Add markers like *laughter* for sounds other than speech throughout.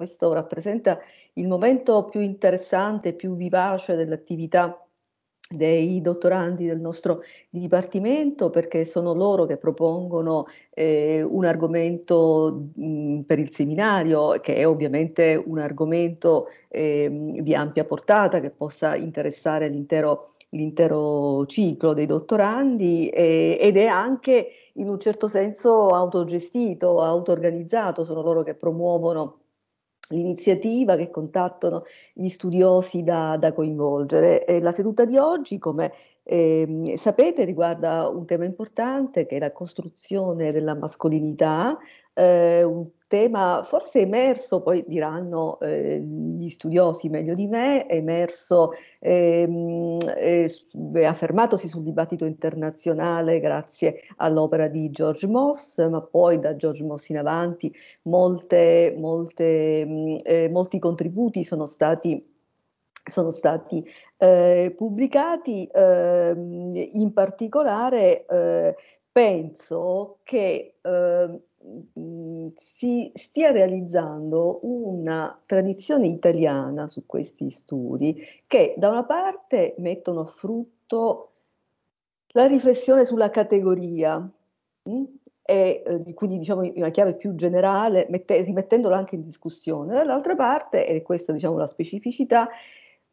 Questo rappresenta il momento più interessante, più vivace dell'attività dei dottorandi del nostro dipartimento perché sono loro che propongono eh, un argomento mh, mm, per il seminario che è ovviamente un argomento eh, di ampia portata che possa interessare l'intero, l'intero ciclo dei dottorandi eh, ed è anche in un certo senso autogestito, auto-organizzato, sono loro che promuovono l'iniziativa, che contattano gli studiosi da, da coinvolgere. E la seduta di oggi, come eh, sapete, riguarda un tema importante che è la costruzione della mascolinità, eh, un tema forse emerso, poi diranno eh, gli studiosi meglio di me, emerso, ehm, eh, affermatosi sul dibattito internazionale grazie all'opera di George Moss, ma poi da George Moss in avanti molte, molte, mm, eh, molti contributi sono stati sono stati eh, pubblicati, eh, in particolare eh, penso che ehm, Mm, si stia realizzando una tradizione italiana su questi studi che da una parte mettono a frutto la riflessione sulla categoria mh, mm, e eh, quindi diciamo in una chiave più generale mette, rimettendola anche in discussione, dall'altra parte, e questa diciamo la specificità,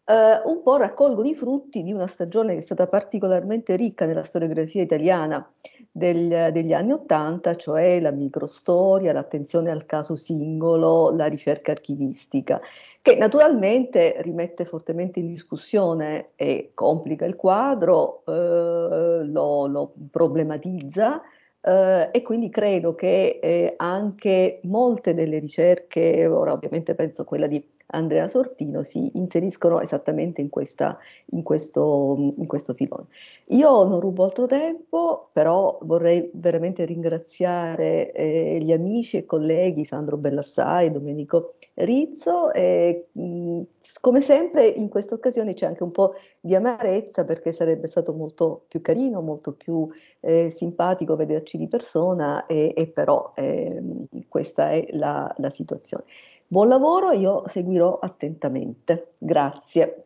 eh, un po' raccolgono i frutti di una stagione che è stata particolarmente ricca nella storiografia italiana del, degli anni Ottanta, cioè la microstoria, l'attenzione al caso singolo, la ricerca archivistica, che naturalmente rimette fortemente in discussione e complica il quadro, eh, lo, lo, problematizza. Uh, e quindi credo che eh, anche molte delle ricerche, ora ovviamente penso a quella di Andrea Sortino si inseriscono esattamente in, questa, in, questo, in questo filone. Io non rubo altro tempo, però vorrei veramente ringraziare eh, gli amici e colleghi Sandro Bellassai, Domenico Rizzo e mh, come sempre in questa occasione c'è anche un po' di amarezza perché sarebbe stato molto più carino, molto più eh, simpatico vederci di persona e, e però eh, questa è la, la situazione. Buon lavoro, io seguirò attentamente. Grazie.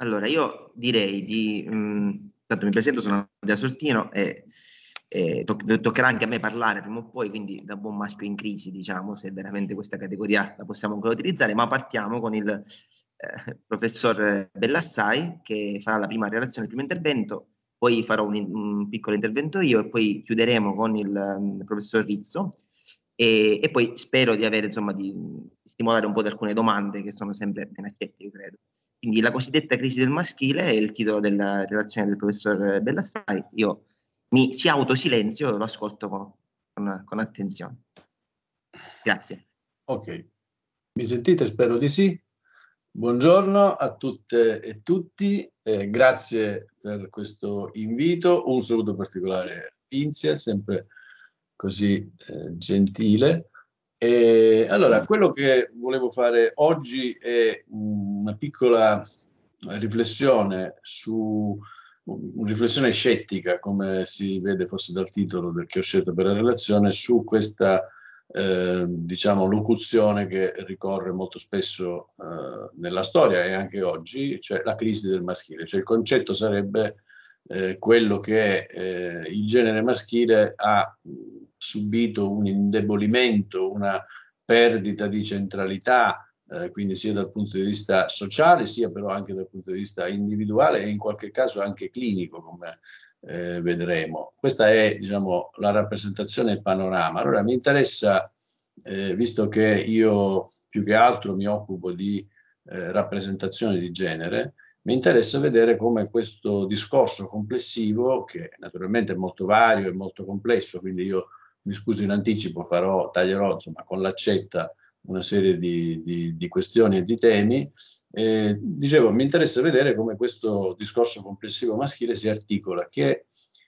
Allora, io direi di... Mh, mm, tanto mi presento, sono Andrea Sortino e, e to toccherà anche a me parlare prima o poi, quindi da buon maschio in crisi, diciamo, se veramente questa categoria la possiamo ancora utilizzare, ma partiamo con il *laughs* professor Bellassai che farà la prima relazione, il primo intervento, poi farò un, un piccolo intervento io e poi chiuderemo con il um, professor Rizzo e, e, poi spero di avere insomma di, di stimolare un po' di alcune domande che sono sempre ben accette, io credo. Quindi la cosiddetta crisi del maschile è il titolo della relazione del professor Bellassai. Io mi si autosilenzio e lo ascolto con, con, con attenzione. Grazie. Ok, mi sentite? Spero di sì. Buongiorno a tutte e tutti, eh, grazie per questo invito, un saluto particolare a Pinzia, sempre così eh, gentile. E, allora, quello che volevo fare oggi è una piccola riflessione su una riflessione scettica, come si vede forse dal titolo del che ho scelto per la relazione, su questa eh, diciamo, locuzione che ricorre molto spesso eh, nella storia e anche oggi, cioè la crisi del maschile. Cioè il concetto sarebbe eh, quello che eh, il genere maschile ha subito un indebolimento, una perdita di centralità, eh, quindi sia dal punto di vista sociale, sia però anche dal punto di vista individuale e in qualche caso anche clinico, come eh, vedremo. Questa è diciamo, la rappresentazione del panorama. Allora mi interessa, eh, visto che io più che altro mi occupo di eh, rappresentazione di genere, mi interessa vedere come questo discorso complessivo, che naturalmente è molto vario e molto complesso, quindi io mi scuso in anticipo, farò, taglierò insomma, con l'accetta una serie di, di, di questioni e di temi. Eh, dicevo, mi interessa vedere come questo discorso complessivo maschile si articola, che,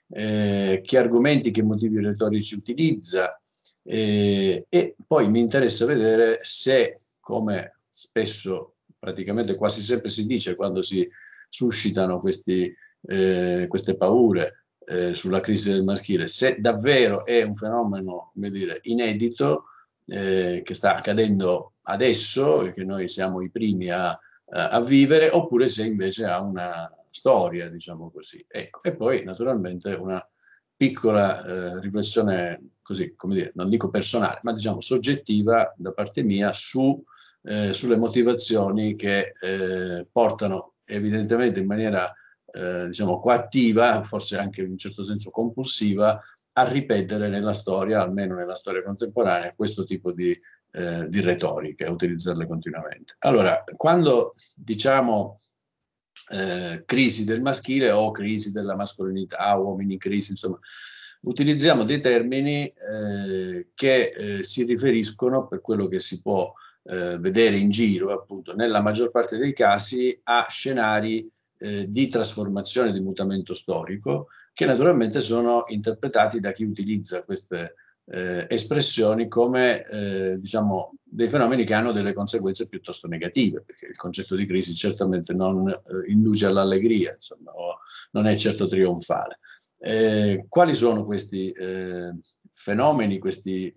eh, che argomenti, che motivi retorici utilizza eh, e poi mi interessa vedere se, come spesso, praticamente quasi sempre si dice quando si suscitano questi, eh, queste paure eh, sulla crisi del maschile, se davvero è un fenomeno, come dire, inedito, eh, che sta accadendo adesso e che noi siamo i primi a, eh, a vivere, oppure se invece ha una storia, diciamo così. Ecco. E poi naturalmente una piccola eh, riflessione, così come dire, non dico personale, ma diciamo soggettiva da parte mia su, eh, sulle motivazioni che eh, portano evidentemente in maniera eh, diciamo coattiva, forse anche in un certo senso compulsiva, a ripetere nella storia, almeno nella storia contemporanea, questo tipo di, eh, di retoriche, utilizzarle continuamente. Allora, quando diciamo eh, crisi del maschile o crisi della mascolinità, uomini in crisi, insomma, utilizziamo dei termini eh, che eh, si riferiscono, per quello che si può eh, vedere in giro, appunto, nella maggior parte dei casi, a scenari eh, di trasformazione, di mutamento storico, che naturalmente sono interpretati da chi utilizza queste eh, espressioni come eh, diciamo, dei fenomeni che hanno delle conseguenze piuttosto negative, perché il concetto di crisi certamente non eh, induce all'allegria, insomma, non è certo trionfale. Eh, quali sono questi eh, fenomeni, questi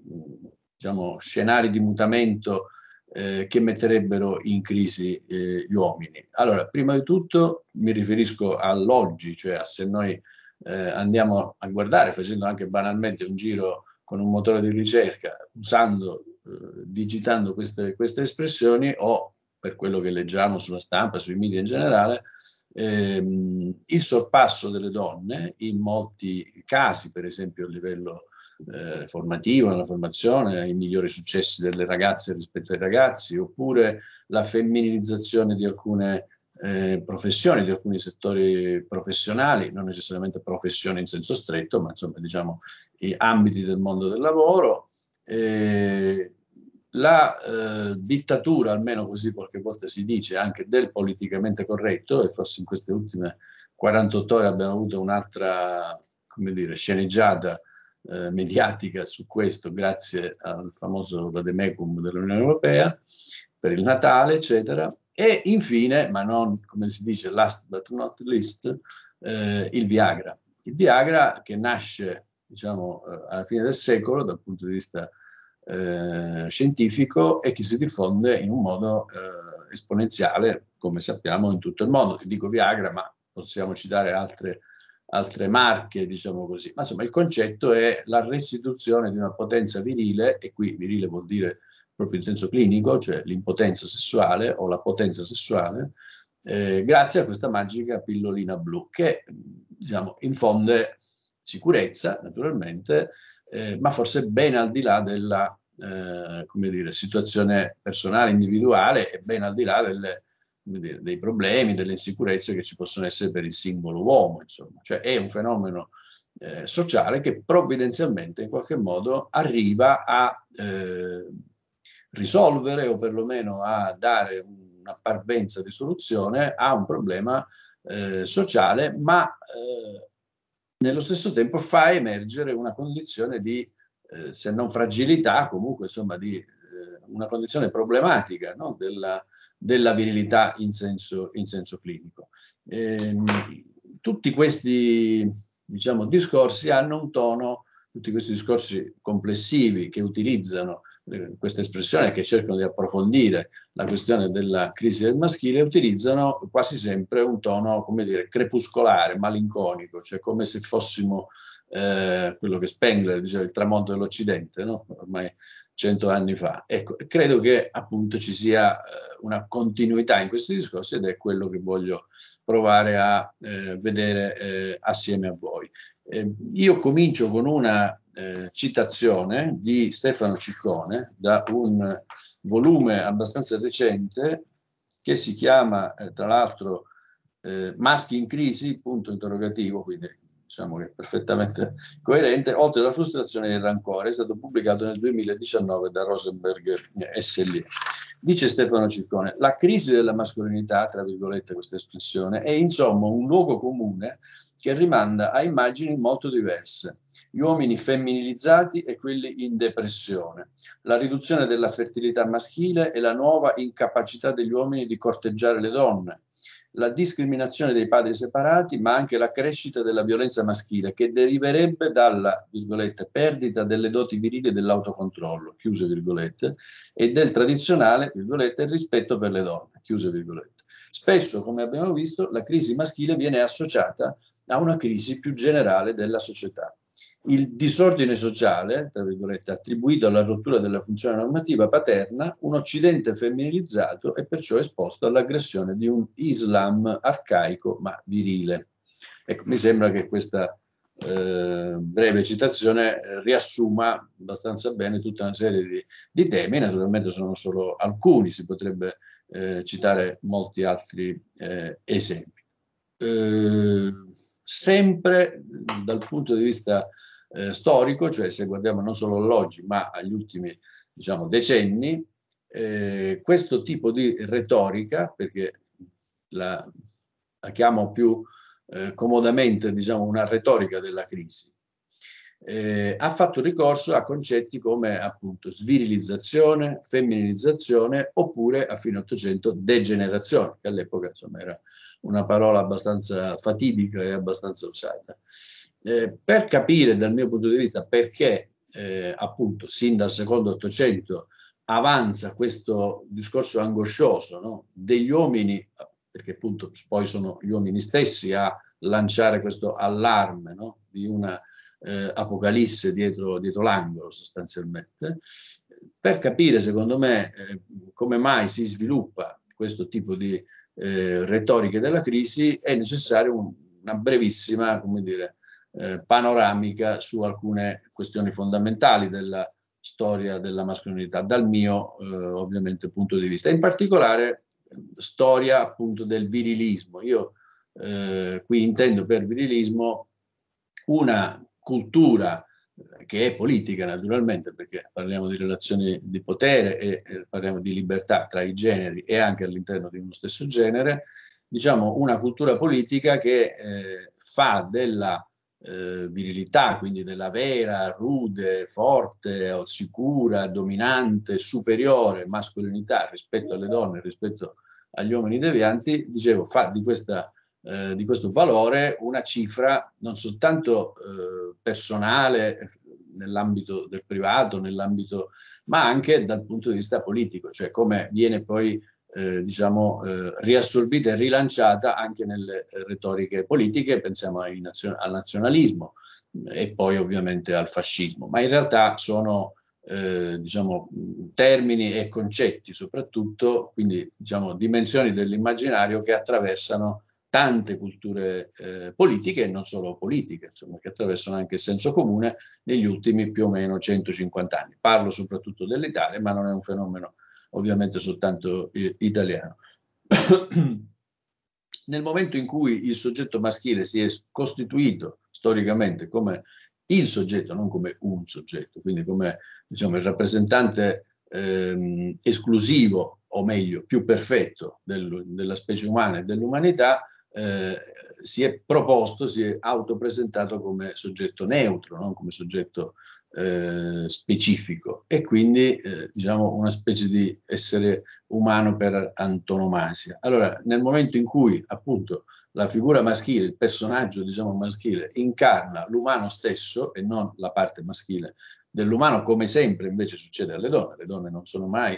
diciamo, scenari di mutamento eh, che metterebbero in crisi eh, gli uomini. Allora, prima di tutto mi riferisco all'oggi, cioè a se noi eh, andiamo a guardare, facendo anche banalmente un giro con un motore di ricerca, usando, eh, digitando queste, queste, espressioni o per quello che leggiamo sulla stampa, sui media in generale, ehm, il sorpasso delle donne in molti casi, per esempio a livello eh, formativo, nella formazione, i migliori successi delle ragazze rispetto ai ragazzi, oppure la femminilizzazione di alcune eh, professioni, di alcuni settori professionali, non necessariamente professioni in senso stretto, ma insomma diciamo ambiti del mondo del lavoro. Eh, la eh, dittatura, almeno così qualche volta si dice, anche del politicamente corretto, e forse in queste ultime 48 ore abbiamo avuto un'altra sceneggiata eh, mediatica su questo, grazie al famoso vademecum dell'Unione Europea, per il Natale, eccetera. E infine, ma non come si dice last but not least, eh, il Viagra. Il Viagra che nasce diciamo, eh, alla fine del secolo dal punto di vista eh, scientifico e che si diffonde in un modo eh, esponenziale, come sappiamo, in tutto il mondo. Ti dico Viagra, ma possiamo citare altre, altre marche, diciamo così. Ma insomma, il concetto è la restituzione di una potenza virile, e qui virile vuol dire proprio in senso clinico, cioè l'impotenza sessuale o la potenza sessuale, eh, grazie a questa magica pillolina blu che diciamo, infonde sicurezza naturalmente, eh, ma forse ben al di là della eh, dire, situazione personale, individuale e ben al di là delle, dire, dei problemi, delle insicurezze che ci possono essere per il singolo uomo. Insomma. Cioè è un fenomeno eh, sociale che provvidenzialmente in qualche modo arriva a eh, risolvere o perlomeno a dare una parvenza di soluzione a un problema eh, sociale, ma eh, nello stesso tempo fa emergere una condizione di, eh, se non fragilità, comunque insomma di eh, una condizione problematica no? della, della, virilità in senso, in senso clinico. Ehm, tutti questi diciamo, discorsi hanno un tono, tutti questi discorsi complessivi che utilizzano eh, queste espressioni che cercano di approfondire la questione della crisi del maschile utilizzano quasi sempre un tono, come dire, crepuscolare, malinconico, cioè come se fossimo eh, quello che Spengler diceva il tramonto dell'Occidente, no? ormai cento anni fa. Ecco, credo che appunto ci sia eh, una continuità in questi discorsi ed è quello che voglio provare a eh, vedere eh, assieme a voi. Eh, io comincio con una eh, citazione di Stefano Ciccone da un volume abbastanza recente che si chiama, eh, tra l'altro, eh, Maschi in crisi, punto interrogativo, quindi diciamo che è perfettamente *laughs* coerente, oltre alla frustrazione e il rancore, è stato pubblicato nel 2019 da Rosenberg eh, SLE. Dice Stefano Ciccone, la crisi della mascolinità, tra virgolette questa espressione, è insomma un luogo comune che rimanda a immagini molto diverse, gli uomini femminilizzati e quelli in depressione, la riduzione della fertilità maschile e la nuova incapacità degli uomini di corteggiare le donne, la discriminazione dei padri separati, ma anche la crescita della violenza maschile che deriverebbe dalla perdita delle doti virili dell'autocontrollo chiuse virgolette, e del tradizionale rispetto per le donne, Chiuse virgolette. Spesso, come abbiamo visto, la crisi maschile viene associata a una crisi più generale della società. Il disordine sociale, tra virgolette, attribuito alla rottura della funzione normativa paterna, un Occidente femminilizzato e perciò esposto all'aggressione di un Islam arcaico ma virile. Ecco, mi sembra che questa eh, breve citazione riassuma abbastanza bene tutta una serie di, di, temi, naturalmente sono solo alcuni, si potrebbe eh, citare molti altri eh, esempi. Eh, sempre dal punto di vista eh, storico, cioè se guardiamo non solo all'oggi ma agli ultimi diciamo, decenni, eh, questo tipo di retorica, perché la, la chiamo più eh, comodamente diciamo, una retorica della crisi, eh, ha fatto ricorso a concetti come appunto svirilizzazione, femminilizzazione oppure a fine 800 degenerazione, che all'epoca insomma era una parola abbastanza fatidica e abbastanza usata. Eh, per capire dal mio punto di vista perché eh, appunto sin dal secondo Ottocento avanza questo discorso angoscioso no? degli uomini, perché appunto poi sono gli uomini stessi a lanciare questo allarme no? di una eh, apocalisse dietro, dietro l'angolo sostanzialmente, per capire secondo me eh, come mai si sviluppa questo tipo di eh, retoriche della crisi, è necessaria un, una brevissima come dire, eh, panoramica su alcune questioni fondamentali della storia della mascolinità, dal mio eh, ovviamente punto di vista. In particolare storia appunto del virilismo. Io eh, qui intendo per virilismo una cultura che è politica naturalmente, perché parliamo di relazioni di potere e parliamo di libertà tra i generi e anche all'interno di uno stesso genere, diciamo una cultura politica che eh, fa della eh, virilità, quindi della vera, rude, forte, sicura, dominante, superiore mascolinità rispetto alle donne, rispetto agli uomini devianti, dicevo, fa di questa eh, di questo valore una cifra non soltanto eh, personale eh, nell'ambito del privato, nell'ambito, ma anche dal punto di vista politico, cioè come viene poi eh, diciamo, eh, riassorbita e rilanciata anche nelle retoriche politiche, pensiamo ai, al nazionalismo e poi ovviamente al fascismo, ma in realtà sono eh, diciamo, termini e concetti soprattutto, quindi diciamo, dimensioni dell'immaginario che attraversano tante culture eh, politiche e non solo politiche, insomma, che attraversano anche il senso comune negli ultimi più o meno 150 anni. Parlo soprattutto dell'Italia, ma non è un fenomeno ovviamente soltanto eh, italiano. *coughs* Nel momento in cui il soggetto maschile si è costituito storicamente come il soggetto, non come un soggetto, quindi come diciamo, il rappresentante ehm, esclusivo o meglio più perfetto del, della specie umana e dell'umanità, eh, si è proposto, si è autopresentato come soggetto neutro, non come soggetto eh, specifico e quindi eh, diciamo una specie di essere umano per antonomasia. Allora, nel momento in cui appunto la figura maschile, il personaggio diciamo maschile, incarna l'umano stesso e non la parte maschile dell'umano, come sempre invece succede alle donne. Le donne non sono mai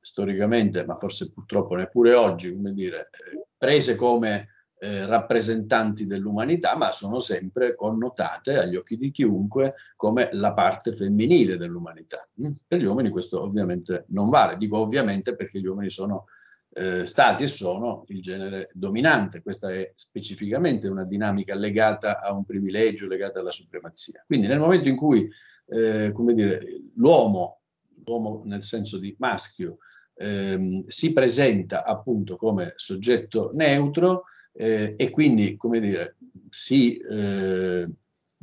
storicamente, ma forse purtroppo neppure oggi, come dire, eh, prese come eh, rappresentanti dell'umanità, ma sono sempre connotate agli occhi di chiunque come la parte femminile dell'umanità. Mm. Per gli uomini questo ovviamente non vale, dico ovviamente perché gli uomini sono eh, stati e sono il genere dominante, questa è specificamente una dinamica legata a un privilegio, legata alla supremazia. Quindi nel momento in cui eh, come dire, l'uomo, l'uomo nel senso di maschio, ehm, si presenta appunto come soggetto neutro, eh, e quindi, come dire, si eh,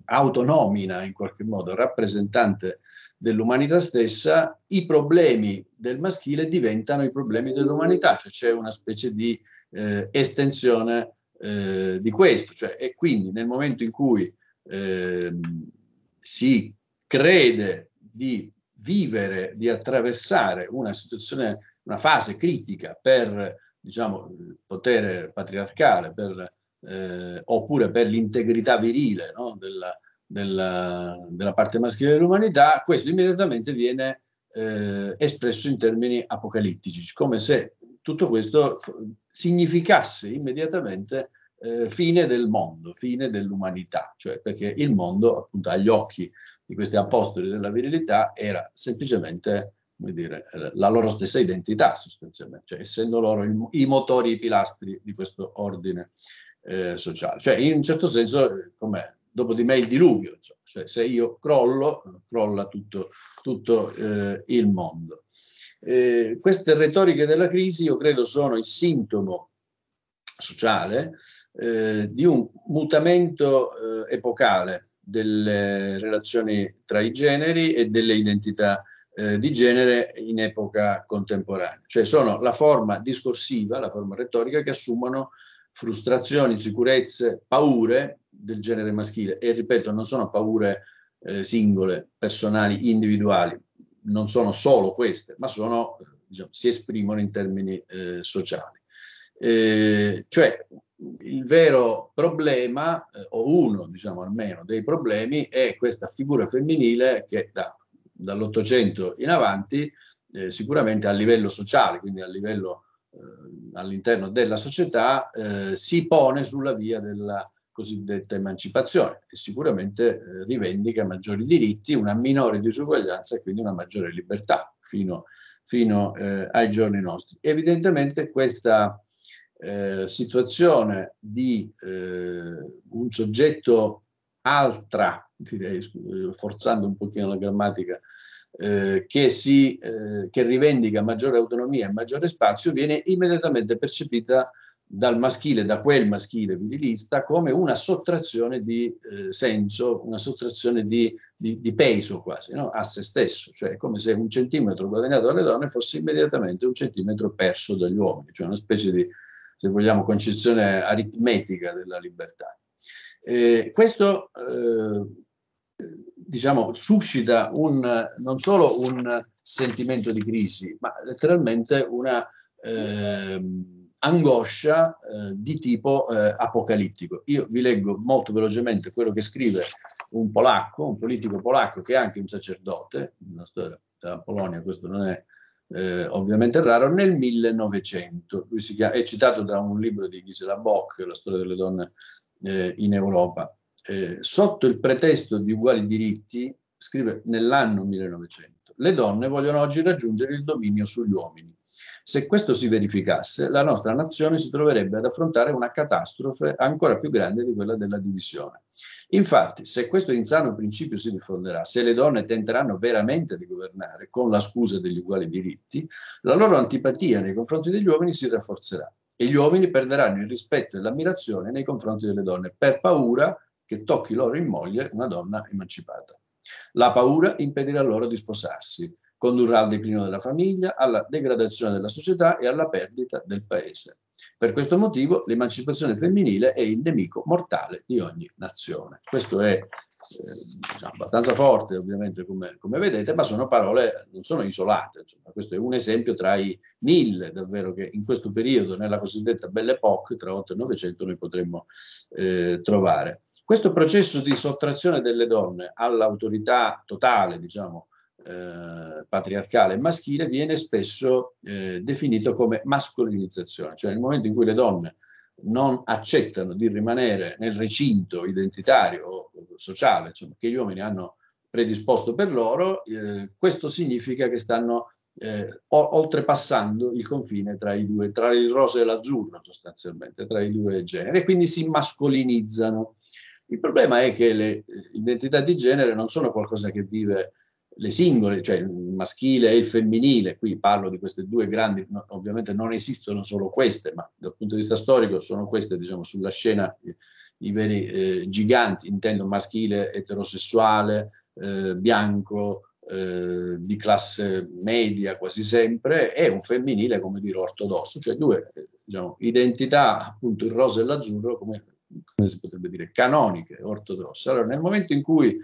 autonomina in qualche modo rappresentante dell'umanità stessa, i problemi del maschile diventano i problemi dell'umanità, cioè c'è una specie di eh, estensione eh, di questo, cioè, e quindi nel momento in cui eh, si crede di vivere, di attraversare una situazione, una fase critica per diciamo, il potere patriarcale per, eh, oppure per l'integrità virile no? della, della, della, parte maschile dell'umanità, questo immediatamente viene eh, espresso in termini apocalittici, come se tutto questo significasse immediatamente eh, fine del mondo, fine dell'umanità, cioè perché il mondo appunto agli occhi di questi apostoli della virilità era semplicemente come dire, eh, la loro stessa identità sostanzialmente, cioè essendo loro il, i motori, i pilastri di questo ordine eh, sociale. Cioè in un certo senso, eh, come dopo di me il diluvio, insomma. cioè se io crollo, crolla tutto, tutto eh, il mondo. Eh, queste retoriche della crisi io credo sono il sintomo sociale eh, di un mutamento eh, epocale delle relazioni tra i generi e delle identità eh, di genere in epoca contemporanea. Cioè sono la forma discorsiva, la forma retorica che assumono frustrazioni, sicurezze, paure del genere maschile e ripeto non sono paure eh, singole, personali, individuali, non sono solo queste, ma sono, eh, diciamo, si esprimono in termini eh, sociali. Eh, cioè il vero problema, eh, o uno diciamo almeno dei problemi, è questa figura femminile che da dall'Ottocento in avanti, eh, sicuramente a livello sociale, quindi a livello eh, all'interno della società, eh, si pone sulla via della cosiddetta emancipazione e sicuramente eh, rivendica maggiori diritti, una minore disuguaglianza e quindi una maggiore libertà fino, fino eh, ai giorni nostri. Evidentemente questa eh, situazione di un soggetto altra, direi forzando un pochino la grammatica, eh, che, si, eh, che rivendica maggiore autonomia e maggiore spazio viene immediatamente percepita dal maschile, da quel maschile virilista, come una sottrazione di eh, senso, una sottrazione di, di, di peso quasi, no? a se stesso, cioè è come se un centimetro guadagnato dalle donne fosse immediatamente un centimetro perso dagli uomini, cioè una specie di, se vogliamo, concezione aritmetica della libertà. Eh, questo eh, diciamo, suscita un, non solo un sentimento di crisi, ma letteralmente una eh, angoscia eh, di tipo eh, apocalittico. Io vi leggo molto velocemente quello che scrive un polacco, un politico polacco che è anche un sacerdote, nella storia della Polonia questo non è eh, ovviamente raro, nel 1900. Lui chiama, è citato da un libro di Gisela Bock, La storia delle donne eh, in Europa. Eh, sotto il pretesto di uguali diritti, scrive nell'anno 1900, le donne vogliono oggi raggiungere il dominio sugli uomini. Se questo si verificasse, la nostra nazione si troverebbe ad affrontare una catastrofe ancora più grande di quella della divisione. Infatti, se questo insano principio si diffonderà, se le donne tenteranno veramente di governare con la scusa degli uguali diritti, la loro antipatia nei confronti degli uomini si rafforzerà e gli uomini perderanno il rispetto e l'ammirazione nei confronti delle donne per paura che tocchi loro in moglie una donna emancipata. La paura impedirà loro di sposarsi, condurrà al declino della famiglia, alla degradazione della società e alla perdita del paese. Per questo motivo l'emancipazione femminile è il nemico mortale di ogni nazione. Questo è eh, diciamo, abbastanza forte, ovviamente, come, come, vedete, ma sono parole, non sono isolate. Insomma. Questo è un esempio tra i mille, davvero, che in questo periodo, nella cosiddetta Belle Époque, tra 8 e 900, noi potremmo eh, trovare. Questo processo di sottrazione delle donne all'autorità totale, diciamo, eh, patriarcale e maschile viene spesso eh, definito come mascolinizzazione, cioè nel momento in cui le donne non accettano di rimanere nel recinto identitario o sociale insomma, che gli uomini hanno predisposto per loro, eh, questo significa che stanno eh, oltrepassando il confine tra i due, tra il rosa e l'azzurro sostanzialmente, tra i due generi, e quindi si mascolinizzano il problema è che le identità di genere non sono qualcosa che vive le singole, cioè il maschile e il femminile, qui parlo di queste due grandi, no, ovviamente non esistono solo queste, ma dal punto di vista storico sono queste, diciamo, sulla scena i veri eh, giganti, intendo maschile, eterosessuale, eh, bianco, eh, di classe media quasi sempre, e un femminile, come dire, ortodosso, cioè due eh, diciamo, identità, appunto il rosa e l'azzurro, come come si potrebbe dire, canoniche, ortodosse. Allora, nel momento in cui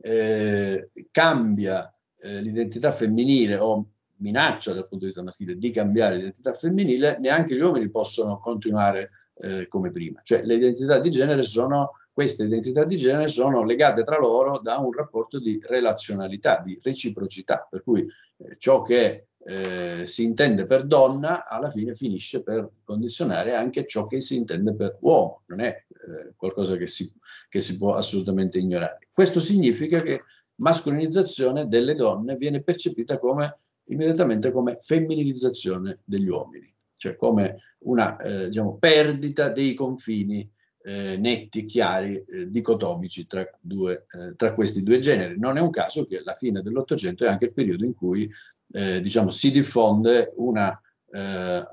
eh, cambia eh, l'identità femminile o minaccia dal punto di vista maschile di cambiare l'identità femminile, neanche gli uomini possono continuare eh, come prima. Cioè le identità di genere sono, queste identità di genere sono legate tra loro da un rapporto di relazionalità, di reciprocità, per cui eh, ciò che eh, si intende per donna alla fine finisce per condizionare anche ciò che si intende per uomo, non è eh, qualcosa che si, che si può assolutamente ignorare. Questo significa che mascolinizzazione delle donne viene percepita come, immediatamente come femminilizzazione degli uomini, cioè come una eh, diciamo, perdita dei confini eh, netti, chiari, eh, dicotomici tra, due, eh, tra, questi due generi. Non è un caso che la fine dell'Ottocento è anche il periodo in cui eh, diciamo, si diffonde una eh,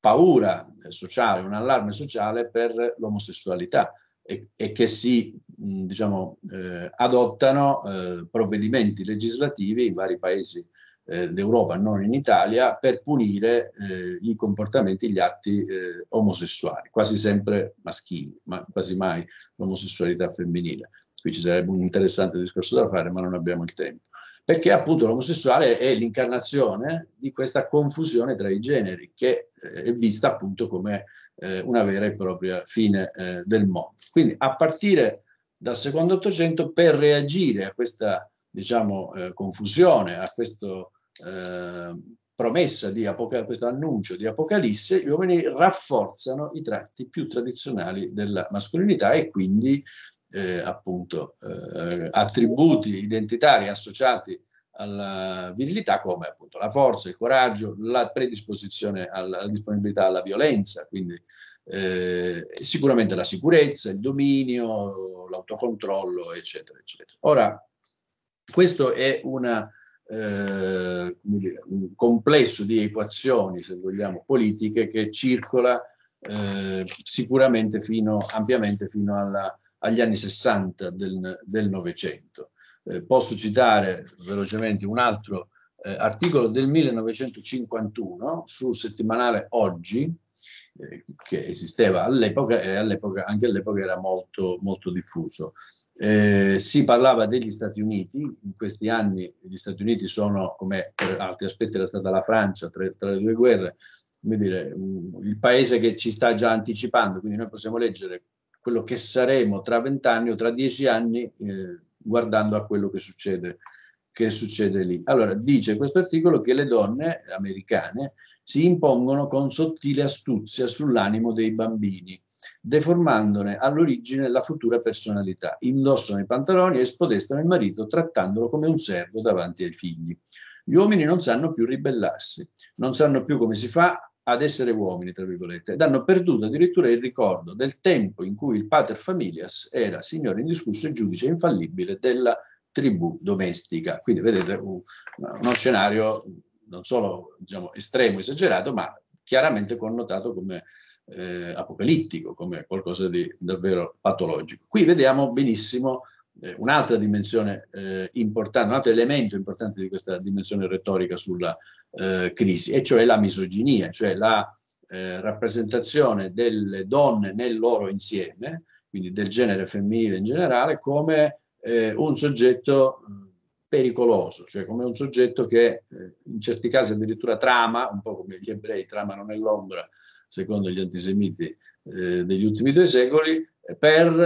paura sociale, un allarme sociale per l'omosessualità e, e che si mh, diciamo, eh, adottano eh, provvedimenti legislativi in vari paesi eh, d'Europa, non in Italia, per punire eh, i comportamenti, gli atti omosessuali, quasi sempre maschili, ma quasi mai l'omosessualità femminile. Qui ci sarebbe un interessante discorso da fare, ma non abbiamo il tempo perché appunto l'omosessuale è l'incarnazione di questa confusione tra i generi che eh, è vista appunto come eh, una vera e propria fine eh, del mondo. Quindi a partire dal secondo Ottocento per reagire a questa diciamo, confusione, a questo eh, promessa di apoca- questo annuncio di Apocalisse, gli uomini rafforzano i tratti più tradizionali della mascolinità e quindi eh, appunto eh, attributi identitari associati alla virilità come appunto la forza, il coraggio, la predisposizione alla, la disponibilità alla violenza, quindi eh, sicuramente la sicurezza, il dominio, l'autocontrollo, eccetera, eccetera. Ora, questo è una, eh, un complesso di equazioni, se vogliamo, politiche che circola eh, sicuramente fino, ampiamente fino alla agli anni 60 del Novecento. Eh, posso citare velocemente un altro eh, articolo del 1951 sul settimanale Oggi, eh, che esisteva all'epoca e all'epoca, anche all'epoca era molto, molto diffuso. Eh, si parlava degli Stati Uniti, in questi anni gli Stati Uniti sono, come per altri aspetti era stata la Francia tra, tra le due guerre, come dire, mm, il paese che ci sta già anticipando, quindi noi possiamo leggere quello che saremo tra vent'anni o tra dieci anni eh, guardando a quello che succede, che succede lì. Allora, dice questo articolo che le donne americane si impongono con sottile astuzia sull'animo dei bambini, deformandone all'origine la futura personalità. Indossano i pantaloni e spodestano il marito trattandolo come un servo davanti ai figli. Gli uomini non sanno più ribellarsi, non sanno più come si fa ad essere uomini, tra virgolette, ed hanno perduto addirittura il ricordo del tempo in cui il pater familias era signore indiscusso e giudice infallibile della tribù domestica. Quindi vedete un, uno scenario non solo diciamo, estremo, esagerato, ma chiaramente connotato come eh, apocalittico, come qualcosa di davvero patologico. Qui vediamo benissimo eh, un'altra dimensione eh, importante, un altro elemento importante di questa dimensione retorica sulla eh, crisi, e cioè la misoginia, cioè la eh, rappresentazione delle donne nel loro insieme, quindi del genere femminile in generale, come eh, un soggetto pericoloso, cioè come un soggetto che eh, in certi casi addirittura trama, un po' come gli ebrei tramano nell'ombra, secondo gli antisemiti eh, degli ultimi due secoli, per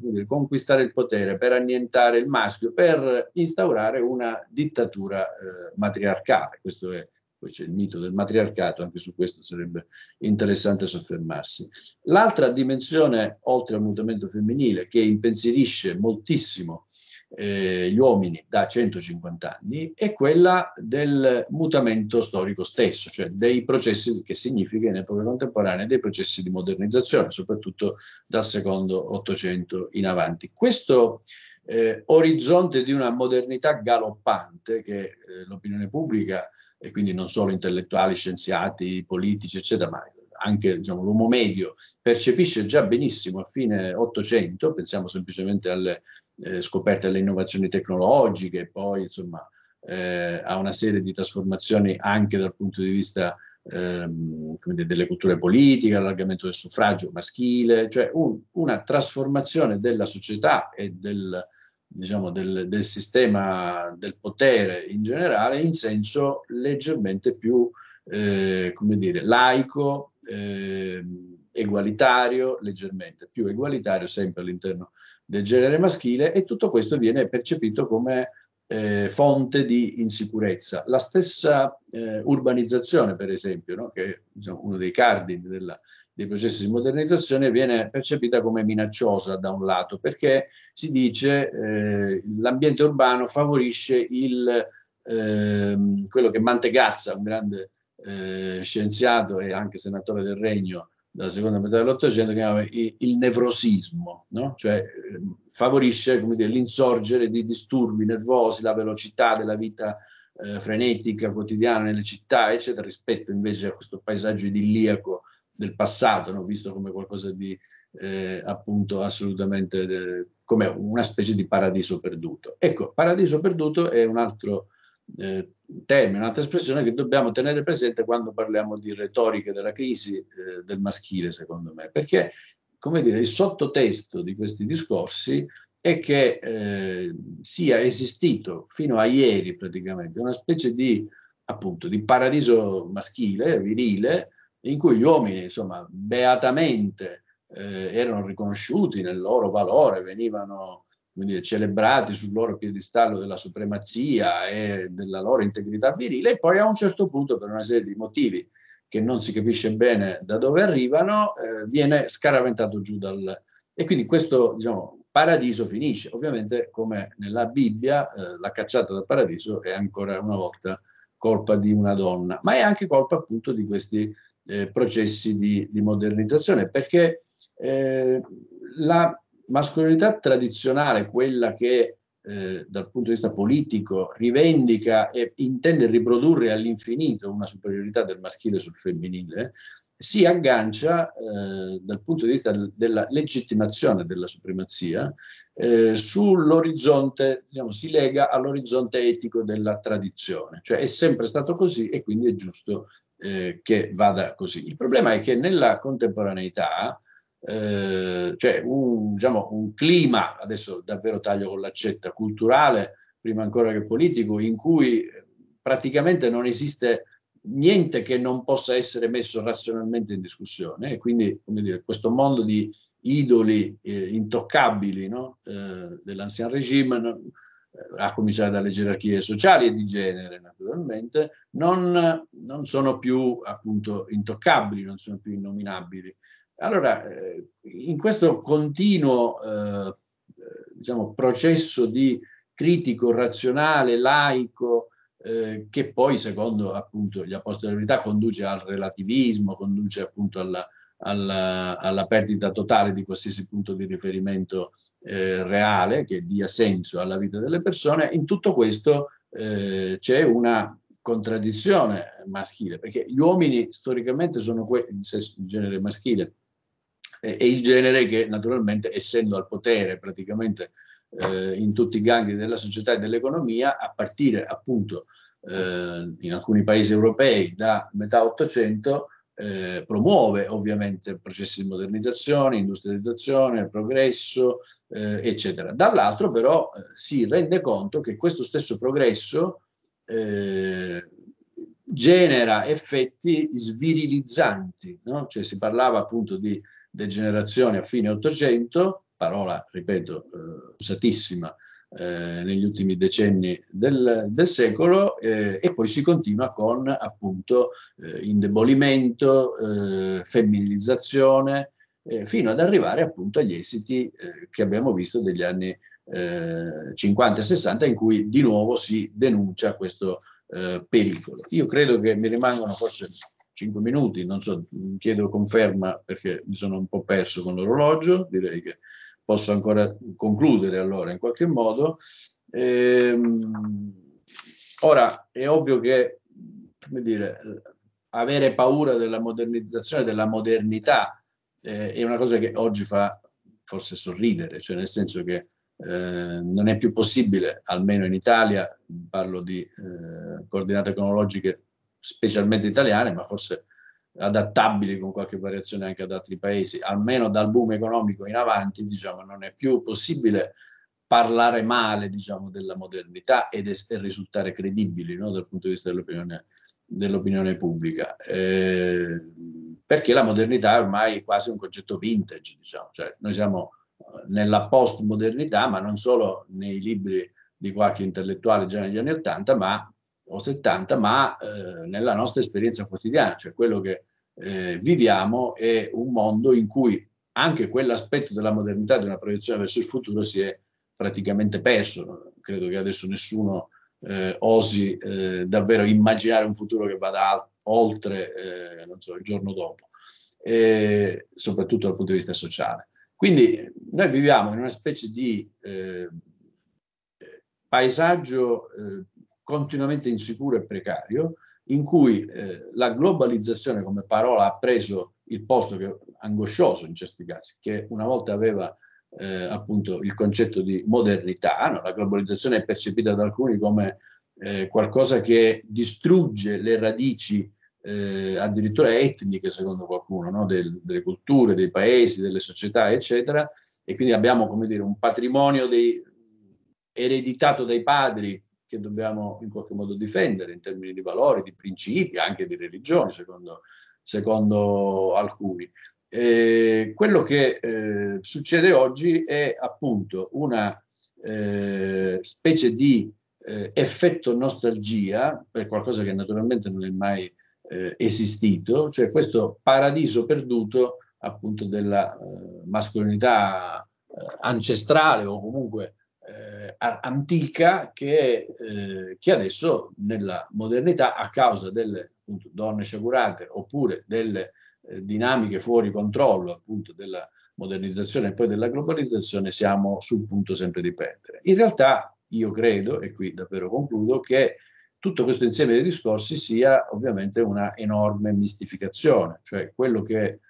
eh, conquistare il potere, per annientare il maschio, per instaurare una dittatura eh, matriarcale. Questo è poi c'è il mito del matriarcato, anche su questo sarebbe interessante soffermarsi. L'altra dimensione, oltre al mutamento femminile, che impensierisce moltissimo eh, gli uomini da 150 anni è quella del mutamento storico stesso, cioè dei processi che significa in epoca contemporanea dei processi di modernizzazione, soprattutto dal secondo Ottocento in avanti. Questo eh, orizzonte di una modernità galoppante che eh, l'opinione pubblica, e quindi non solo intellettuali, scienziati, politici, eccetera, ma anche diciamo, l'uomo medio percepisce già benissimo a fine Ottocento, pensiamo semplicemente alle eh, scoperte delle innovazioni tecnologiche, poi insomma eh, a una serie di trasformazioni anche dal punto di vista ehm, delle culture politiche, allargamento del suffragio maschile, cioè un, una trasformazione della società e del, diciamo, del, del, sistema del potere in generale in senso leggermente più eh, come dire, laico, eh, egualitario, leggermente più egualitario sempre all'interno del genere maschile e tutto questo viene percepito come eh, fonte di insicurezza. La stessa eh, urbanizzazione, per esempio, no? che è diciamo, uno dei cardini della, dei processi di modernizzazione, viene percepita come minacciosa da un lato, perché si dice eh, l'ambiente urbano favorisce il, ehm, quello che Mantegazza, un grande eh, scienziato e anche senatore del Regno, dalla seconda metà dell'Ottocento, chiamava il nevrosismo, no? cioè ehm, favorisce dire, l'insorgere di disturbi nervosi, la velocità della vita eh, frenetica quotidiana nelle città, eccetera, rispetto invece a questo paesaggio idilliaco del passato, no? visto come qualcosa di eh, appunto assolutamente de- eh, come una specie di paradiso perduto. Ecco, paradiso perduto è un altro eh, termine, un'altra espressione che dobbiamo tenere presente quando parliamo di retorica della crisi eh, del maschile, secondo me, perché come dire, il sottotesto di questi discorsi è che eh, sia esistito fino a ieri praticamente una specie di, appunto, di paradiso maschile, virile, in cui gli uomini, insomma, beatamente eh, erano riconosciuti nel loro valore, venivano dire, celebrati sul loro piedistallo della supremazia e della loro integrità virile, e poi a un certo punto, per una serie di motivi che non si capisce bene da dove arrivano, eh, viene scaraventato giù dal... E quindi questo diciamo, paradiso finisce. Ovviamente, come nella Bibbia, eh, la cacciata dal paradiso è ancora una volta colpa di una donna, ma è anche colpa appunto di questi eh, processi di, di, modernizzazione, perché eh, la mascolinità tradizionale, quella che eh, dal punto di vista politico rivendica e intende riprodurre all'infinito una superiorità del maschile sul femminile, si aggancia eh, dal punto di vista della legittimazione della supremazia eh, sull'orizzonte, diciamo, si lega all'orizzonte etico della tradizione, cioè è sempre stato così e quindi è giusto eh, che vada così. Il problema è che nella contemporaneità eh, cioè un, diciamo, un, clima, adesso davvero taglio con l'accetta, culturale, prima ancora che politico, in cui eh, praticamente non esiste niente che non possa essere messo razionalmente in discussione e quindi come dire, questo mondo di idoli eh, intoccabili no? eh, dell'ancien regime, no? Eh, a cominciare dalle gerarchie sociali e di genere naturalmente, non, non sono più appunto intoccabili, non sono più innominabili. Allora, eh, in questo continuo eh, diciamo, processo di critico, razionale, laico, eh, che poi secondo appunto gli apostoli della verità conduce al relativismo, conduce appunto alla, alla, alla perdita totale di qualsiasi punto di riferimento eh, reale che dia senso alla vita delle persone, in tutto questo eh, c'è una contraddizione maschile, perché gli uomini storicamente sono que- in genere maschile, eh, è il genere che naturalmente essendo al potere praticamente eh, in tutti i ganghi della società e dell'economia, a partire appunto eh, in alcuni paesi europei da metà 800, eh, promuove ovviamente processi di modernizzazione, industrializzazione, progresso, eh, eccetera. Dall'altro però eh, si rende conto che questo stesso progresso eh, genera effetti svirilizzanti, no? cioè si parlava appunto di degenerazione a fine Ottocento, parola, ripeto, eh, usatissima eh, negli ultimi decenni del, del secolo, eh, e poi si continua con appunto eh, indebolimento, eh, femminilizzazione, eh, fino ad arrivare appunto agli esiti che abbiamo visto degli anni 50 e 60, in cui di nuovo si denuncia questo pericolo. Io credo che mi rimangano forse 5 minuti, non so, chiedo conferma perché mi sono un po' perso con l'orologio, direi che posso ancora concludere allora in qualche modo. Ehm, ora è ovvio che, come dire, avere paura della modernizzazione, della modernità, eh, è una cosa che oggi fa forse sorridere, cioè nel senso che eh, non è più possibile, almeno in Italia, parlo di eh, coordinate cronologiche specialmente italiane, ma forse adattabili con qualche variazione anche ad altri paesi, almeno dal boom economico in avanti, diciamo, non è più possibile parlare male, diciamo, della modernità ed es- e risultare credibili no, dal punto di vista dell'opinione, dell'opinione pubblica, eh, perché la modernità è ormai quasi un concetto vintage, diciamo, cioè noi siamo eh, nella postmodernità, ma non solo nei libri di qualche intellettuale già negli anni 80, ma o 70, ma eh, nella nostra esperienza quotidiana, cioè quello che eh, viviamo è un mondo in cui anche quell'aspetto della modernità, di una proiezione verso il futuro, si è praticamente perso. Credo che adesso nessuno eh, osi eh, davvero immaginare un futuro che vada oltre eh, so, il giorno dopo, e soprattutto dal punto di vista sociale. Quindi noi viviamo in una specie di eh, paesaggio eh, continuamente insicuro e precario, in cui eh, la globalizzazione come parola ha preso il posto che, angoscioso in certi casi, che una volta aveva eh, appunto il concetto di modernità, no? la globalizzazione è percepita da alcuni come eh, qualcosa che distrugge le radici eh, addirittura etniche, secondo qualcuno, no? Del, delle culture, dei paesi, delle società, eccetera, e quindi abbiamo come dire, un patrimonio dei, ereditato dai padri che dobbiamo in qualche modo difendere in termini di valori, di principi, anche di religioni, secondo, secondo alcuni. E quello che eh, succede oggi è appunto una eh, specie di eh, effetto nostalgia per qualcosa che naturalmente non è mai eh, esistito, cioè questo paradiso perduto appunto della eh, mascolinità eh, ancestrale o comunque eh, antica che, eh, che, adesso nella modernità a causa delle appunto, donne sciagurate oppure delle eh, dinamiche fuori controllo appunto della modernizzazione e poi della globalizzazione siamo sul punto sempre di perdere. In realtà io credo, e qui davvero concludo, che tutto questo insieme di discorsi sia ovviamente una enorme mistificazione, cioè quello che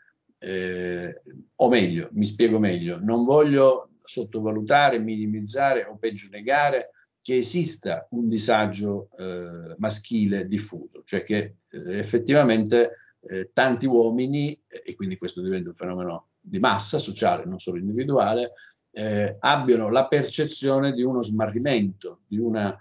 eh, o meglio, mi spiego meglio, non voglio sottovalutare, minimizzare o peggio negare che esista un disagio eh, maschile diffuso, cioè che eh, effettivamente eh, tanti uomini, eh, e quindi questo diventa un fenomeno di massa sociale, non solo individuale, eh, abbiano la percezione di uno smarrimento, di una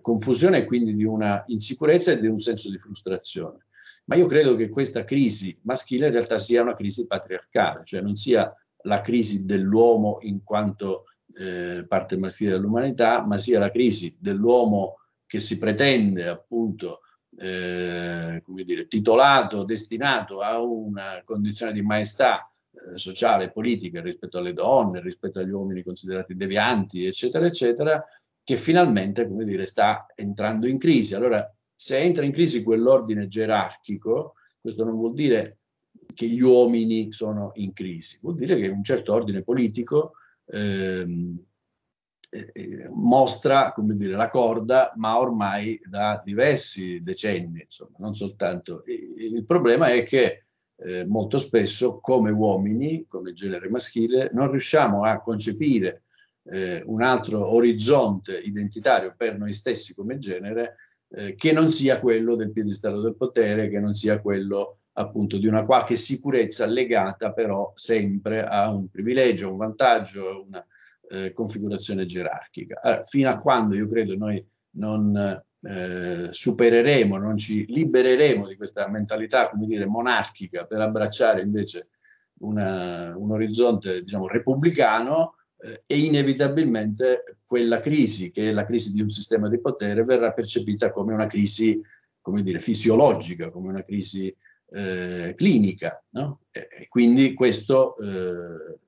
confusione e quindi di una insicurezza e di un senso di frustrazione. Ma io credo che questa crisi maschile in realtà sia una crisi patriarcale, cioè non sia la crisi dell'uomo in quanto eh, parte maschile dell'umanità, ma sia la crisi dell'uomo che si pretende appunto eh, come dire, titolato, destinato a una condizione di maestà eh, sociale e politica rispetto alle donne, rispetto agli uomini considerati devianti, eccetera, eccetera, che finalmente come dire, sta entrando in crisi. Allora, se entra in crisi quell'ordine gerarchico, questo non vuol dire che gli uomini sono in crisi, vuol dire che un certo ordine politico ehm, eh, eh mostra dire, la corda, ma ormai da diversi decenni, insomma, non soltanto. Il problema è che eh, molto spesso, come uomini, come genere maschile, non riusciamo a concepire eh, un altro orizzonte identitario per noi stessi come genere eh, che non sia quello del piedistallo del potere, che non sia quello appunto di una qualche sicurezza legata però sempre a un privilegio, un vantaggio, una eh, configurazione gerarchica. Allora, fino a quando io credo noi non eh, supereremo, non ci libereremo di questa mentalità, come dire, monarchica per abbracciare invece una, un orizzonte, diciamo, repubblicano, eh, e inevitabilmente quella crisi, che è la crisi di un sistema di potere, verrà percepita come una crisi, come dire, fisiologica, come una crisi eh, clinica. No? E quindi questo eh,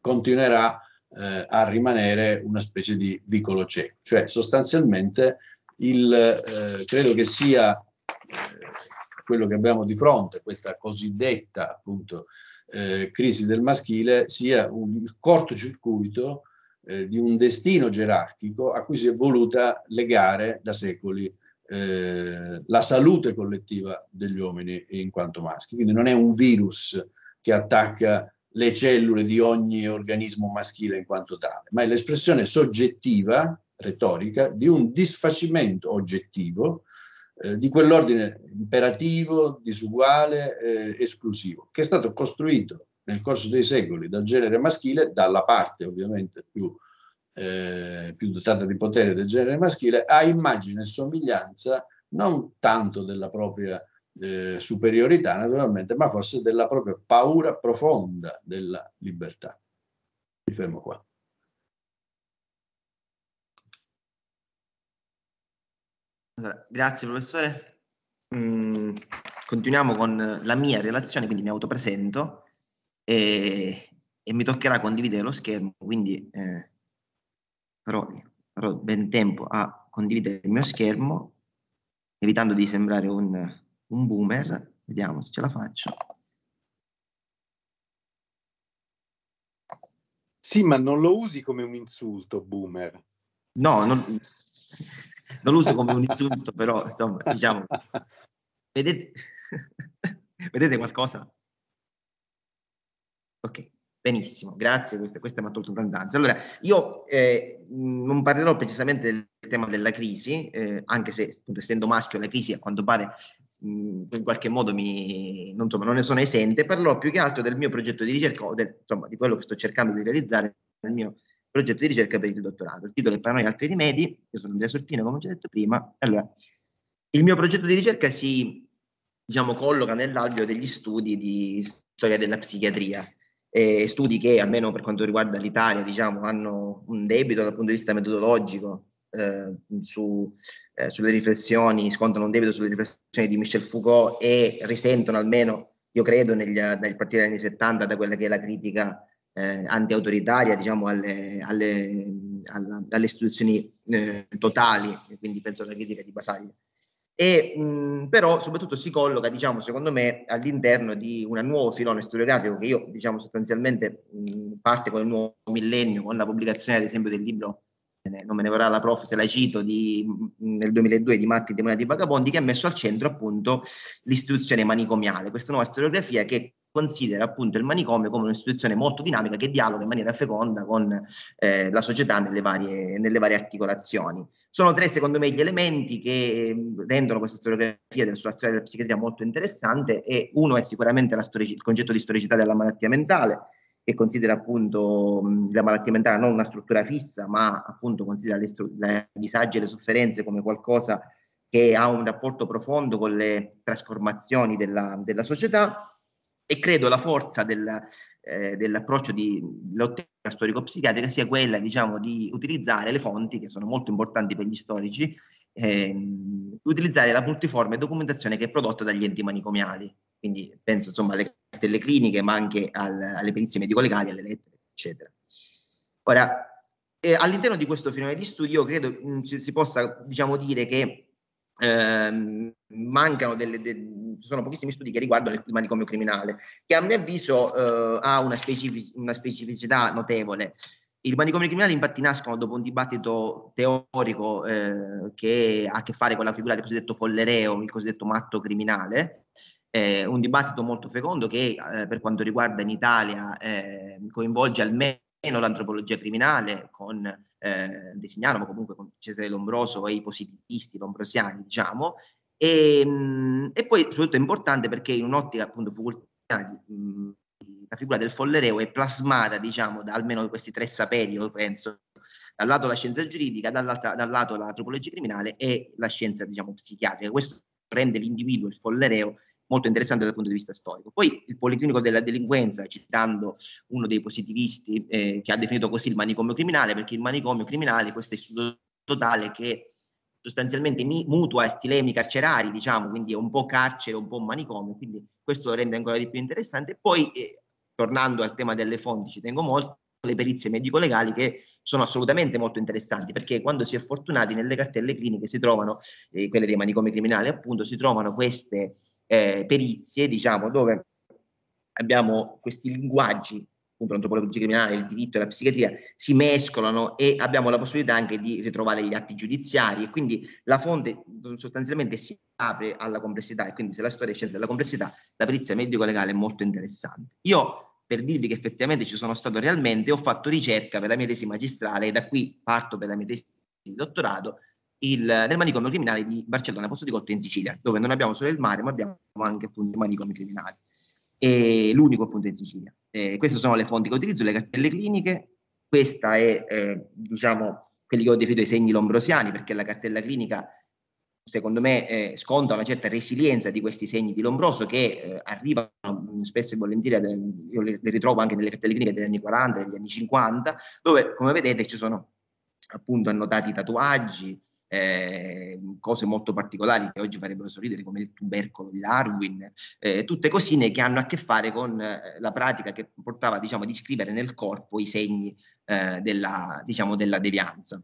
continuerà eh, a rimanere una specie di vicolo cieco. Cioè sostanzialmente il, eh, credo che sia eh, quello che abbiamo di fronte, questa cosiddetta appunto eh, crisi del maschile, sia un cortocircuito di un destino gerarchico a cui si è voluta legare da secoli eh, la salute collettiva degli uomini in quanto maschi. Quindi non è un virus che attacca le cellule di ogni organismo maschile in quanto tale, ma è l'espressione soggettiva, retorica, di un disfacimento oggettivo eh, di quell'ordine imperativo, disuguale, eh, esclusivo, che è stato costruito nel corso dei secoli dal genere maschile, dalla parte ovviamente più eh, più dotata di potere del genere maschile, ha immagine e somiglianza non tanto della propria eh, superiorità, naturalmente, ma forse della propria paura profonda della libertà. Mi fermo qua. Allora, grazie professore. Mm, continuiamo con la mia relazione, quindi mi autopresento e, e mi toccherà condividere lo schermo, quindi eh, però avrò ben tempo a condividere il mio schermo, evitando di sembrare un, un boomer, vediamo se ce la faccio. Sì, ma non lo usi come un insulto, boomer. No, non, non lo uso come un insulto, però insomma, diciamo, vedete, *laughs* vedete qualcosa? Ok. Benissimo, grazie, questo, questo è Mattolto Dandanza. Allora, io eh, non parlerò precisamente del tema della crisi, eh, anche se appunto, essendo maschio la crisi a quanto pare mh, in qualche modo mi, non, insomma, non, ne sono esente, parlerò più che altro del mio progetto di ricerca, o del, insomma di quello che sto cercando di realizzare nel mio progetto di ricerca per il dottorato. Il titolo è Paranoia e altri rimedi, io sono Andrea Sortino come ho già detto prima. Allora, il mio progetto di ricerca si diciamo, colloca nell'alveo degli studi di storia della psichiatria eh, studi che almeno per quanto riguarda l'Italia diciamo, hanno un debito dal punto di vista metodologico eh, su, eh, sulle riflessioni, scontano un debito sulle riflessioni di Michel Foucault e risentono almeno, io credo, negli, nel partire dagli anni 70 da quella che è la critica eh, anti-autoritaria diciamo, alle, alle, alla, alle istituzioni eh, totali, quindi penso alla critica di Basaglia e mh, mm, però soprattutto si colloca, diciamo, secondo me, all'interno di un nuovo filone storiografico che io, diciamo, sostanzialmente mh, mm, parte con il nuovo millennio, con la pubblicazione, ad esempio, del libro, non me ne vorrà la prof se la cito, di, mh, mm, nel 2002 di Matti Demonati Vagabondi, che ha messo al centro appunto l'istituzione manicomiale, questa nuova storiografia che considera appunto il manicomio come un'istituzione molto dinamica che dialoga in maniera feconda con eh, la società nelle varie, nelle varie, articolazioni. Sono tre secondo me gli elementi che rendono questa storiografia della, sulla storia della psichiatria molto interessante e uno è sicuramente il concetto di storicità della malattia mentale, che considera appunto la malattia mentale non una struttura fissa, ma appunto considera le, le disagi e le sofferenze come qualcosa che ha un rapporto profondo con le trasformazioni della, della società. E credo la forza del, eh, dell'approccio di lotta storico-psichiatrica sia quella diciamo, di utilizzare le fonti, che sono molto importanti per gli storici, ehm, utilizzare la multiforme documentazione che è prodotta dagli enti manicomiali. Quindi penso insomma alle cartelle cliniche, ma anche al, alle perizie medico-legali, alle lettere, eccetera. Ora, eh, all'interno di questo filone di studio credo mh, mm, si, si, possa diciamo, dire che ehm, mancano delle, de, ci sono pochissimi studi che riguardano il manicomio criminale, che a mio avviso eh, ha una, specific- una specificità notevole. I manicomi criminali infatti nascono dopo un dibattito teorico eh, che ha a che fare con la figura del cosiddetto follereo, il cosiddetto matto criminale, eh, un dibattito molto fecondo che eh, per quanto riguarda in Italia eh, coinvolge almeno l'antropologia criminale con eh, Designano, ma comunque con Cesare Lombroso e i positivisti lombrosiani, diciamo, e, ehm, e poi soprattutto è importante perché in un'ottica appunto Foucaultiana la figura del follereo è plasmata diciamo da almeno questi tre saperi, io penso, da un lato la scienza giuridica, dal lato la antropologia criminale e la scienza diciamo psichiatrica. Questo rende l'individuo, il follereo, molto interessante dal punto di vista storico. Poi il Policlinico della delinquenza, citando uno dei positivisti eh, che ha definito così il manicomio criminale, perché il manicomio criminale è questo istituto totale che sostanzialmente mutua stilemi carcerari, diciamo, quindi è un po' carcere, un po' manicomio, quindi questo lo rende ancora di più interessante. Poi, eh, tornando al tema delle fonti, ci tengo molto, le perizie medico-legali che sono assolutamente molto interessanti perché quando si è fortunati nelle cartelle cliniche si trovano, eh, quelle dei manicomi criminali appunto, si trovano queste eh, perizie, diciamo, dove abbiamo questi linguaggi appunto l'antropologia criminale, il diritto e la psichiatria si mescolano e abbiamo la possibilità anche di ritrovare gli atti giudiziari e quindi la fonte mm, sostanzialmente si apre alla complessità e quindi se la storia è scienza della complessità, la perizia medico-legale è molto interessante. Io per dirvi che effettivamente ci sono stato realmente, ho fatto ricerca per la mia tesi magistrale e da qui parto per la mia tesi di dottorato il, nel manicomio criminale di Barcellona, Posto di Cotto in Sicilia, dove non abbiamo solo il mare ma abbiamo anche appunto i manicomi criminali e l'unico appunto in Sicilia. Eh, queste sono le fonti che utilizzo, le cartelle cliniche, questa è eh, diciamo quelli che ho definito i segni lombrosiani perché la cartella clinica secondo me eh, sconta una certa resilienza di questi segni di Lombroso che eh, arrivano mm, spesso e volentieri, eh, io le ritrovo anche nelle cartelle cliniche degli anni 40, degli anni 50, dove come vedete ci sono appunto annotati tatuaggi, Ehm, cose molto particolari che oggi farebbero sorridere come il tubercolo di Darwin, eh, tutte cosine che hanno a che fare con eh, la pratica che portava diciamo, di scrivere nel corpo i segni eh, della, diciamo, della devianza.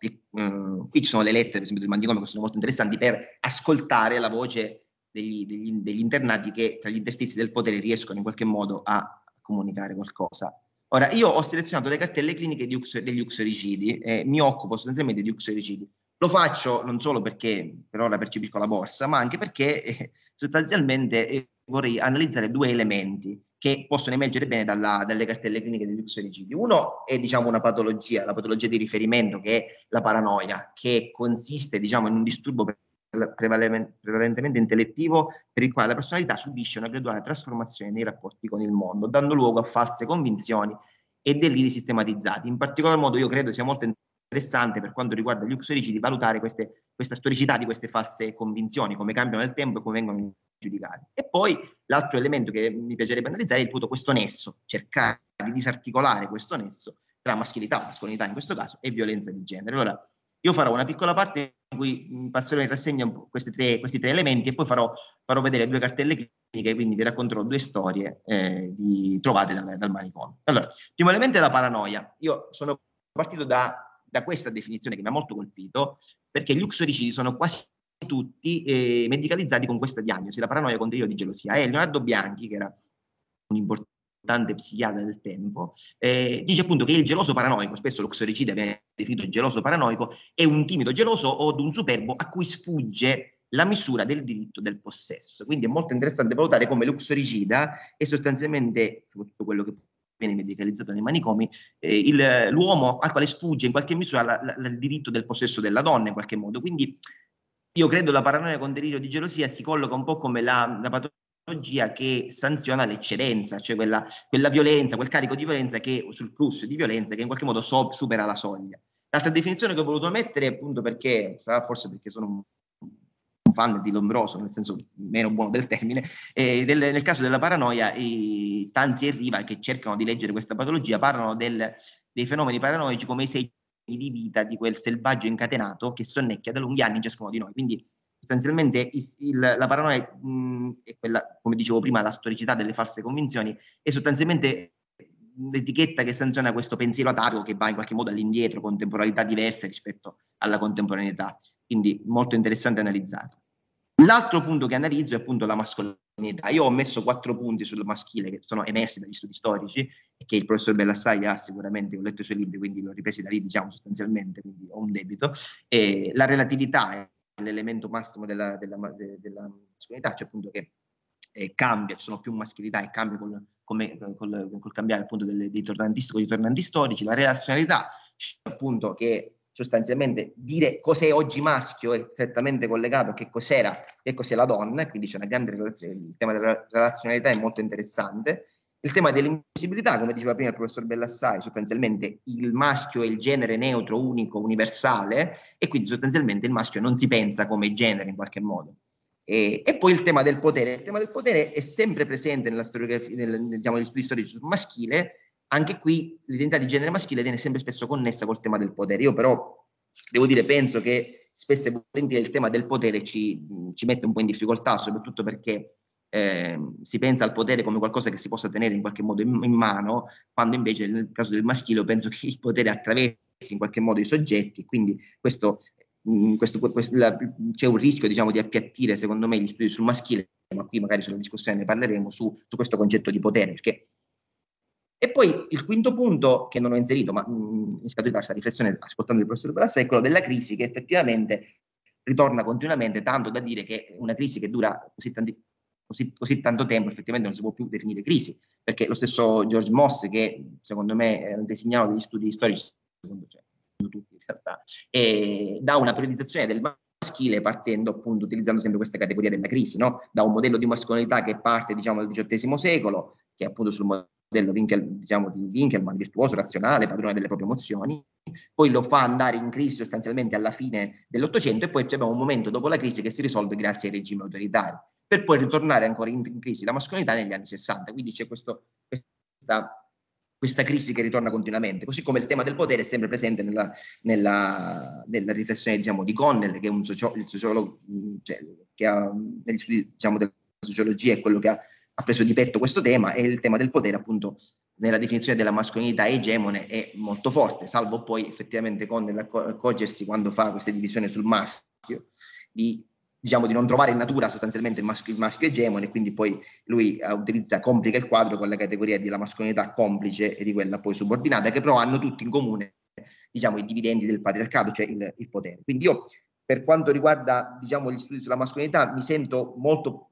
E, mm, qui ci sono le lettere, per esempio, del manicomio che sono molto interessanti per ascoltare la voce degli, degli, degli internati che tra gli interstizi del potere riescono in qualche modo a comunicare qualcosa Ora, io ho selezionato le cartelle cliniche uxor- degli uxoricidi e mi occupo sostanzialmente di uxoricidi. Lo faccio non solo perché per ora percepisco la borsa, ma anche perché eh, sostanzialmente eh, vorrei analizzare due elementi che possono emergere bene dalla, dalle cartelle cliniche degli uxoricidi. Uno è diciamo, una patologia, la patologia di riferimento che è la paranoia, che consiste diciamo, in un disturbo per prevalentemente intellettivo per il quale la personalità subisce una graduale trasformazione nei rapporti con il mondo, dando luogo a false convinzioni e deliri sistematizzati. In particolar modo io credo sia molto interessante per quanto riguarda gli uxorici di valutare queste, questa storicità di queste false convinzioni, come cambiano nel tempo e come vengono giudicate. E poi l'altro elemento che mi piacerebbe analizzare è appunto questo nesso, cercare di disarticolare questo nesso tra maschilità, mascolinità in questo caso, e violenza di genere. Allora, io farò una piccola parte in cui mm, passerò in rassegna questi tre, questi tre elementi e poi farò, farò, vedere due cartelle cliniche, quindi vi racconterò due storie eh, di, trovate dal, dal manicomio. Allora, primo elemento è la paranoia. Io sono partito da, da questa definizione che mi ha molto colpito, perché gli uxoricidi sono quasi tutti eh, medicalizzati con questa diagnosi, la paranoia con trio di gelosia. E Leonardo Bianchi, che era un importante importante psichiatra del tempo, eh, dice appunto che il geloso paranoico, spesso l'oxoricida viene definito geloso paranoico, è un timido geloso o un superbo a cui sfugge la misura del diritto del possesso. Quindi è molto interessante valutare come l'uxoricida è sostanzialmente, soprattutto quello che viene medicalizzato nei manicomi, eh, il, l'uomo al quale sfugge in qualche misura la, la, il diritto del possesso della donna in qualche modo. Quindi io credo la paranoia con delirio di gelosia si colloca un po' come la, la patologia che sanziona l'eccedenza, cioè quella, quella, violenza, quel carico di violenza che, sul plus di violenza che in qualche modo so, supera la soglia. L'altra definizione che ho voluto mettere, appunto perché, sarà forse perché sono un fan di Lombroso, nel senso meno buono del termine, eh, del, nel caso della paranoia, eh, Tanzi e Riva che cercano di leggere questa patologia parlano del, dei fenomeni paranoici come i segni di vita di quel selvaggio incatenato che sonnecchia da lunghi anni in ciascuno di noi. Quindi sostanzialmente il, la paranoia mh, mm, è quella, come dicevo prima, la storicità delle false convinzioni è sostanzialmente l'etichetta che sanziona questo pensiero atavico che va in qualche modo all'indietro con temporalità diverse rispetto alla contemporaneità. Quindi molto interessante analizzato. L'altro punto che analizzo è appunto la mascolinità. Io ho messo quattro punti sul maschile che sono emersi dagli studi storici e che il professor Bellassai ha sicuramente, ho letto i suoi libri, quindi l'ho ripresi da lì, diciamo sostanzialmente, quindi ho un debito. E la relatività l'elemento massimo della, della, della, mascolinità, cioè appunto che eh, cambia, ci sono più maschilità e cambia col, come, col, col cambiare appunto delle, dei tornanti, con tornanti storici, la relazionalità, appunto che sostanzialmente dire cos'è oggi maschio è strettamente collegato a che cos'era e cos'è la donna, quindi c'è una grande relazione, il tema della relazionalità è molto interessante, il tema dell'invisibilità, come diceva prima il professor Bellassai, sostanzialmente il maschio è il genere neutro, unico, universale e quindi sostanzialmente il maschio non si pensa come genere in qualche modo. E, e poi il tema del potere. Il tema del potere è sempre presente nella storiografia, nel, diciamo, negli studi storici sul maschile. Anche qui l'identità di genere maschile viene sempre spesso connessa col tema del potere. Io però, devo dire, penso che spesso e volentieri il tema del potere ci, ci mette un po' in difficoltà, soprattutto perché eh, si pensa al potere come qualcosa che si possa tenere in qualche modo in, in, mano, quando invece nel caso del maschile penso che il potere attraversi in qualche modo i soggetti, quindi questo, mh, mm, questo, questo la, c'è un rischio diciamo, di appiattire secondo me gli studi sul maschile, ma qui magari sulla discussione ne parleremo su, su questo concetto di potere, perché e poi il quinto punto che non ho inserito, ma mh, mm, mi scaturita questa riflessione ascoltando il professor Palassa, è quello della crisi che effettivamente ritorna continuamente, tanto da dire che una crisi che dura così tanti, così, così, tanto tempo effettivamente non si può più definire crisi, perché lo stesso George Moss, che secondo me è un designato degli studi storici, secondo cioè, tutti in realtà, e dà una periodizzazione del maschile partendo appunto utilizzando sempre questa categoria della crisi, no? da un modello di mascolinità che parte diciamo dal XVIII secolo, che è appunto sul modello Winkel, diciamo, di Winkelmann, virtuoso, razionale, padrone delle proprie emozioni, poi lo fa andare in crisi sostanzialmente alla fine dell'Ottocento e poi abbiamo un momento dopo la crisi che si risolve grazie ai regimi autoritari per poi ritornare ancora in, in crisi la mascolinità negli anni 60. Quindi c'è questo, questa, questa, crisi che ritorna continuamente, così come il tema del potere è sempre presente nella, nella, nella riflessione diciamo, di Connell, che è un socio, sociologo cioè, che ha, negli studi diciamo, della sociologia è quello che ha, ha preso di petto questo tema e il tema del potere appunto nella definizione della mascolinità egemone è molto forte, salvo poi effettivamente Connell accorgersi quando fa queste divisioni sul maschio di diciamo di non trovare in natura sostanzialmente il maschio, il maschio egemone, quindi poi lui eh, utilizza, complica il quadro con la categoria della mascolinità complice e di quella poi subordinata, che però hanno tutti in comune diciamo, i dividendi del patriarcato, cioè il, il potere. Quindi io per quanto riguarda diciamo, gli studi sulla mascolinità mi sento molto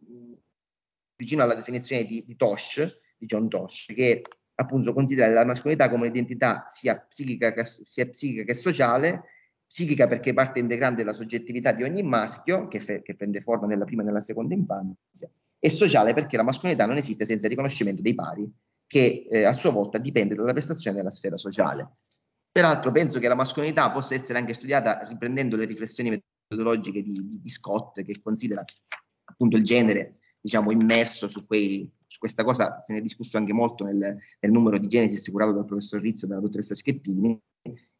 vicino alla definizione di, di Tosh, di John Tosh, che appunto considera la mascolinità come un'identità sia psichica che, sia psichica che sociale, psichica perché parte integrante della soggettività di ogni maschio, che, fe- che prende forma nella prima e nella seconda infanzia, e sociale perché la mascolinità non esiste senza il riconoscimento dei pari, che eh, a sua volta dipende dalla prestazione della sfera sociale. Peraltro penso che la mascolinità possa essere anche studiata riprendendo le riflessioni metodologiche di, di, di Scott, che considera appunto il genere diciamo, immerso su, quei, su questa cosa, se ne è discusso anche molto nel, nel numero di Genesi assicurato dal professor Rizzo e dalla dottoressa Schettini,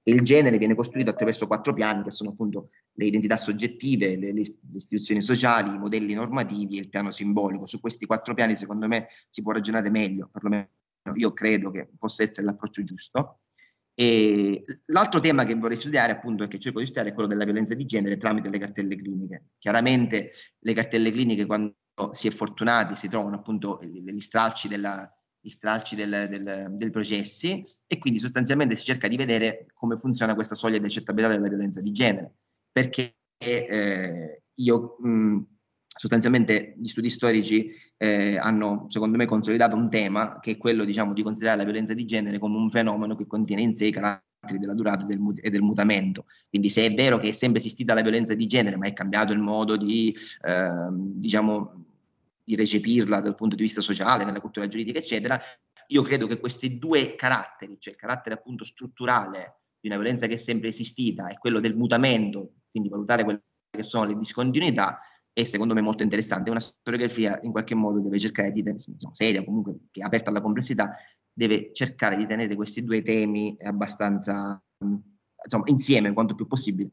il genere viene costruito attraverso quattro piani che sono appunto le identità soggettive, le, le istituzioni sociali, i modelli normativi e il piano simbolico. Su questi quattro piani secondo me si può ragionare meglio, perlomeno io credo che possa essere l'approccio giusto. E l'altro tema che vorrei studiare, appunto, e che cerco di studiare è quello della violenza di genere tramite le cartelle cliniche. Chiaramente le cartelle cliniche, quando si è fortunati, si trovano appunto gli stralci della, gli stralci del, del, del processi e quindi sostanzialmente si cerca di vedere come funziona questa soglia di accettabilità della violenza di genere, perché eh, io mh, sostanzialmente gli studi storici eh, hanno secondo me consolidato un tema che è quello diciamo, di considerare la violenza di genere come un fenomeno che contiene in sé i caratteri della durata e del, mut- e del mutamento. Quindi se è vero che è sempre esistita la violenza di genere, ma è cambiato il modo di, eh, diciamo, di recepirla dal punto di vista sociale, nella cultura giuridica, eccetera, io credo che questi due caratteri, cioè il carattere appunto strutturale di una violenza che è sempre esistita e quello del mutamento, quindi valutare quelle che sono le discontinuità, è secondo me molto interessante. Una storiografia in qualche modo deve cercare di, diciamo, seria comunque, che è aperta alla complessità, deve cercare di tenere questi due temi abbastanza, insomma, insieme quanto più possibile.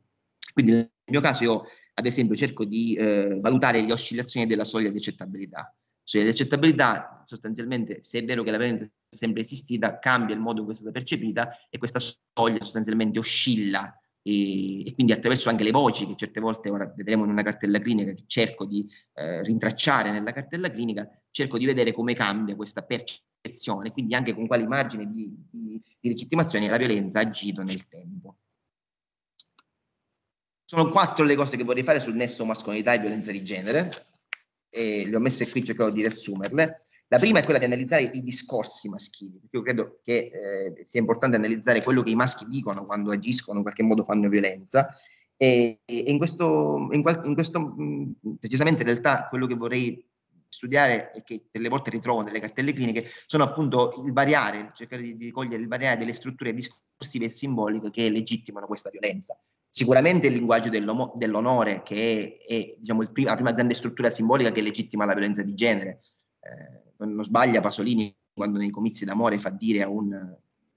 Quindi nel mio caso io ad esempio cerco di eh, valutare le oscillazioni della soglia di accettabilità. Soglia di accettabilità sostanzialmente se è vero che la violenza è sempre esistita cambia il modo in cui è stata percepita e questa soglia sostanzialmente oscilla e, e, quindi attraverso anche le voci che certe volte ora vedremo in una cartella clinica che cerco di eh, rintracciare nella cartella clinica, cerco di vedere come cambia questa percezione, quindi anche con quali margini di, di, di legittimazione la violenza ha agito nel tempo. Sono quattro le cose che vorrei fare sul nesso mascolinità e violenza di genere, e le ho messe qui, cercherò di riassumerle. La prima è quella di analizzare i discorsi maschili, perché io credo che eh, sia importante analizzare quello che i maschi dicono quando agiscono, in qualche modo fanno violenza. E, e in questo, in qual, in questo mh, mm, precisamente in realtà, quello che vorrei studiare e che delle volte ritrovo nelle cartelle cliniche sono appunto il variare, cercare di, di cogliere il variare delle strutture discorsive e simboliche che legittimano questa violenza. Sicuramente il linguaggio dell'onore, che è, è diciamo, prima, la prima grande struttura simbolica che legittima la violenza di genere. Eh, non, sbaglia Pasolini quando nei comizi d'amore fa dire a un,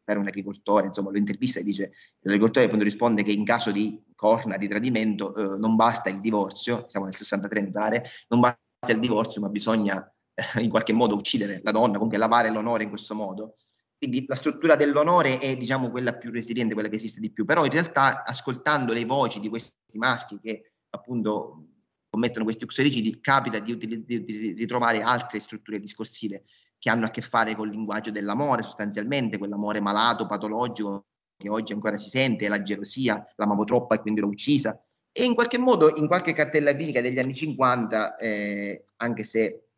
per un agricoltore, insomma, lo intervista e dice, l'agricoltore quando risponde che in caso di corna, di tradimento, eh, non basta il divorzio, siamo nel 63 mi pare, non basta il divorzio ma bisogna eh, in qualche modo uccidere la donna, comunque lavare l'onore in questo modo. Quindi la struttura dell'onore è diciamo quella più resiliente, quella che esiste di più, però in realtà ascoltando le voci di questi maschi che appunto commettono questi uxorigidi capita di, di, di ritrovare altre strutture discorsive che hanno a che fare con il linguaggio dell'amore sostanzialmente, quell'amore malato, patologico che oggi ancora si sente, la gelosia, l'amavo troppo e quindi l'ho uccisa. E in qualche modo in qualche cartella clinica degli anni 50, eh, anche se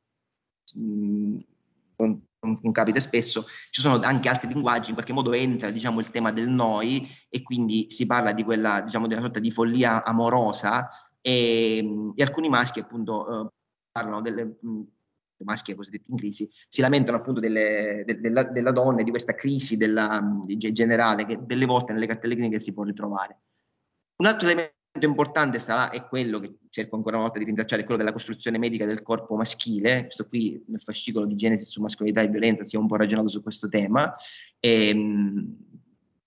mh, con non, capita spesso, ci sono anche altri linguaggi, in qualche modo entra diciamo, il tema del noi e quindi si parla di quella, diciamo, di una sorta di follia amorosa e, e alcuni maschi appunto eh, parlano delle... Mh, mm, maschi cosiddetti in crisi, si lamentano appunto delle, de, della, della, donna e di questa crisi della, mm, generale che delle volte nelle cartelle cliniche si può ritrovare. Un altro elemento importante sarà, è quello che cerco ancora una volta di rintracciare, quello della costruzione medica del corpo maschile, questo qui nel fascicolo di Genesi su mascolinità e violenza si è un po' ragionato su questo tema, e, ehm,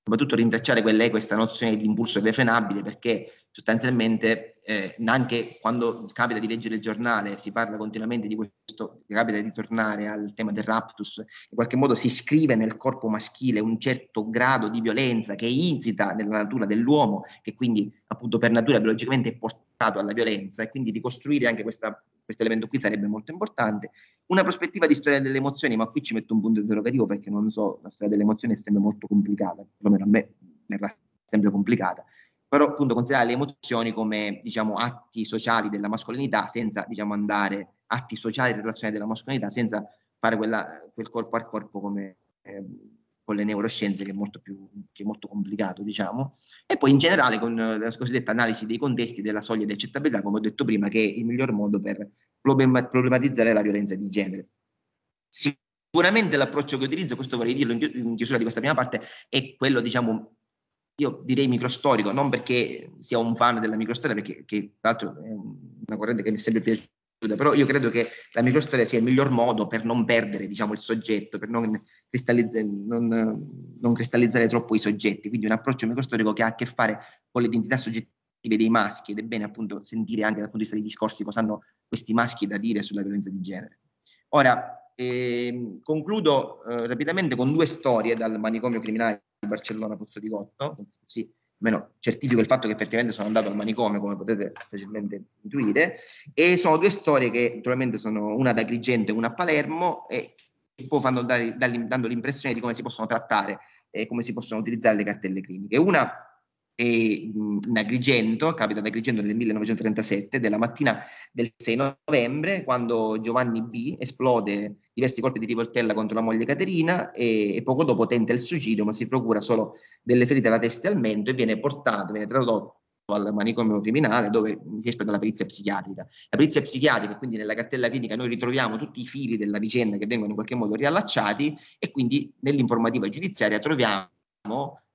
soprattutto rintracciare quella è questa nozione di impulso irrefrenabile perché sostanzialmente eh, anche quando capita di leggere il giornale si parla continuamente di questo, capita di tornare al tema del raptus, in qualche modo si scrive nel corpo maschile un certo grado di violenza che insita nella natura dell'uomo, che quindi appunto per natura biologicamente è portato alla violenza e quindi ricostruire anche questo elemento qui sarebbe molto importante. Una prospettiva di storia delle emozioni, ma qui ci metto un punto interrogativo perché non so, la storia delle emozioni è sempre molto complicata, perlomeno a me verrà sempre complicata, però appunto considerare le emozioni come diciamo, atti sociali della mascolinità senza diciamo, andare atti sociali e relazioni della mascolinità senza fare quella, quel corpo a corpo come... Eh, con le neuroscienze che è molto, più, che è molto complicato, diciamo, e poi in generale con eh, la cosiddetta analisi dei contesti della soglia di accettabilità, come ho detto prima, che è il miglior modo per problematizzare la violenza di genere. Sicuramente l'approccio che utilizzo, questo vorrei dirlo in chiusura di questa prima parte, è quello, diciamo, io direi microstorico, non perché sia un fan della microstoria, perché tra l'altro è una corrente che mi è sempre piaciuta però io credo che la microstoria sia il miglior modo per non perdere diciamo, il soggetto, per non cristallizzare, non, non cristallizzare, troppo i soggetti, quindi un approccio microstorico che ha a che fare con le identità soggettive dei maschi ed è bene appunto sentire anche dal punto di vista dei discorsi cosa hanno questi maschi da dire sulla violenza di genere. Ora, eh, concludo eh, rapidamente con due storie dal manicomio criminale di Barcellona Pozzo di Cotto, sì, almeno certifico il fatto che effettivamente sono andato al manicomio, come potete facilmente intuire, e sono due storie che naturalmente sono una ad Agrigento e una a Palermo e che poi fanno dare, dando l'impressione di come si possono trattare e come si possono utilizzare le cartelle cliniche. Una e in Agrigento, capita ad Agrigento nel 1937, della mattina del 6 novembre, quando Giovanni B. esplode diversi colpi di rivoltella contro la moglie Caterina e, e poco dopo tenta il suicidio, ma si procura solo delle ferite alla testa e al mento e viene portato, viene tradotto al manicomio criminale dove si aspetta la perizia psichiatrica. La perizia psichiatrica, quindi nella cartella clinica noi ritroviamo tutti i fili della vicenda che vengono in qualche modo riallacciati e quindi nell'informativa giudiziaria troviamo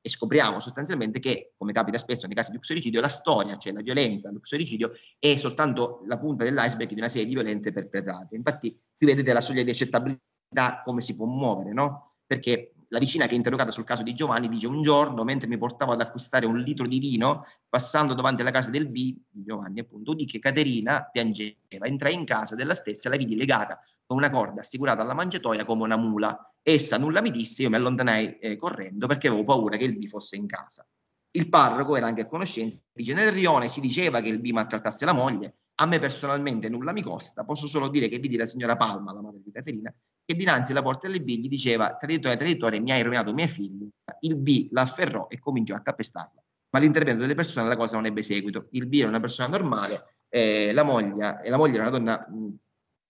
e scopriamo sostanzialmente che, come capita spesso nei casi di uxoricidio, la storia, cioè la violenza, l'uxoricidio, è soltanto la punta dell'iceberg di una serie di violenze perpetrate. Infatti qui vedete la soglia di accettabilità, come si può muovere, no? Perché la vicina che è interrogata sul caso di Giovanni dice un giorno mentre mi portavo ad acquistare un litro di vino passando davanti alla casa del B di Giovanni appunto udì che Caterina piangeva entrai in casa della stessa e la vidi legata con una corda assicurata alla mangiatoia come una mula Essa nulla mi disse, io mi allontanai eh, correndo perché avevo paura che il B fosse in casa. Il parroco era anche a conoscenza di Rione, si diceva che il B maltrattasse la moglie, a me personalmente nulla mi costa, posso solo dire che vidi la signora Palma, la madre di Caterina, che dinanzi alla porta del B gli diceva traditore, traditore, mi hai rovinato mia figlia. Il B la afferrò e cominciò a capestarla. Ma l'intervento delle persone la cosa non ebbe seguito. Il B era una persona normale, eh, la, moglie, eh, la, moglie, era una donna mh, mm,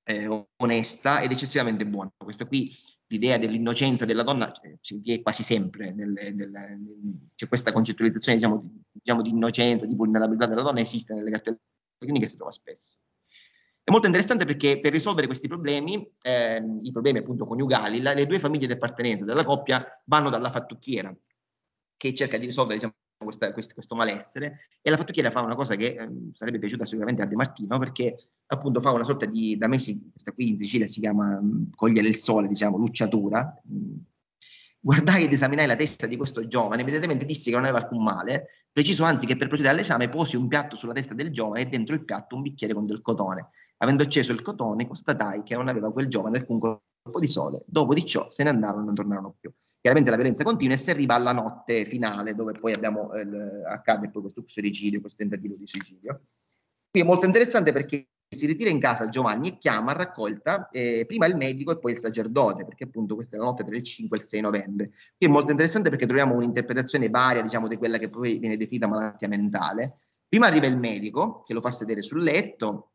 eh, onesta ed eccessivamente buona. Questa qui l'idea dell'innocenza della donna cioè, vi è quasi sempre, nelle, nelle, cioè questa concettualizzazione diciamo, di, diciamo, di, innocenza, di vulnerabilità della donna esiste nelle cartelle cliniche e si trova spesso. È molto interessante perché per risolvere questi problemi, eh, i problemi appunto coniugali, la, le due famiglie di appartenenza della coppia vanno dalla fattucchiera che cerca di risolvere diciamo, questa, questo, questo, malessere e la fattucchiera fa una cosa che eh, sarebbe piaciuta sicuramente a De Martino perché appunto fa una sorta di, da mesi questa qui in Sicilia si chiama mh, mm, cogliere il sole, diciamo, lucciatura. Mm. guardai ed esaminai la testa di questo giovane, immediatamente dissi che non aveva alcun male, preciso anzi che per procedere all'esame posi un piatto sulla testa del giovane e dentro il piatto un bicchiere con del cotone. Avendo acceso il cotone, constatai che non aveva quel giovane alcun colpo di sole, dopo di ciò se ne andarono e non tornarono più. Chiaramente la violenza continua e si arriva alla notte finale dove poi abbiamo, eh, accade poi questo suicidio, questo tentativo di suicidio. Qui è molto interessante perché si ritira in casa Giovanni e chiama a raccolta eh, prima il medico e poi il sacerdote, perché appunto questa è la notte tra il 5 e il 6 novembre. Qui è molto interessante perché troviamo un'interpretazione varia, diciamo, di quella che poi viene definita malattia mentale. Prima arriva il medico che lo fa sedere sul letto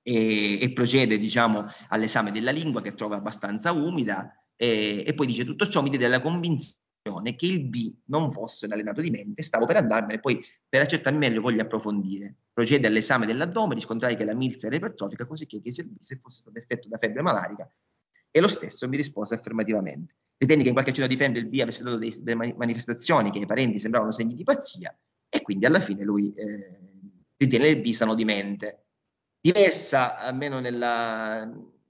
e, e procede, diciamo, all'esame della lingua che trova abbastanza umida e, eh, e poi dice tutto ciò mi diede la convinzione che il B non fosse un allenato di mente, stavo per andarmene, poi per accertarmi meglio voglio approfondire. Procede all'esame dell'addome, riscontrai che la milza era ipertrofica, così che chiese il B se fosse stato effetto da febbre malarica e lo stesso mi rispose affermativamente. Ritenni che in qualche accenno di febbre il B avesse dato dei, delle manifestazioni che ai parenti sembravano segni di pazzia e quindi alla fine lui eh, ritiene il B sano di mente. Diversa, almeno nella,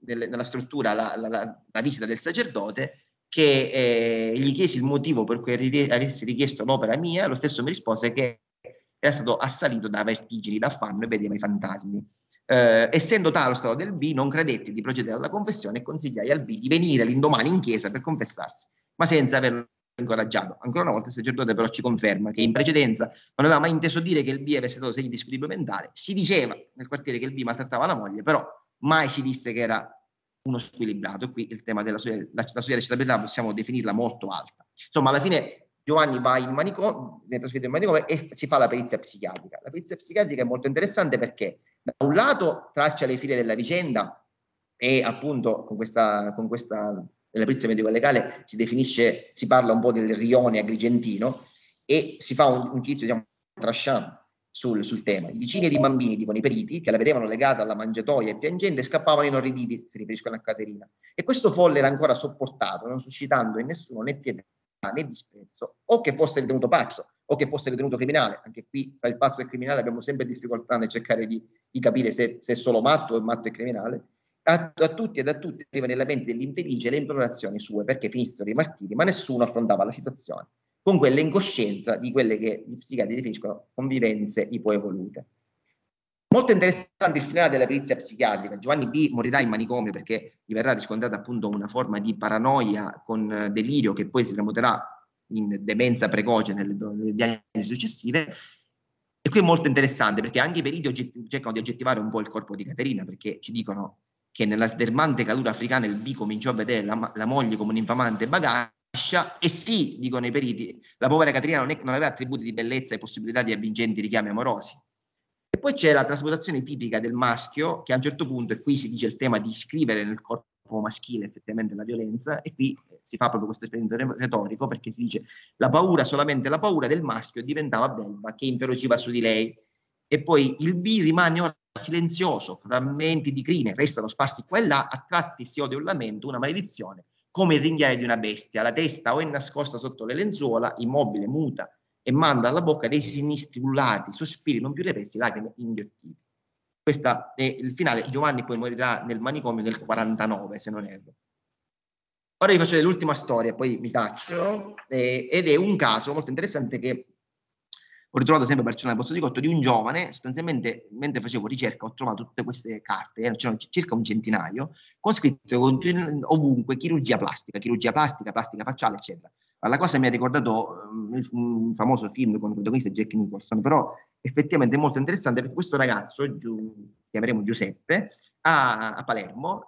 nella struttura la, la, la, la, visita del sacerdote che eh, gli chiesi il motivo per cui ri- avessi richiesto l'opera mia, lo stesso mi rispose che era stato assalito da vertigini, da affanno e vedeva i fantasmi. Eh, essendo tale lo stato del B, non credetti di procedere alla confessione e consigliai al B di venire l'indomani in chiesa per confessarsi, ma senza averlo incoraggiato. Ancora una volta il sacerdote però ci conferma che in precedenza non aveva mai inteso dire che il B avesse dato segni di squilibrio mentale. Si diceva nel quartiere che il B maltrattava la moglie, però mai si disse che era uno squilibrato, e qui il tema della soglia, la, la soglia di accettabilità possiamo definirla molto alta. Insomma, alla fine Giovanni va in manicomio, viene trasferito in manicomio e si fa la perizia psichiatrica. La perizia psichiatrica è molto interessante perché da un lato traccia le file della vicenda e appunto con questa, con questa nella perizia medico-legale si definisce, si parla un po' del rione agrigentino e si fa un, un giudizio diciamo, trasciante sul, sul tema. I vicini ed i bambini, dicono i periti, che la vedevano legata alla mangiatoia e piangendo, scappavano inorriditi, si riferiscono a Caterina. E questo folle era ancora sopportato, non suscitando in nessuno né pietà né disprezzo, o che fosse ritenuto pazzo, o che fosse ritenuto criminale. Anche qui, tra il pazzo e il criminale, abbiamo sempre difficoltà nel cercare di, di capire se, se, è solo matto o matto e criminale. A, a tutti e da tutti arriva nella mente dell'infelice le implorazioni sue perché finissero i martiri, ma nessuno affrontava la situazione con quella incoscienza di quelle che gli psichiatri definiscono convivenze ipoevolute. Molto interessante il finale della perizia psichiatrica. Giovanni B morirà in manicomio perché gli verrà riscontrata appunto una forma di paranoia con eh, delirio che poi si tramuterà in demenza precoce nelle, nelle diagnosi successive. E qui è molto interessante perché anche i periti oggetti, cercano di oggettivare un po' il corpo di Caterina perché ci dicono che nella sdermante caduta africana il B cominciò a vedere la, la moglie come un infamante bagaglio e sì, dicono i periti, la povera Caterina non, è, non, aveva attributi di bellezza e possibilità di avvincenti richiami amorosi. E poi c'è la trasmutazione tipica del maschio che a un certo punto, e qui si dice il tema di scrivere nel corpo maschile effettivamente la violenza e qui eh, si fa proprio questo esperimento retorico perché si dice la paura, solamente la paura del maschio diventava belva che inferociva su di lei e poi il B rimane ora silenzioso, frammenti di crine restano sparsi qua e là, a tratti si ode un lamento, una maledizione come il ringhiare di una bestia, la testa o è nascosta sotto le lenzuola, immobile, muta, e manda alla bocca dei sinistri ululati, sospiri non più repressi, lacrime inghiottite. Questo è il finale. Giovanni poi morirà nel manicomio del 49, se non erro. Ora vi faccio l'ultima storia, poi mi taccio, eh, ed è un caso molto interessante che ho ritrovato sempre persone al posto di cotto di un giovane, sostanzialmente mentre facevo ricerca ho trovato tutte queste carte, erano c'erano circa un centinaio, con scritto ovunque chirurgia plastica, chirurgia plastica, plastica facciale, eccetera. La cosa mi ha ricordato um, il, un mm, famoso film con il protagonista Jack Nicholson, però effettivamente è molto interessante perché questo ragazzo, Giu, chiameremo Giuseppe, a, a Palermo,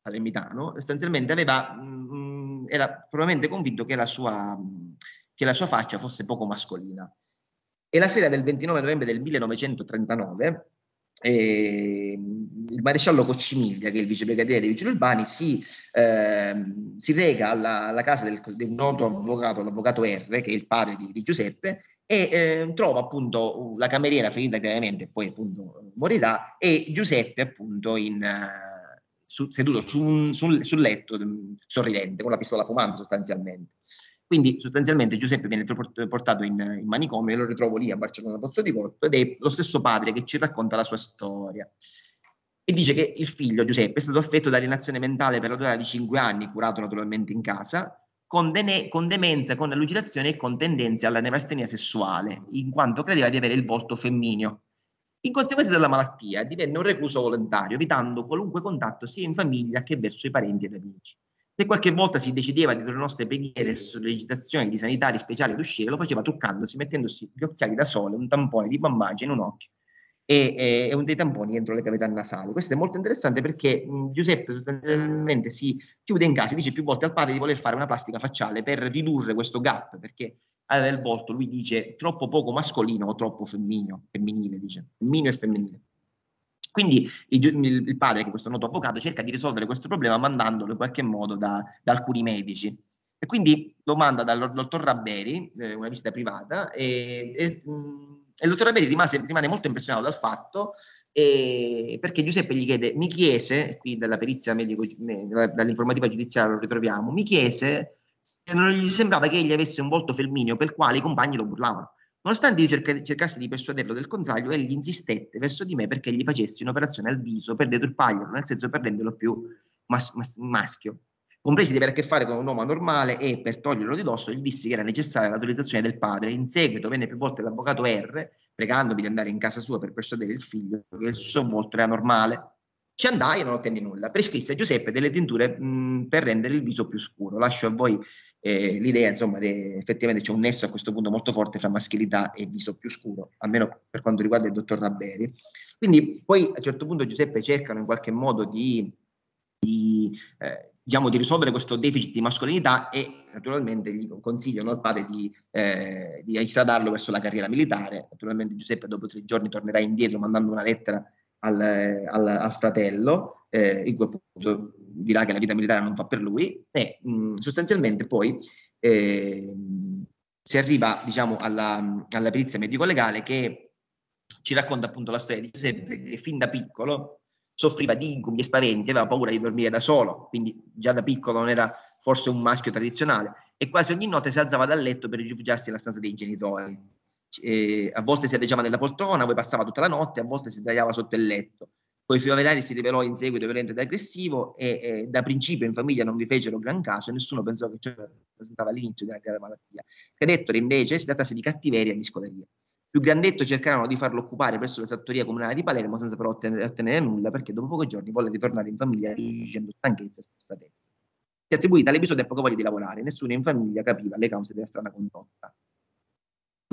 palermitano, sostanzialmente aveva, mh, mm, era probabilmente convinto che la sua, che la sua faccia fosse poco mascolina e la sera del 29 novembre del 1939 eh, il maresciallo Coccimiglia, che è il vicebrigadiere dei vigili urbani, si, eh, si reca alla, alla casa del, di un noto avvocato, l'avvocato R, che è il padre di, di Giuseppe, e eh, trova appunto la cameriera ferita gravemente, poi appunto morirà, e Giuseppe appunto in, su, seduto su un, sul, sul letto mm, sorridente, con la pistola fumante sostanzialmente. Quindi sostanzialmente Giuseppe viene portato in, in manicomio e lo ritrovo lì a Barcellona Pozzo di Porto ed è lo stesso padre che ci racconta la sua storia e dice che il figlio Giuseppe è stato affetto da alienazione mentale per la durata di 5 anni, curato naturalmente in casa, con, dene- con demenza, con allucinazione e con tendenze alla nevastenia sessuale, in quanto credeva di avere il volto femminio. In conseguenza della malattia divenne un recluso volontario, evitando qualunque contatto sia in famiglia che verso i parenti ed amici. Se qualche volta si decideva di le nostre preghiere e sollecitazioni di sanitari speciali ad uscire, lo faceva truccandosi, mettendosi gli occhiali da sole, un tampone di bambagia in un occhio e, e, e, un dei tamponi dentro le cavità nasali. Questo è molto interessante perché mh, Giuseppe sostanzialmente si chiude in casa e dice più volte al padre di voler fare una plastica facciale per ridurre questo gap, perché aveva il volto, lui dice, troppo poco mascolino o troppo femminile, femminile, dice, femminio e femminile. Quindi il, padre, che questo noto avvocato, cerca di risolvere questo problema mandandolo in qualche modo da, da alcuni medici. E quindi lo manda dal dottor Rabberi, eh, una visita privata, e, e, mm, e il dottor Rabberi rimase, rimane molto impressionato dal fatto eh, perché Giuseppe gli chiede, mi chiese, qui dalla perizia medico, dall'informativa giudiziaria lo ritroviamo, mi chiese se non gli sembrava che egli avesse un volto felmineo per il quale i compagni lo burlavano. Nonostante io cerca- cercassi di persuaderlo del contrario, egli insistette verso di me perché gli facessi un'operazione al viso per deturpagliarlo, nel senso per renderlo più mas- mas- maschio. Compresi di avere a che fare con un uomo anormale e, per toglierlo di dosso, gli dissi che era necessaria l'autorizzazione del padre. In seguito venne più volte l'avvocato R, pregandomi di andare in casa sua per persuadere il figlio che il suo volto era normale. Ci andai e non ottenni nulla. Prescrisse a Giuseppe delle tinture mh, per rendere il viso più scuro. Lascio a voi eh, l'idea insomma de, effettivamente c'è un nesso a questo punto molto forte fra maschilità e viso più scuro, almeno per quanto riguarda il dottor Raberi. Quindi poi a un certo punto Giuseppe cercano in qualche modo di, di eh, diciamo, di risolvere questo deficit di mascolinità e naturalmente gli consigliano al padre di, eh, di verso la carriera militare. Naturalmente Giuseppe dopo tre giorni tornerà indietro mandando una lettera al, al, al fratello, eh, in cui appunto dirà che la vita militare non fa per lui, e mh, mm, sostanzialmente poi eh, si arriva diciamo, alla, alla perizia medico-legale che ci racconta appunto la storia di Giuseppe che fin da piccolo soffriva di incubi e spaventi, aveva paura di dormire da solo, quindi già da piccolo non era forse un maschio tradizionale e quasi ogni notte si alzava dal letto per rifugiarsi nella stanza dei genitori eh, a volte si adeggiava nella poltrona, poi passava tutta la notte, a volte si sdraiava sotto il letto. Poi Fiorelari si rivelò in seguito violento ed aggressivo e eh, da principio in famiglia non vi fecero gran caso e nessuno pensò che ciò rappresentava l'inizio di una grave malattia. Credettore invece si trattasse di cattiveria e di scoderia. Più grandetto cercarono di farlo occupare presso la sattoria comunale di Palermo senza però ottenere, ottenere nulla perché dopo pochi giorni volle ritornare in famiglia dicendo stanchezza e spostatezza. Si attribuì tale episodio a poco voglia di lavorare, nessuno in famiglia capiva le cause della strana condotta.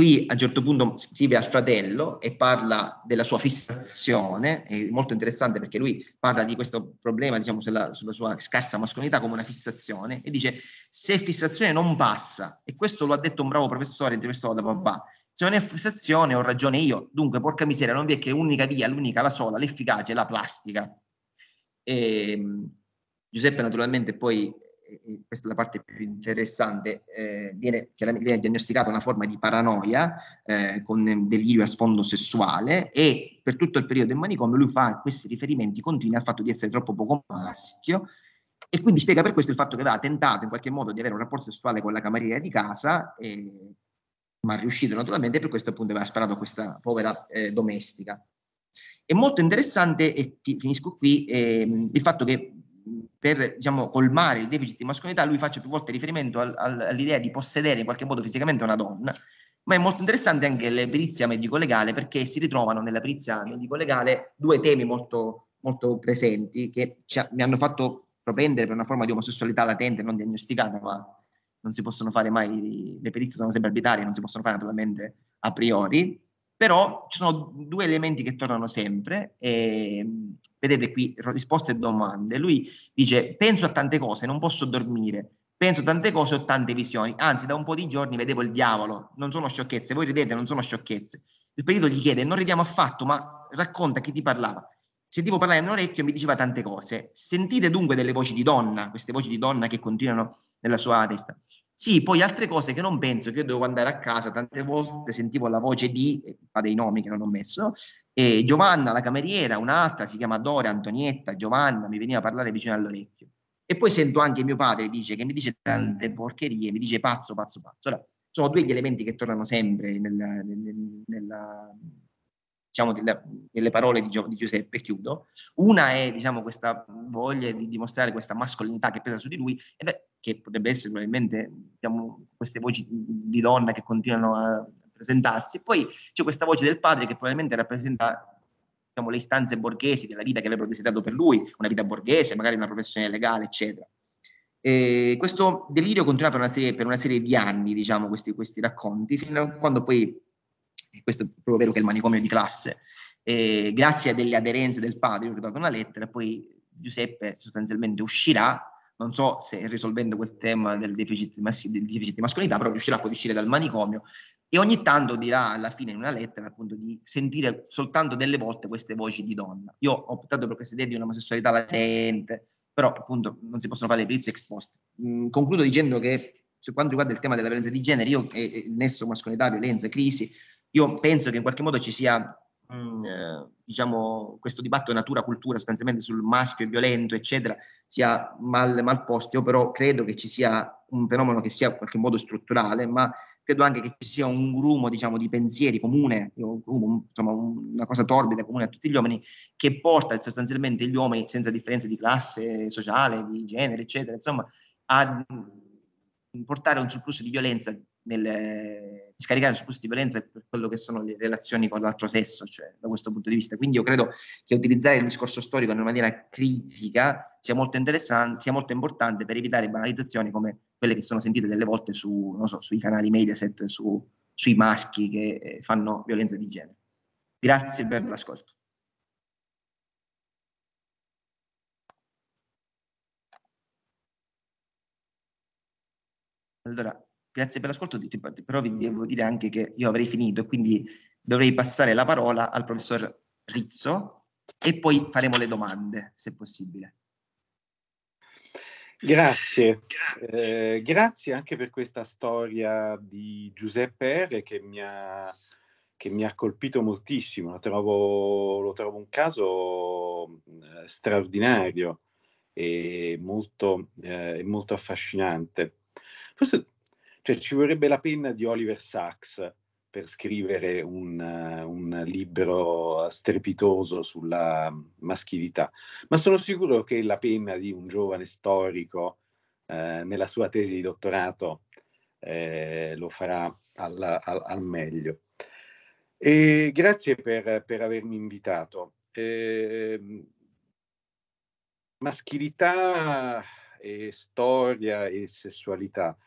Qui a un certo punto scrive al fratello e parla della sua fissazione, è molto interessante perché lui parla di questo problema, diciamo, sulla, sulla sua scarsa mascolinità come una fissazione e dice se fissazione non passa, e questo lo ha detto un bravo professore intervistato da papà, se non è fissazione ho ragione io, dunque porca miseria non vi è che l'unica via, l'unica, la sola, l'efficace la plastica. E, ehm, Giuseppe naturalmente poi questa è la parte più interessante, eh, viene, viene, diagnosticata una forma di paranoia eh, con delirio a sfondo sessuale e per tutto il periodo del manicomio lui fa questi riferimenti continui al fatto di essere troppo poco maschio e quindi spiega per questo il fatto che aveva tentato in qualche modo di avere un rapporto sessuale con la cameriera di casa, eh, ma riuscito naturalmente, e per questo appunto aveva sparato a questa povera eh, domestica. È molto interessante, e ti, finisco qui, ehm, il fatto che per diciamo, colmare il deficit di mascolinità, lui faccia più volte riferimento al, all'idea di possedere in qualche modo fisicamente una donna, ma è molto interessante anche la perizia medico-legale perché si ritrovano nella perizia medico-legale due temi molto, molto presenti che ha, mi hanno fatto propendere per una forma di omosessualità latente, non diagnosticata, ma non si possono fare mai, le perizie sono sempre arbitrarie, non si possono fare naturalmente a priori, però ci sono due elementi che tornano sempre e, ehm, vedete qui risposte e domande, lui dice penso a tante cose, non posso dormire, penso a tante cose, ho tante visioni, anzi da un po' di giorni vedevo il diavolo, non sono sciocchezze, voi ridete, non sono sciocchezze. Il perito gli chiede, non ridiamo affatto, ma racconta chi ti parlava. Sentivo parlare in un orecchio e mi diceva tante cose. Sentite dunque delle voci di donna, queste voci di donna che continuano nella sua testa. Sì, poi altre cose che non penso, che io devo andare a casa, tante volte sentivo la voce di, eh, fa dei nomi che non ho messo, eh, Giovanna, la cameriera, un'altra, si chiama Dora, Antonietta, Giovanna, mi veniva a parlare vicino all'orecchio. E poi sento anche mio padre dice, che mi dice tante porcherie, mi dice pazzo, pazzo, pazzo. Ora, sono due gli elementi che tornano sempre nella, nella, diciamo, della, nelle parole di, Gio, di, Giuseppe, chiudo. Una è diciamo, questa voglia di dimostrare questa mascolinità che pesa su di lui, e che potrebbe essere probabilmente diciamo, queste voci di donna che continuano a presentarsi, e poi c'è questa voce del padre che probabilmente rappresenta diciamo, le istanze borghesi della vita che avrebbero desiderato per lui, una vita borghese, magari una professione legale, eccetera. E questo delirio continua per una serie, per una serie di anni, diciamo, questi, questi, racconti, fino a quando poi, questo è proprio vero che è il manicomio di classe, eh, grazie a delle aderenze del padre, ho ritrovato una lettera, poi Giuseppe sostanzialmente uscirà non so se risolvendo quel tema del deficit, mas- del deficit di mascolinità, però riuscirà poi a uscire dal manicomio e ogni tanto dirà alla fine in una lettera appunto di sentire soltanto delle volte queste voci di donna. Io ho optato per questa idea di un'omosessualità latente, però appunto non si possono fare le ex post. Mm, concludo dicendo che su quanto riguarda il tema della violenza di genere, io e, e nesso mascolinità, violenza, crisi, io penso che in qualche modo ci sia Mm, eh, diciamo, questo dibattito natura-cultura sostanzialmente sul maschio e violento, eccetera, sia mal, mal posto. Io però credo che ci sia un fenomeno che sia in qualche modo strutturale, ma credo anche che ci sia un grumo diciamo, di pensieri comune, un grumo, insomma, una cosa torbida comune a tutti gli uomini, che porta sostanzialmente gli uomini, senza differenze di classe sociale, di genere, eccetera, insomma, a mm, portare un surplus di violenza nel eh, scaricare su di violenza per quello che sono le relazioni con l'altro sesso, cioè, da questo punto di vista. Quindi io credo che utilizzare il discorso storico in una maniera critica sia molto interessante, sia molto importante per evitare banalizzazioni come quelle che sono sentite delle volte su, so, sui canali Mediaset, su, sui maschi che eh, fanno violenza di genere. Grazie per l'ascolto. Allora, Grazie per l'ascolto, però vi devo dire anche che io avrei finito quindi dovrei passare la parola al professor Rizzo e poi faremo le domande, se possibile. Grazie, eh, grazie anche per questa storia di Giuseppe R che mi ha, che mi ha colpito moltissimo, lo trovo, lo trovo un caso eh, straordinario e molto, eh, molto affascinante. Forse cioè ci vorrebbe la penna di Oliver Sacks per scrivere un, un libro strepitoso sulla maschilità, ma sono sicuro che la penna di un giovane storico eh, nella sua tesi di dottorato eh, lo farà al, al, al meglio. E grazie per, per, avermi invitato. Eh, maschilità e storia e sessualità.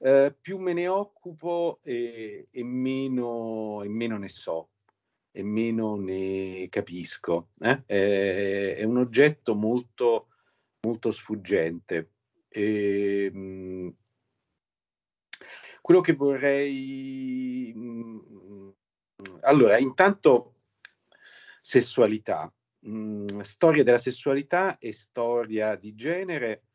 Eh, più me ne occupo e, e, meno, e, meno, ne so e meno ne capisco. Eh? È, eh, è, un oggetto molto, molto sfuggente. E, ehm, quello che vorrei... Mm, allora, intanto sessualità. Mh, mm, storia della sessualità e storia di genere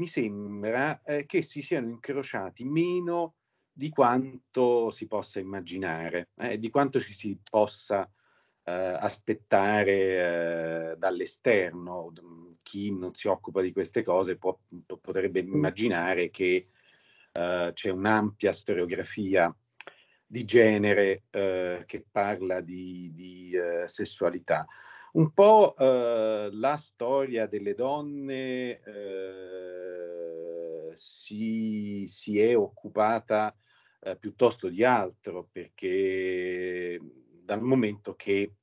mi sembra eh, che si siano incrociati meno di quanto si possa immaginare, eh, di quanto ci si possa eh, aspettare eh, dall'esterno. Chi non si occupa di queste cose può, potrebbe immaginare che eh, c'è un'ampia storiografia di genere eh, che parla di, di sessualità un po' eh, la storia delle donne eh, si, si, è occupata eh, piuttosto di altro perché dal momento che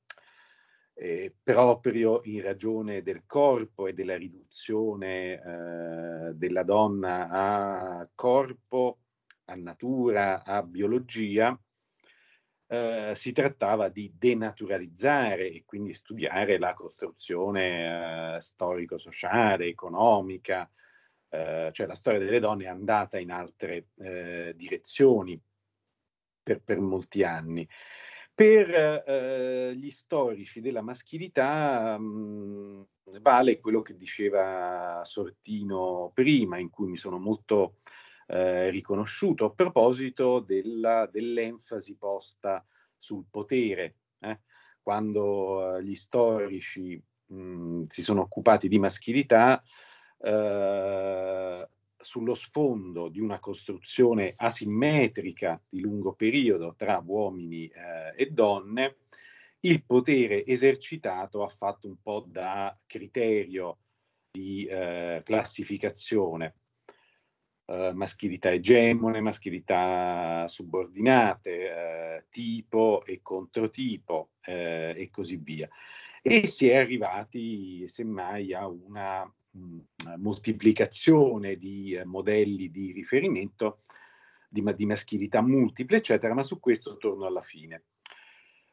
proprio in ragione del corpo e della riduzione eh, della donna a corpo, a natura, a biologia, eh, si trattava di denaturalizzare e quindi studiare la costruzione eh, storico-sociale, economica, eh, cioè la storia delle donne è andata in altre eh, direzioni per, per, molti anni. Per eh, gli storici della maschilità mh, mm, vale quello che diceva Sortino prima, in cui mi sono molto eh, riconosciuto a proposito della, dell'enfasi posta sul potere. Eh? Quando eh, gli storici mh, mm, si sono occupati di maschilità, eh, sullo sfondo di una costruzione asimmetrica di lungo periodo tra uomini eh, e donne, il potere esercitato ha fatto un po' da criterio di eh, classificazione. Eh, maschilità egemone, maschilità subordinate, eh, tipo e controtipo eh, e così via. E si è arrivati semmai a una mh, mm, moltiplicazione di modelli di riferimento di, di, maschilità multiple, eccetera, ma su questo torno alla fine.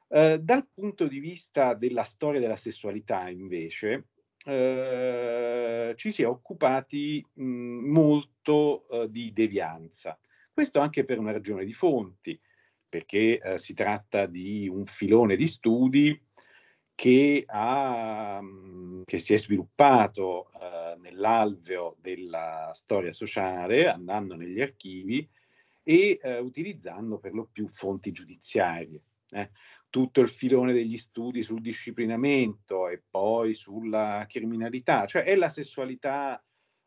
Eh, dal punto di vista della storia della sessualità, invece, eh, ci si è occupati mh, molto eh, di devianza. Questo anche per una ragione di fonti, perché eh, si tratta di un filone di studi che, ha, mh, che si è sviluppato eh, nell'alveo della storia sociale, andando negli archivi e eh, utilizzando per lo più fonti giudiziarie tutto il filone degli studi sul disciplinamento e poi sulla criminalità, cioè è la sessualità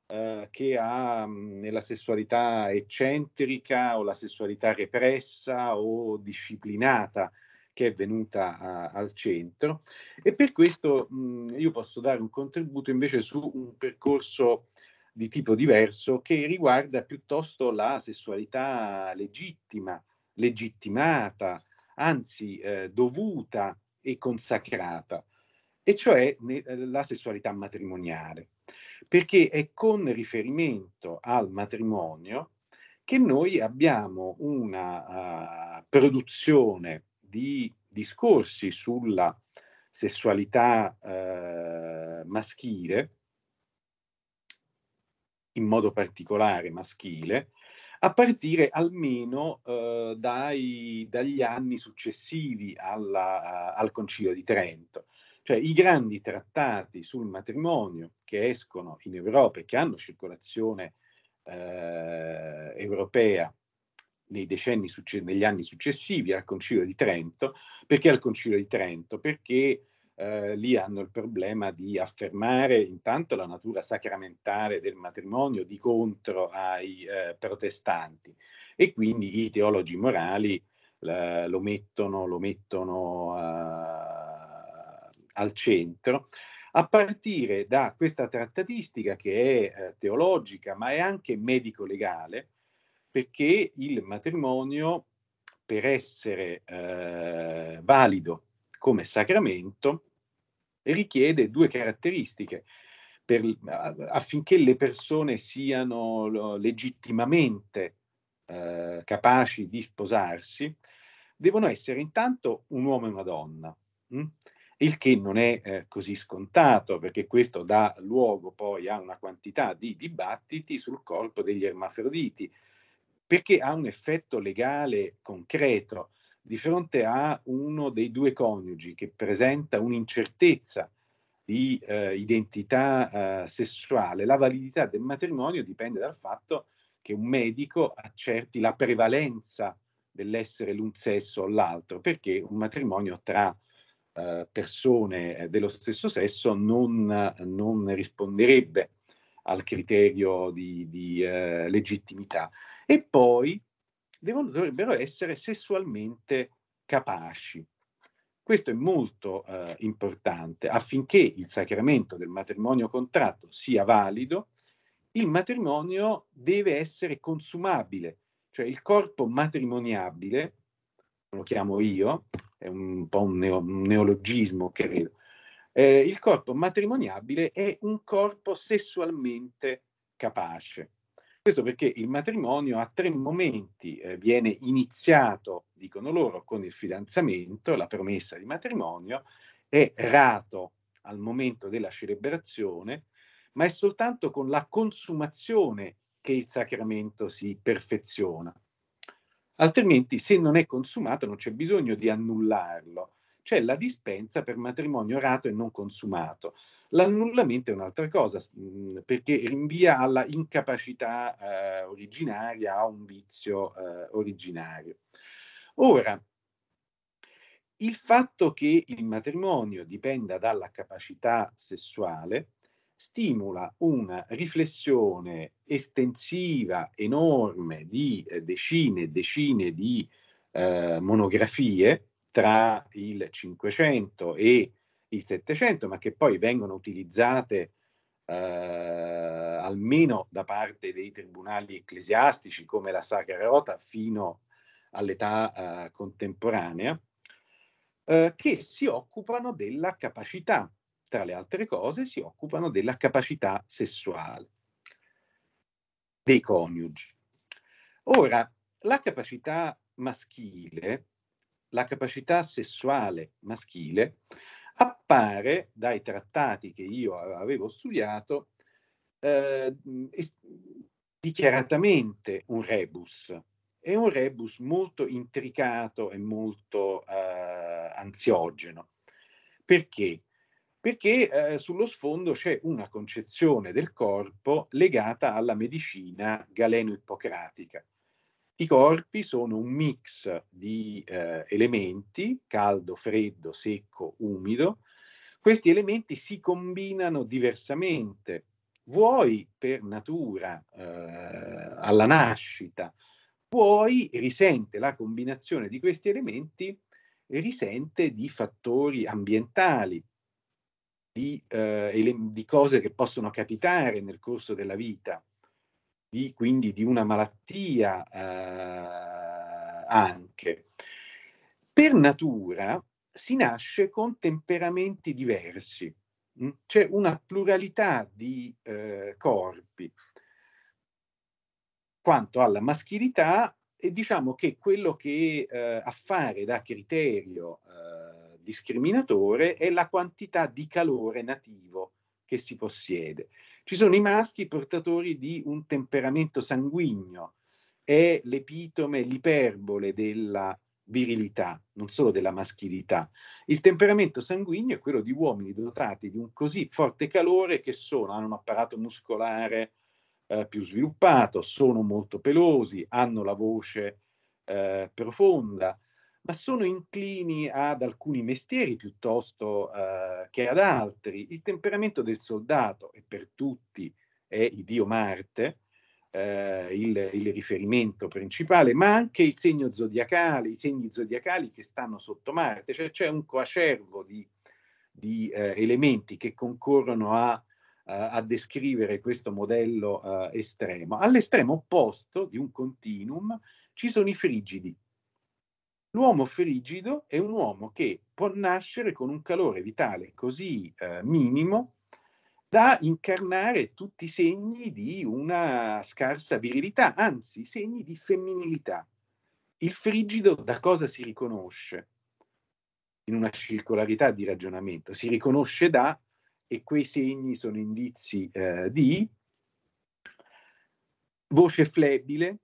eh, che ha nella sessualità eccentrica o la sessualità repressa o disciplinata che è venuta a, al centro e per questo mh, io posso dare un contributo invece su un percorso di tipo diverso che riguarda piuttosto la sessualità legittima, legittimata, anzi eh, dovuta e consacrata, e cioè ne, eh, la sessualità matrimoniale, perché è con riferimento al matrimonio che noi abbiamo una uh, produzione di discorsi sulla sessualità uh, maschile, in modo particolare maschile, a partire almeno eh, dai, dagli anni successivi alla, al Concilio di Trento. Cioè i grandi trattati sul matrimonio che escono in Europa e che hanno circolazione eh, europea nei decenni negli anni successivi al Concilio di Trento, perché al Concilio di Trento? Perché eh, lì hanno il problema di affermare intanto la natura sacramentale del matrimonio di contro ai eh, protestanti e quindi i teologi morali eh, lo mettono, lo mettono eh, al centro a partire da questa trattatistica che è eh, teologica ma è anche medico-legale perché il matrimonio per essere eh, valido come sacramento richiede due caratteristiche. Per, affinché le persone siano legittimamente eh, capaci di sposarsi, devono essere intanto un uomo e una donna, mh? Mm? il che non è eh, così scontato, perché questo dà luogo poi a una quantità di dibattiti sul corpo degli ermafroditi, perché ha un effetto legale concreto di fronte a uno dei due coniugi che presenta un'incertezza di eh, identità eh, sessuale, la validità del matrimonio dipende dal fatto che un medico accerti la prevalenza dell'essere l'un sesso o l'altro, perché un matrimonio tra eh, persone eh, dello stesso sesso non, non risponderebbe al criterio di, di eh, legittimità. E poi devono, dovrebbero essere sessualmente capaci. Questo è molto eh, importante affinché il sacramento del matrimonio contratto sia valido, il matrimonio deve essere consumabile, cioè il corpo matrimoniabile, lo chiamo io, è un po' un, neo, un neologismo credo, eh, il corpo matrimoniabile è un corpo sessualmente capace. Questo perché il matrimonio a tre momenti eh, viene iniziato, dicono loro, con il fidanzamento, la promessa di matrimonio, è rato al momento della celebrazione, ma è soltanto con la consumazione che il sacramento si perfeziona. Altrimenti, se non è consumato, non c'è bisogno di annullarlo, c'è cioè la dispensa per matrimonio orato e non consumato. L'annullamento è un'altra cosa, mm, perché rinvia alla incapacità eh, originaria, a un vizio eh, originario. Ora, il fatto che il matrimonio dipenda dalla capacità sessuale stimola una riflessione estensiva, enorme, di eh, decine e decine di eh, monografie, tra il 500 e il 700, ma che poi vengono utilizzate eh, almeno da parte dei tribunali ecclesiastici come la Sacra Rota fino all'età eh, contemporanea, eh, che si occupano della capacità, tra le altre cose, si occupano della capacità sessuale dei coniugi. Ora, la capacità maschile la capacità sessuale maschile appare dai trattati che io avevo studiato eh, mm, dichiaratamente un rebus. È un rebus molto intricato e molto eh, ansiogeno. Perché? Perché eh, sullo sfondo c'è una concezione del corpo legata alla medicina galeno-ippocratica i corpi sono un mix di eh, elementi, caldo, freddo, secco, umido. Questi elementi si combinano diversamente, vuoi per natura eh, alla nascita, vuoi risente la combinazione di questi elementi, risente di fattori ambientali, di, eh, di cose che possono capitare nel corso della vita di, quindi di una malattia eh, anche. Per natura si nasce con temperamenti diversi, mm? c'è una pluralità di eh, corpi. Quanto alla maschilità, e diciamo che quello che eh, affare da criterio eh, discriminatore è la quantità di calore nativo che si possiede. Ci sono i maschi portatori di un temperamento sanguigno, è l'epitome, l'iperbole della virilità, non solo della maschilità. Il temperamento sanguigno è quello di uomini dotati di un così forte calore che sono, hanno un apparato muscolare eh, più sviluppato, sono molto pelosi, hanno la voce eh, profonda, ma sono inclini ad alcuni mestieri piuttosto eh, che ad altri. Il temperamento del soldato, è per tutti è il dio Marte, eh, il, il, riferimento principale, ma anche il segno zodiacale, i segni zodiacali che stanno sotto Marte, cioè c'è un coacervo di, di eh, elementi che concorrono a, a, a descrivere questo modello eh, estremo. All'estremo opposto di un continuum ci sono i frigidi, L'uomo frigido è un uomo che può nascere con un calore vitale così eh, minimo da incarnare tutti i segni di una scarsa virilità, anzi segni di femminilità. Il frigido da cosa si riconosce? In una circolarità di ragionamento, si riconosce da, e quei segni sono indizi eh, di, voce flebile,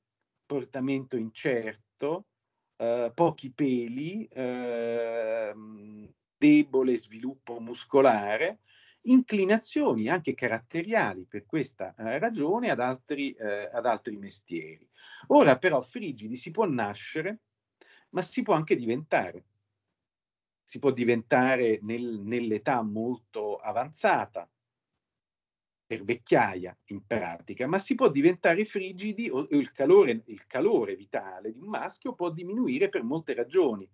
portamento incerto, eh, pochi peli, eh, debole sviluppo muscolare, inclinazioni anche caratteriali per questa eh, ragione ad altri, eh, ad altri mestieri. Ora però frigidi si può nascere, ma si può anche diventare. Si può diventare nel, nell'età molto avanzata, per vecchiaia in pratica, ma si può diventare frigidi o, il calore, il calore vitale di un maschio può diminuire per molte ragioni.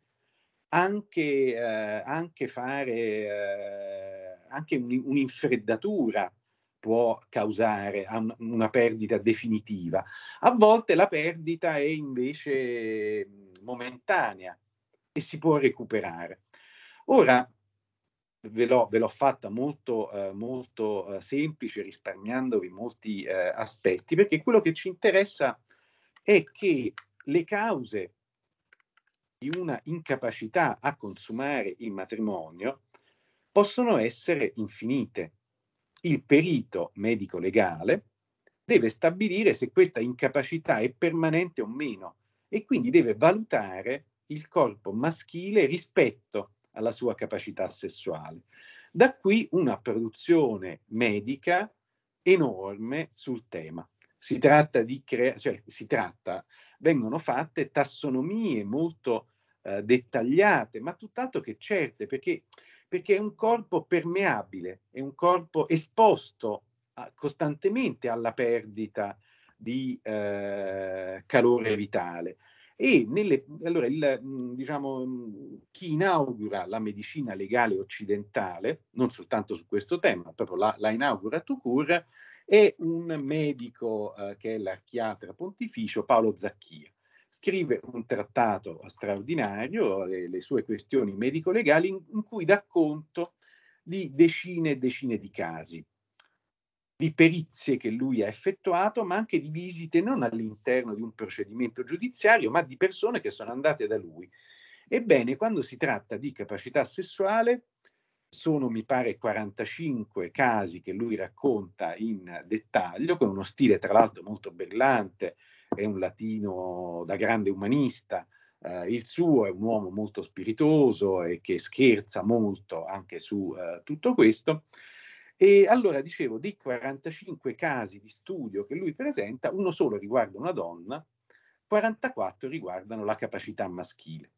Anche, eh, anche fare eh, anche un, un'infreddatura può causare un, una perdita definitiva. A volte la perdita è invece momentanea e si può recuperare. Ora, ve l'ho, ve l'ho fatta molto, eh, molto eh, semplice, risparmiandovi molti eh, aspetti, perché quello che ci interessa è che le cause di una incapacità a consumare il matrimonio possono essere infinite. Il perito medico-legale deve stabilire se questa incapacità è permanente o meno e quindi deve valutare il corpo maschile rispetto a alla sua capacità sessuale. Da qui una produzione medica enorme sul tema. Si tratta di creare, cioè si tratta, vengono fatte tassonomie molto eh, dettagliate, ma tutt'altro che certe, perché, perché è un corpo permeabile, è un corpo esposto a, costantemente alla perdita di eh, calore vitale, e nelle, allora il, diciamo, chi inaugura la medicina legale occidentale, non soltanto su questo tema, proprio la, la inaugura Tucur, è un medico eh, che è l'archiatra pontificio Paolo Zacchia. Scrive un trattato straordinario, eh, le, le sue questioni medico-legali, in, in cui dà conto di decine e decine di casi di perizie che lui ha effettuato, ma anche di visite non all'interno di un procedimento giudiziario, ma di persone che sono andate da lui. Ebbene, quando si tratta di capacità sessuale, sono, mi pare, 45 casi che lui racconta in dettaglio, con uno stile tra l'altro molto brillante, è un latino da grande umanista, eh, il suo è un uomo molto spiritoso e che scherza molto anche su eh, tutto questo. E allora dicevo, dei 45 casi di studio che lui presenta, uno solo riguarda una donna, 44 riguardano la capacità maschile.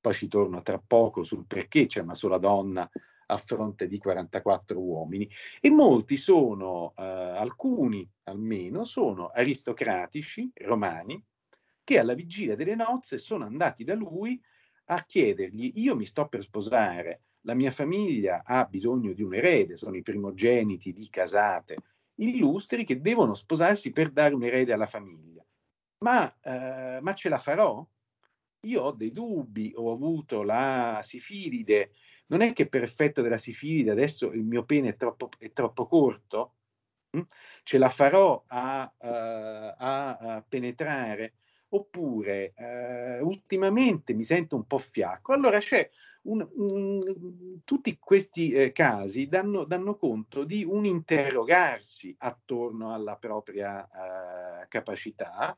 Poi ci torno tra poco sul perché c'è una sola donna a fronte di 44 uomini e molti sono, eh, alcuni almeno, sono aristocratici romani che alla vigilia delle nozze sono andati da lui a chiedergli io mi sto per sposare, la mia famiglia ha bisogno di un erede, sono i primogeniti di casate illustri che devono sposarsi per dare un erede alla famiglia. Ma, eh, ma ce la farò? Io ho dei dubbi, ho avuto la sifilide, non è che per effetto della sifilide adesso il mio pene è troppo, è troppo corto? Hm? Ce la farò a, uh, a, a penetrare? Oppure uh, ultimamente mi sento un po' fiacco? Allora c'è un, un, tutti questi eh, casi danno, danno, conto di un interrogarsi attorno alla propria eh, capacità,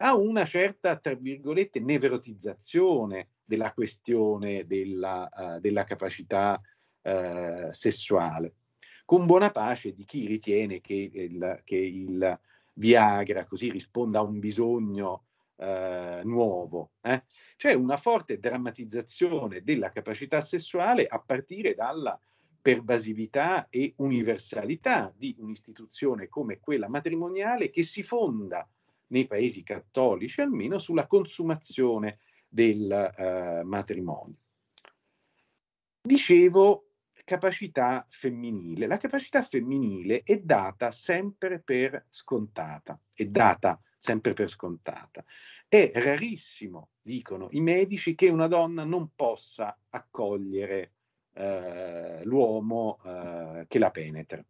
a una certa, tra virgolette, nevrotizzazione della questione della, uh, della capacità uh, sessuale, con buona pace di chi ritiene che il, che il Viagra così risponda a un bisogno uh, nuovo. Eh? C'è cioè, una forte drammatizzazione della capacità sessuale a partire dalla pervasività e universalità di un'istituzione come quella matrimoniale che si fonda nei paesi cattolici almeno sulla consumazione del eh, matrimonio. Dicevo capacità femminile. La capacità femminile è data sempre per scontata, è data sempre per scontata. È rarissimo, dicono i medici, che una donna non possa accogliere eh, l'uomo eh, che la penetra.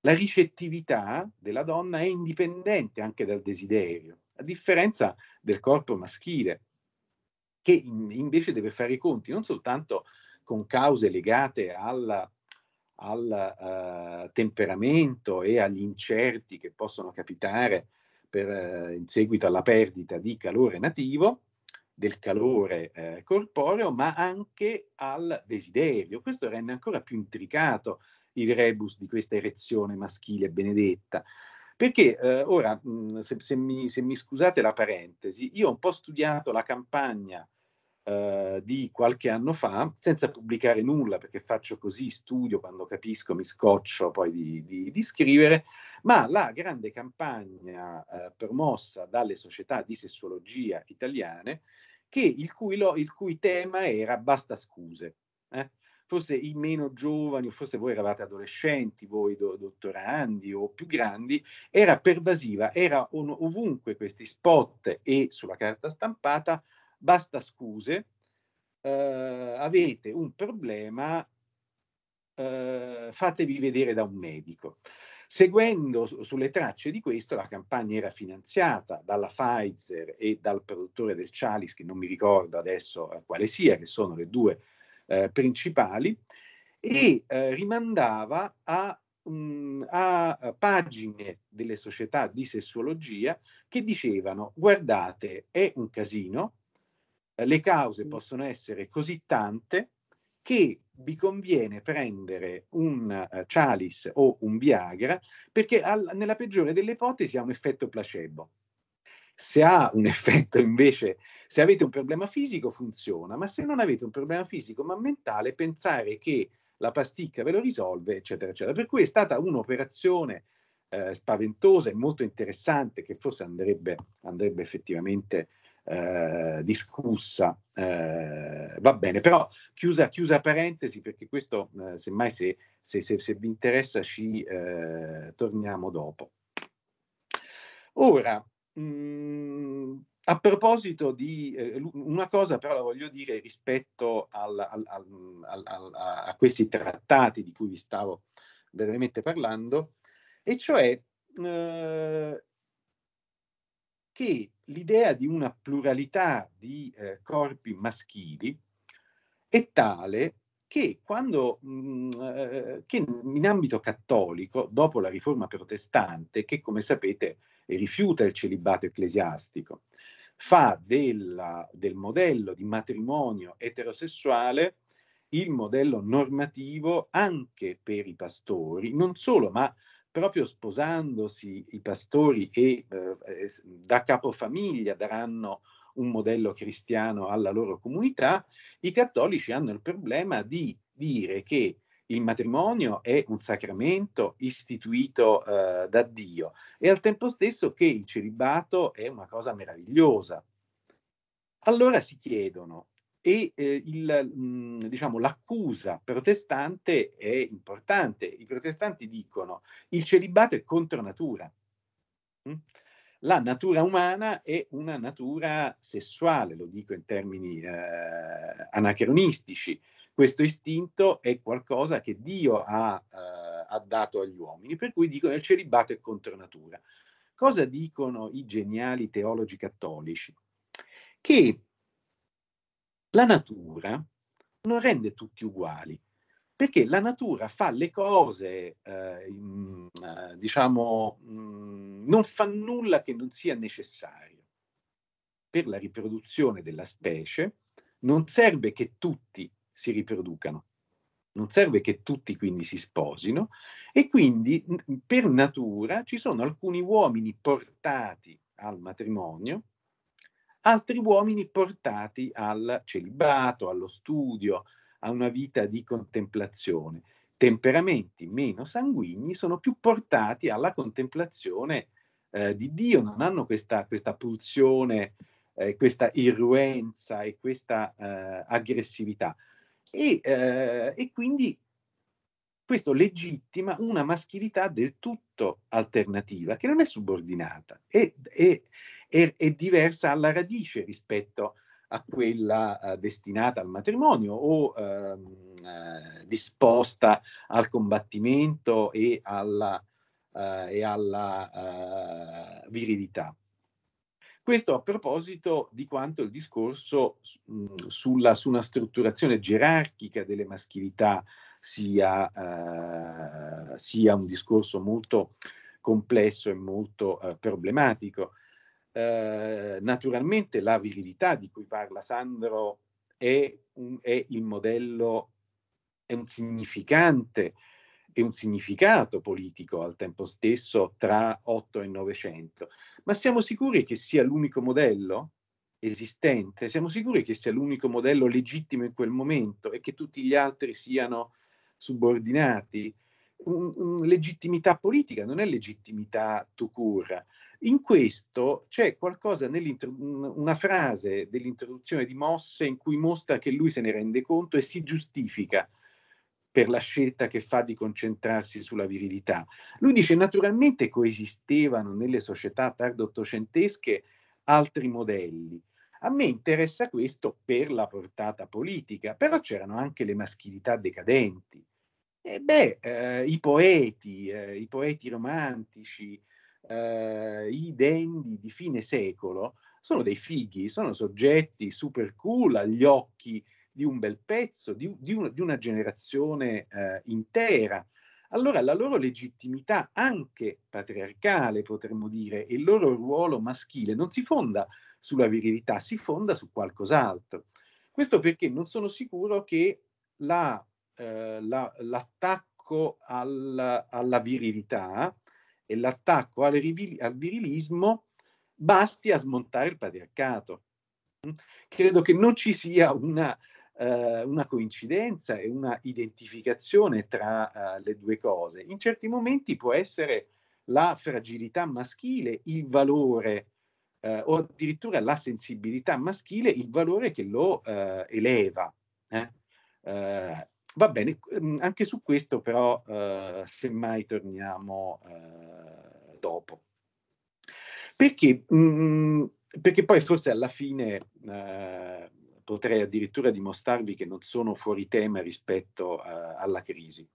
La ricettività della donna è indipendente anche dal desiderio, a differenza del corpo maschile, che in, invece deve fare i conti non soltanto con cause legate alla al uh, temperamento e agli incerti che possono capitare per, eh, in seguito alla perdita di calore nativo, del calore eh, corporeo, ma anche al desiderio. Questo rende ancora più intricato il rebus di questa erezione maschile benedetta. Perché eh, ora, mh, mm, se, se, mi, se mi scusate la parentesi, io ho un po' studiato la campagna eh, di qualche anno fa, senza pubblicare nulla, perché faccio così, studio quando capisco, mi scoccio poi di, di, di scrivere, ma la grande campagna eh, promossa dalle società di sessuologia italiane, che, il, cui lo, il cui tema era basta scuse. Eh? forse i meno giovani, forse voi eravate adolescenti, voi do, dottorandi o più grandi, era pervasiva, era un, ovunque questi spot e sulla carta stampata basta scuse, eh, avete un problema, eh, fatevi vedere da un medico. Seguendo sulle tracce di questo, la campagna era finanziata dalla Pfizer e dal produttore del Cialis, che non mi ricordo adesso eh, quale sia, che sono le due eh, principali, e eh, rimandava a a pagine delle società di sessuologia che dicevano guardate è un casino, le cause mm. possono essere così tante che vi conviene prendere un uh, eh, Cialis o un Viagra perché al, nella peggiore delle ipotesi ha un effetto placebo. Se ha un *laughs* effetto invece, se avete un problema fisico funziona, ma se non avete un problema fisico ma mentale, pensare che la pasticca ve lo risolve, eccetera, eccetera. Per cui è stata un'operazione eh, spaventosa e molto interessante che forse andrebbe, andrebbe effettivamente eh, discussa, eh, va bene, però chiusa, chiusa parentesi perché questo eh, semmai se, se, se, se, vi interessa ci eh, torniamo dopo. Ora, mh, mm, a proposito di eh, una cosa però la voglio dire rispetto al, al, al, a questi trattati di cui vi stavo brevemente parlando, e cioè eh, che l'idea di una pluralità di eh, corpi maschili è tale che, quando, mh, mm, eh, che in ambito cattolico, dopo la riforma protestante, che come sapete rifiuta il celibato ecclesiastico, fa della, del modello di matrimonio eterosessuale il modello normativo anche per i pastori, non solo, ma proprio sposandosi i pastori e eh, da capofamiglia daranno un modello cristiano alla loro comunità, i cattolici hanno il problema di dire che il matrimonio è un sacramento istituito eh, da Dio e al tempo stesso che il celibato è una cosa meravigliosa. Allora si chiedono, e eh, il, mh, mhmm, diciamo, l'accusa protestante è importante. I protestanti dicono il celibato è contro natura. Hm? La natura umana è una natura sessuale, lo dico in termini eh, anacronistici. Questo istinto è qualcosa che Dio ha, eh, ha dato agli uomini, per cui dicono il celibato è contro natura. Cosa dicono i geniali teologi cattolici? Che la natura non rende tutti uguali, perché la natura fa le cose, eh, eh diciamo, mm, non fa nulla che non sia necessario per la riproduzione della specie, non serve che tutti si riproducano, non serve che tutti quindi si sposino e quindi mm, per natura ci sono alcuni uomini portati al matrimonio altri uomini portati al celibato, allo studio, a una vita di contemplazione. Temperamenti meno sanguigni sono più portati alla contemplazione eh, di Dio, non hanno questa, questa pulsione, eh, questa irruenza e questa eh, aggressività. E, eh, e quindi questo legittima una maschilità del tutto alternativa, che non è subordinata, è, è, è, è diversa alla radice rispetto a quella eh, destinata al matrimonio o ehm, eh, disposta al combattimento e alla, eh, e alla uh, virilità. Questo a proposito di quanto il discorso mh, mm, sulla, su una strutturazione gerarchica delle maschilità sia, eh, sia un discorso molto complesso e molto eh, problematico. Eh, naturalmente la virilità di cui parla Sandro è, un, è il modello, è un significante e un significato politico al tempo stesso tra 8 e 900. Ma siamo sicuri che sia l'unico modello esistente? Siamo sicuri che sia l'unico modello legittimo in quel momento e che tutti gli altri siano subordinati, legittimità politica, non è legittimità to cure. In questo c'è qualcosa, una frase dell'introduzione di Mosse in cui mostra che lui se ne rende conto e si giustifica per la scelta che fa di concentrarsi sulla virilità. Lui dice naturalmente coesistevano nelle società tardo-ottocentesche altri modelli. A me interessa questo per la portata politica, però c'erano anche le maschilità decadenti. E eh, beh, eh, i poeti, eh, i poeti romantici, eh, i dendi di fine secolo sono dei fighi, sono soggetti super cool agli occhi di un bel pezzo, di, di, un, di una generazione eh, intera. Allora la loro legittimità, anche patriarcale potremmo dire, e il loro ruolo maschile non si fonda sulla virilità, si fonda su qualcos'altro. Questo perché non sono sicuro che la eh, la, l'attacco alla, alla, virilità e l'attacco al, al virilismo basti a smontare il patriarcato. Credo che non ci sia una, eh, una coincidenza e una identificazione tra eh, le due cose. In certi momenti può essere la fragilità maschile, il valore eh, o addirittura la sensibilità maschile, il valore che lo eh, eleva. Eh. Eh, Va bene, ehm, anche su questo però eh, semmai torniamo eh, dopo. Perché, mh, mm, perché poi forse alla fine eh, potrei addirittura dimostrarvi che non sono fuori tema rispetto eh, alla crisi.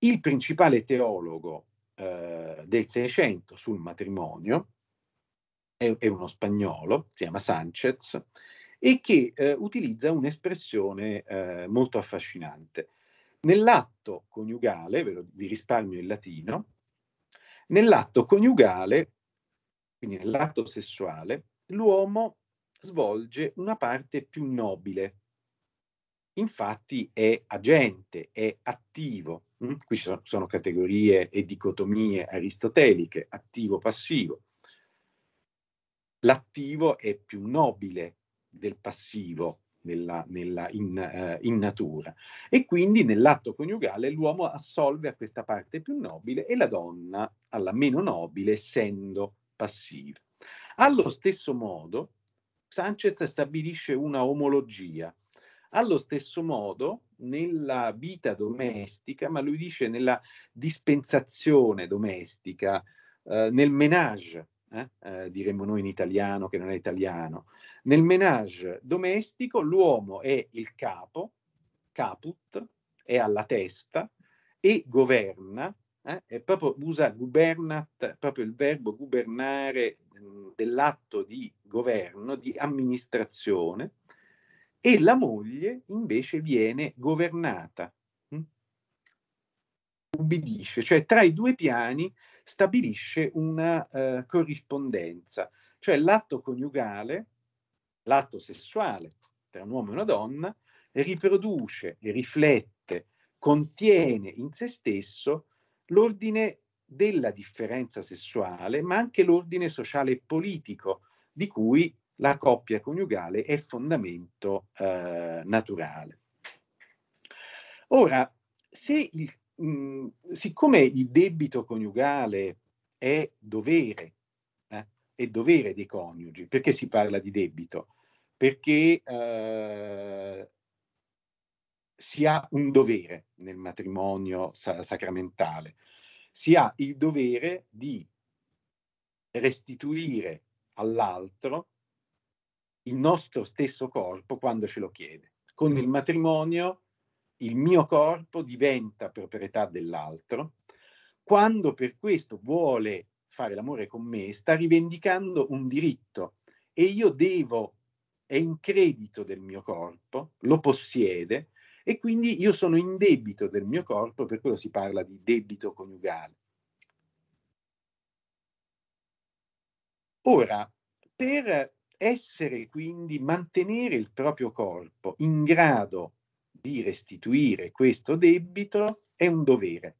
Il principale teologo eh, del Seicento sul matrimonio è, è uno spagnolo, si chiama Sanchez, e che eh, utilizza un'espressione eh, molto affascinante. Nell'atto coniugale, ve lo, vi risparmio il latino, nell'atto coniugale, quindi nell'atto sessuale, l'uomo svolge una parte più nobile. Infatti è agente, è attivo. Hm? Qui sono categorie e dicotomie aristoteliche, attivo-passivo. L'attivo è più nobile, del passivo nella, nella in, eh, in, natura. E quindi nell'atto coniugale l'uomo assolve a questa parte più nobile e la donna alla meno nobile essendo passiva. Allo stesso modo, Sanchez stabilisce una omologia. Allo stesso modo, nella vita domestica, ma lui dice nella dispensazione domestica, eh, nel menage, eh, eh diremmo noi in italiano che non è italiano, nel menage domestico l'uomo è il capo, caput, è alla testa e governa, eh, è proprio, usa gubernat, proprio il verbo governare mm, dell'atto di governo, di amministrazione, e la moglie invece viene governata, mh? Hm? ubbidisce, cioè tra i due piani stabilisce una uh, corrispondenza, cioè l'atto coniugale l'atto sessuale tra un uomo e una donna, riproduce e riflette, contiene in se stesso l'ordine della differenza sessuale, ma anche l'ordine sociale e politico di cui la coppia coniugale è fondamento eh, naturale. Ora, se il, mh, mm, siccome il debito coniugale è dovere, eh, è dovere dei coniugi, perché si parla di debito? perché eh, si ha un dovere nel matrimonio sacramentale, si ha il dovere di restituire all'altro il nostro stesso corpo quando ce lo chiede. Con il mm. matrimonio il mio corpo diventa proprietà dell'altro quando per questo vuole fare l'amore con me, sta rivendicando un diritto e io devo è in credito del mio corpo, lo possiede e quindi io sono in debito del mio corpo, per quello si parla di debito coniugale. Ora, per essere quindi, mantenere il proprio corpo in grado di restituire questo debito è un dovere.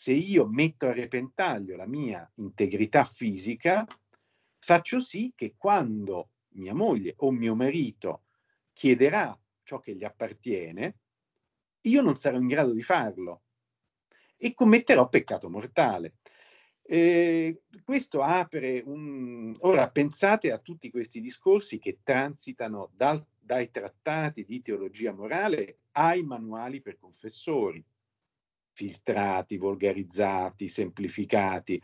Se io metto a repentaglio la mia integrità fisica, faccio sì che quando mia moglie o mio marito chiederà ciò che gli appartiene, io non sarò in grado di farlo e commetterò peccato mortale. Eh, questo apre un... Ora pensate a tutti questi discorsi che transitano dal, dai trattati di teologia morale ai manuali per confessori filtrati, volgarizzati, semplificati.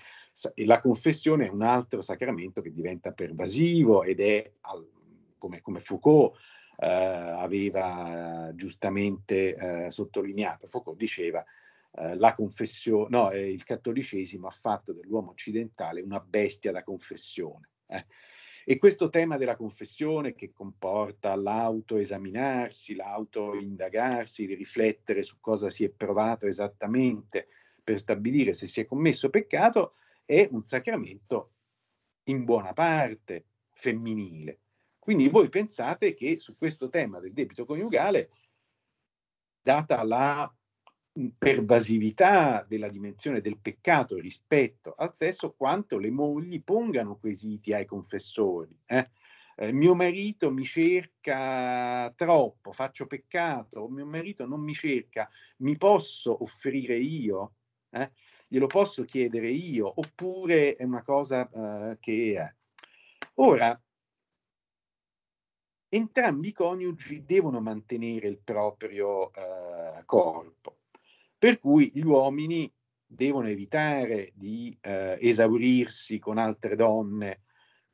La confessione è un altro sacramento che diventa pervasivo ed è, come, come Foucault eh, aveva giustamente eh, sottolineato, Foucault diceva eh, la confessione, no, eh, il cattolicesimo ha fatto dell'uomo occidentale una bestia da confessione. Eh. E questo tema della confessione che comporta l'autoesaminarsi, l'autoindagarsi, di riflettere su cosa si è provato esattamente per stabilire se si è commesso peccato, è un sacramento in buona parte femminile. Quindi voi pensate che su questo tema del debito coniugale, data la pervasività della dimensione del peccato rispetto al sesso quanto le mogli pongano quesiti ai confessori. Eh? Eh, mio marito mi cerca troppo, faccio peccato, mio marito non mi cerca, mi posso offrire io? Eh? Glielo posso chiedere io? Oppure è una cosa eh, che è. Ora, entrambi i coniugi devono mantenere il proprio eh, corpo per cui gli uomini devono evitare di eh, esaurirsi con altre donne,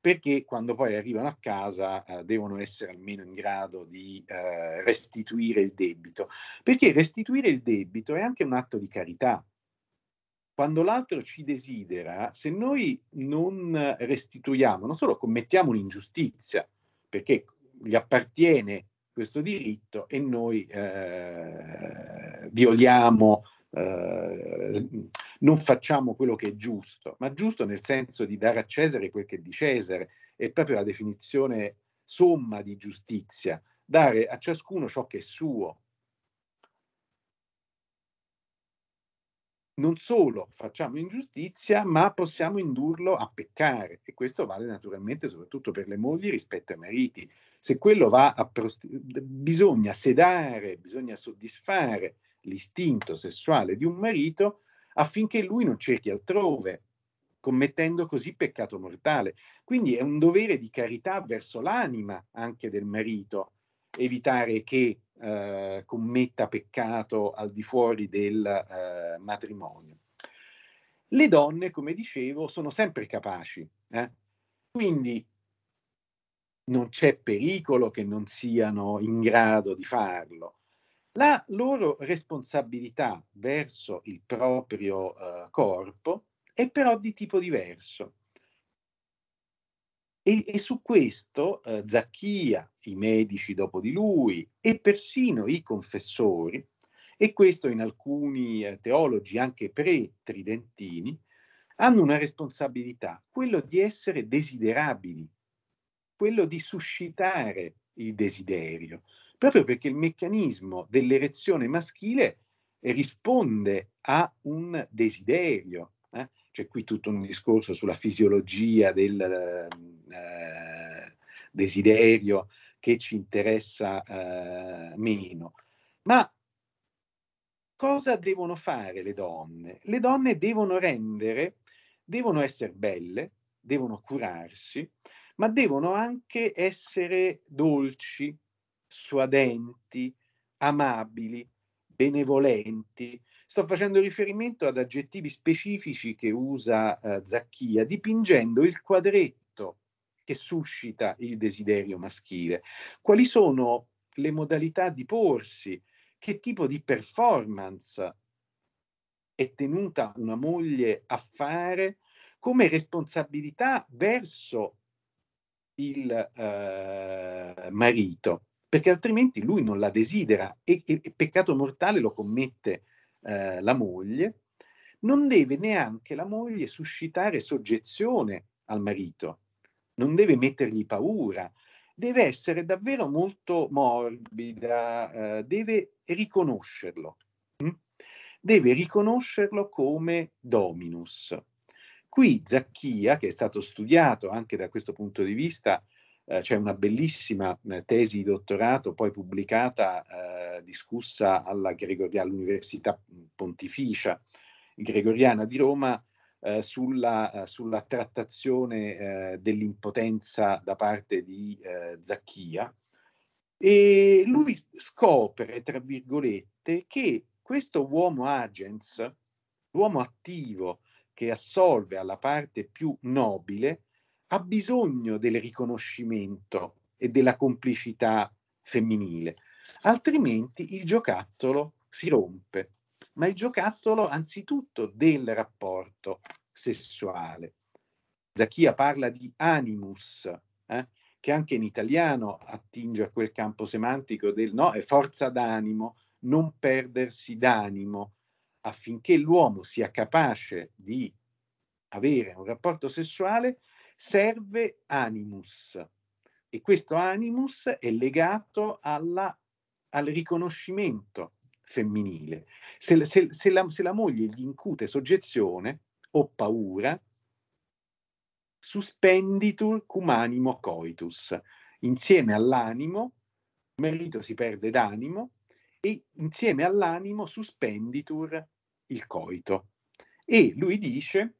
perché quando poi arrivano a casa eh, devono essere almeno in grado di eh, restituire il debito, perché restituire il debito è anche un atto di carità. Quando l'altro ci desidera, se noi non restituiamo, non solo commettiamo un'ingiustizia, perché gli appartiene questo diritto e noi eh, violiamo, eh, non facciamo quello che è giusto, ma giusto nel senso di dare a Cesare quel che è di Cesare, è proprio la definizione somma di giustizia, dare a ciascuno ciò che è suo. Non solo facciamo ingiustizia, ma possiamo indurlo a peccare e questo vale naturalmente soprattutto per le mogli rispetto ai mariti se quello va a prosti- bisogna sedare, bisogna soddisfare l'istinto sessuale di un marito affinché lui non cerchi altrove, commettendo così peccato mortale. Quindi è un dovere di carità verso l'anima anche del marito evitare che eh, commetta peccato al di fuori del eh, matrimonio. Le donne, come dicevo, sono sempre capaci. Eh? Quindi non c'è pericolo che non siano in grado di farlo. La loro responsabilità verso il proprio eh, corpo è però di tipo diverso. E, e su questo eh, Zacchia, i medici dopo di lui e persino i confessori, e questo in alcuni eh, teologi anche pre-tridentini, hanno una responsabilità, quello di essere desiderabili quello di suscitare il desiderio, proprio perché il meccanismo dell'erezione maschile risponde a un desiderio. Eh? C'è qui tutto un discorso sulla fisiologia del eh, desiderio che ci interessa eh, meno. Ma cosa devono fare le donne? Le donne devono rendere, devono essere belle, devono curarsi, ma devono anche essere dolci, suadenti, amabili, benevolenti. Sto facendo riferimento ad aggettivi specifici che usa eh, Zacchia, dipingendo il quadretto che suscita il desiderio maschile. Quali sono le modalità di porsi? Che tipo di performance è tenuta una moglie a fare come responsabilità verso il eh, marito, perché altrimenti lui non la desidera e, e, e peccato mortale lo commette eh, la moglie, non deve neanche la moglie suscitare soggezione al marito, non deve mettergli paura, deve essere davvero molto morbida, eh, deve riconoscerlo, hm? deve riconoscerlo come dominus. Qui Zacchia, che è stato studiato anche da questo punto di vista, eh, c'è cioè una bellissima eh, tesi di dottorato poi pubblicata, eh, discussa all'Università Pontificia Gregoriana di Roma, eh, sulla, eh, sulla, trattazione eh, dell'impotenza da parte di Zacchia. E lui scopre, tra virgolette, che questo uomo agens, l'uomo attivo, che assolve alla parte più nobile, ha bisogno del riconoscimento e della complicità femminile, altrimenti il giocattolo si rompe, ma il giocattolo anzitutto del rapporto sessuale. Zachia parla di animus, eh, che anche in italiano attinge a quel campo semantico del no, è forza d'animo, non perdersi d'animo, affinché l'uomo sia capace di avere un rapporto sessuale, serve animus. E questo animus è legato alla, al riconoscimento femminile. Se, se, se, la, se la moglie gli incute soggezione o paura, suspenditur cum animo coitus. Insieme all'animo, il marito si perde d'animo e insieme all'animo suspenditur il coito. E lui dice,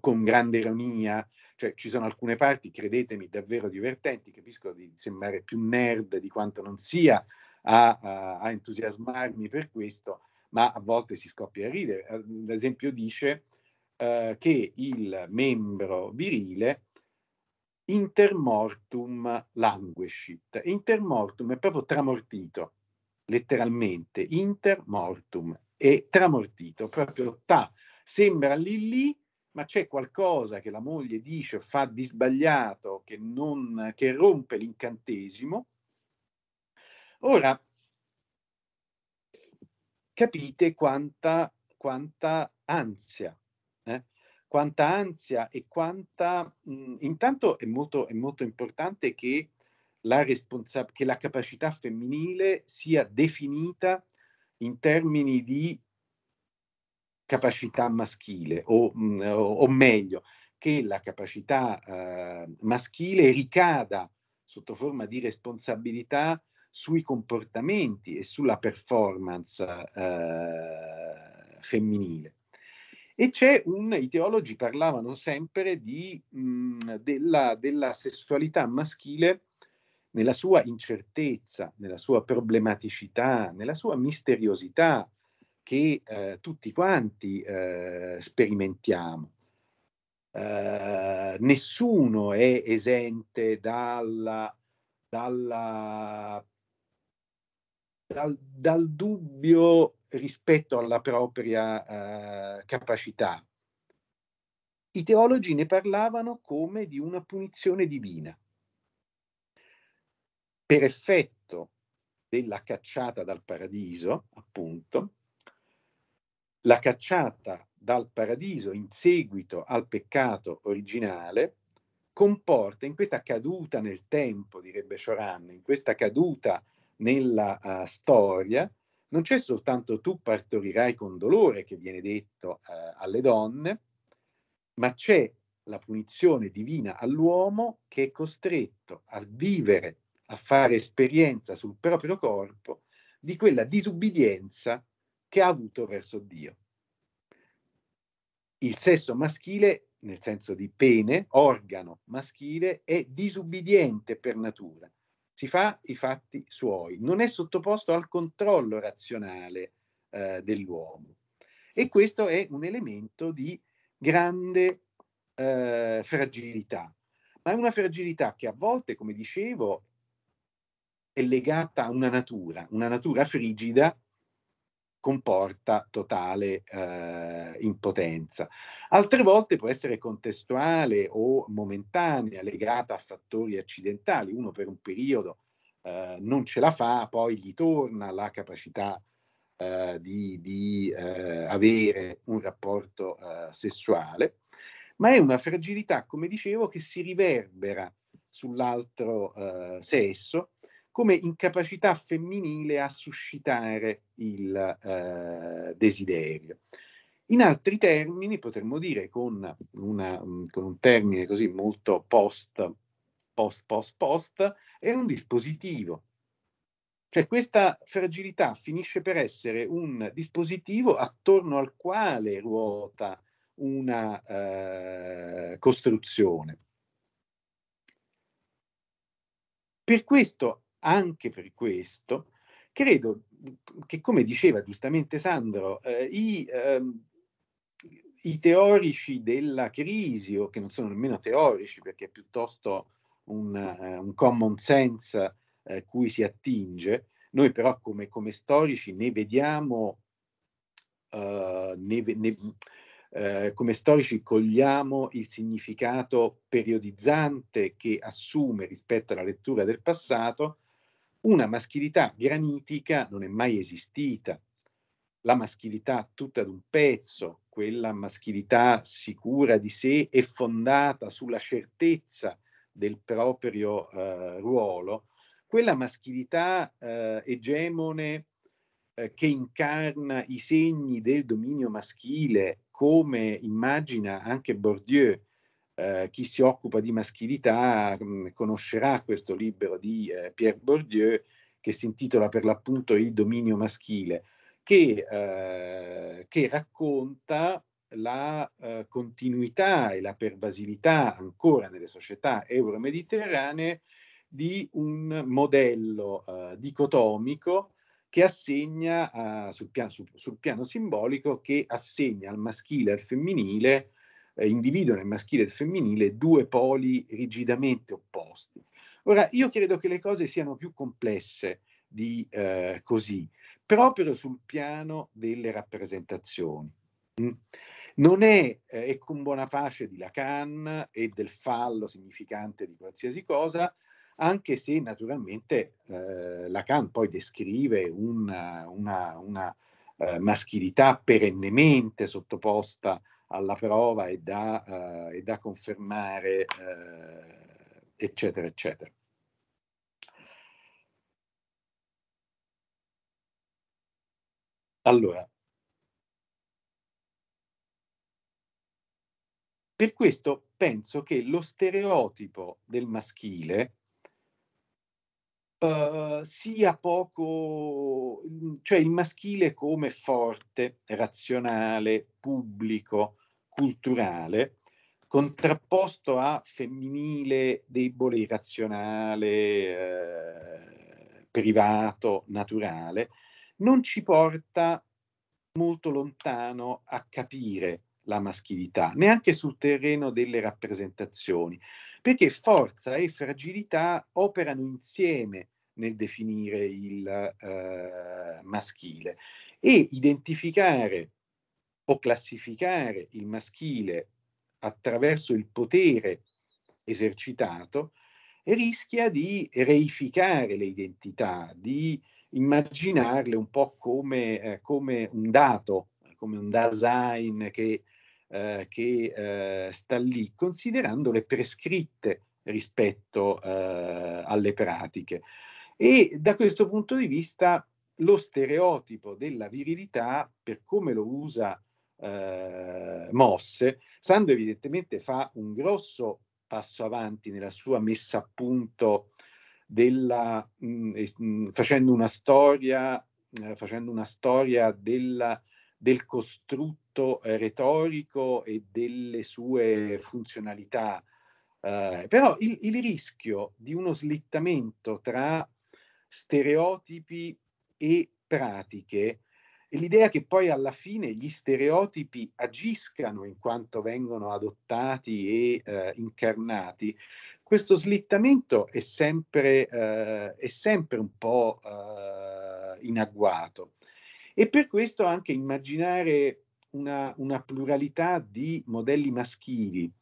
con grande ironia, cioè ci sono alcune parti, credetemi, davvero divertenti, capisco di sembrare più nerd di quanto non sia a, a, a entusiasmarmi per questo, ma a volte si scoppia a ridere. Ad esempio dice eh, che il membro virile intermortum languescit. Intermortum è proprio tramortito, letteralmente, intermortum è tramortito, proprio ta, sembra lì lì, ma c'è qualcosa che la moglie dice o fa di sbagliato che, non, che rompe l'incantesimo. Ora, capite quanta, quanta ansia, eh? quanta ansia e quanta... Mh, mm, intanto è molto, è molto importante che la, responsa- che la capacità femminile sia definita in termini di capacità maschile mm, o, o meglio che la capacità eh, maschile ricada sotto forma di responsabilità sui comportamenti e sulla performance eh, femminile. E c'è un, i teologi parlavano sempre di, mh, mm, della, della, sessualità maschile nella sua incertezza, nella sua problematicità, nella sua misteriosità che eh, tutti quanti eh, sperimentiamo. Eh, nessuno è esente dalla, dalla, dal, dal, dubbio rispetto alla propria eh, capacità. I teologi ne parlavano come di una punizione divina per effetto della cacciata dal paradiso, appunto, la cacciata dal paradiso in seguito al peccato originale comporta in questa caduta nel tempo, direbbe Scioran, in questa caduta nella uh, storia, non c'è soltanto tu partorirai con dolore che viene detto uh, alle donne, ma c'è la punizione divina all'uomo che è costretto a vivere a fare esperienza sul proprio corpo di quella disubbidienza che ha avuto verso Dio. Il sesso maschile, nel senso di pene, organo maschile, è disubbidiente per natura, si fa i fatti suoi, non è sottoposto al controllo razionale eh, dell'uomo. E questo è un elemento di grande eh, fragilità, ma è una fragilità che a volte, come dicevo, è legata a una natura, una natura frigida comporta totale eh, impotenza. Altre volte può essere contestuale o momentanea, legata a fattori accidentali, uno per un periodo eh, non ce la fa, poi gli torna la capacità eh, di, di eh, avere un rapporto eh, sessuale, ma è una fragilità, come dicevo, che si riverbera sull'altro eh, sesso come incapacità femminile a suscitare il eh, desiderio. In altri termini, potremmo dire con, una, mm, con un termine così molto post, post, post, post, è un dispositivo. Cioè questa fragilità finisce per essere un dispositivo attorno al quale ruota una eh, costruzione. Per questo anche per questo, credo mhmm, che, come diceva giustamente Sandro, eh, i, ehm, i, teorici della crisi, o che non sono nemmeno teorici perché è piuttosto un, eh, un common sense eh, cui si attinge, noi però come, come storici ne vediamo, eh, ne, ne, eh, come storici cogliamo il significato periodizzante che assume rispetto alla lettura del passato una maschilità granitica non è mai esistita. La maschilità tutta ad un pezzo, quella maschilità sicura di sé e fondata sulla certezza del proprio eh, ruolo, quella maschilità eh, egemone eh, che incarna i segni del dominio maschile, come immagina anche Bourdieu eh, chi si occupa di maschilità mh, mm, conoscerà questo libro di eh, Pierre Bourdieu che si intitola per l'appunto Il dominio maschile, che, eh, che racconta la eh, continuità e la pervasività ancora nelle società euro-mediterranee di un modello eh, dicotomico che assegna, sul piano, sul, piano, simbolico, che assegna al maschile e al femminile eh, individuo nel maschile e nel femminile due poli rigidamente opposti. Ora, io credo che le cose siano più complesse di eh, così, proprio sul piano delle rappresentazioni. Mm. Non è, eh, e con buona pace di Lacan e del fallo significante di qualsiasi cosa, anche se naturalmente eh, Lacan poi descrive una, una, una eh, maschilità perennemente sottoposta alla prova e da, eh, e da confermare, eh, eccetera, eccetera. Allora, per questo penso che lo stereotipo del maschile Uh, sia poco, cioè il maschile come forte, razionale, pubblico, culturale contrapposto a femminile, debole, irrazionale, eh, privato, naturale, non ci porta molto lontano a capire la maschilità, neanche sul terreno delle rappresentazioni, perché forza e fragilità operano insieme nel definire il eh, maschile e identificare o classificare il maschile attraverso il potere esercitato rischia di reificare le identità, di immaginarle un po' come, eh, come un dato, come un design che, eh, che eh, sta lì, considerandole prescritte rispetto eh, alle pratiche. E da questo punto di vista lo stereotipo della virilità, per come lo usa eh, mosse, Sando evidentemente fa un grosso passo avanti nella sua messa a punto della, mh, mm, mm, facendo una storia, eh, facendo una storia della, del costrutto eh, retorico e delle sue funzionalità. Eh, però il, il rischio di uno slittamento tra stereotipi e pratiche e l'idea che poi alla fine gli stereotipi agiscano in quanto vengono adottati e eh, incarnati, questo slittamento è sempre, eh, è sempre un po' eh, in agguato. E per questo anche immaginare una, una pluralità di modelli maschili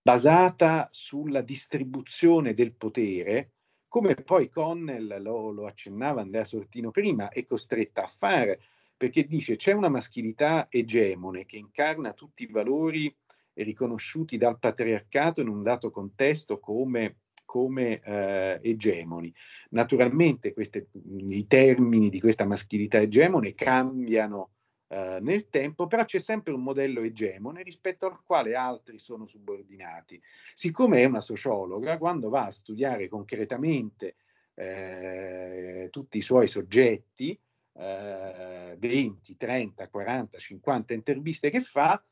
basata sulla distribuzione del potere, come poi Connell, lo, lo accennava Andrea Sortino prima, è costretta a fare, perché dice c'è una maschilità egemone che incarna tutti i valori riconosciuti dal patriarcato in un dato contesto come come eh, egemoni. Naturalmente queste, i termini di questa maschilità egemone cambiano eh, nel tempo, però c'è sempre un modello egemone rispetto al quale altri sono subordinati. Siccome è una sociologa, quando va a studiare concretamente eh, tutti i suoi soggetti, eh, 20, 30, 40, 50 interviste che fa,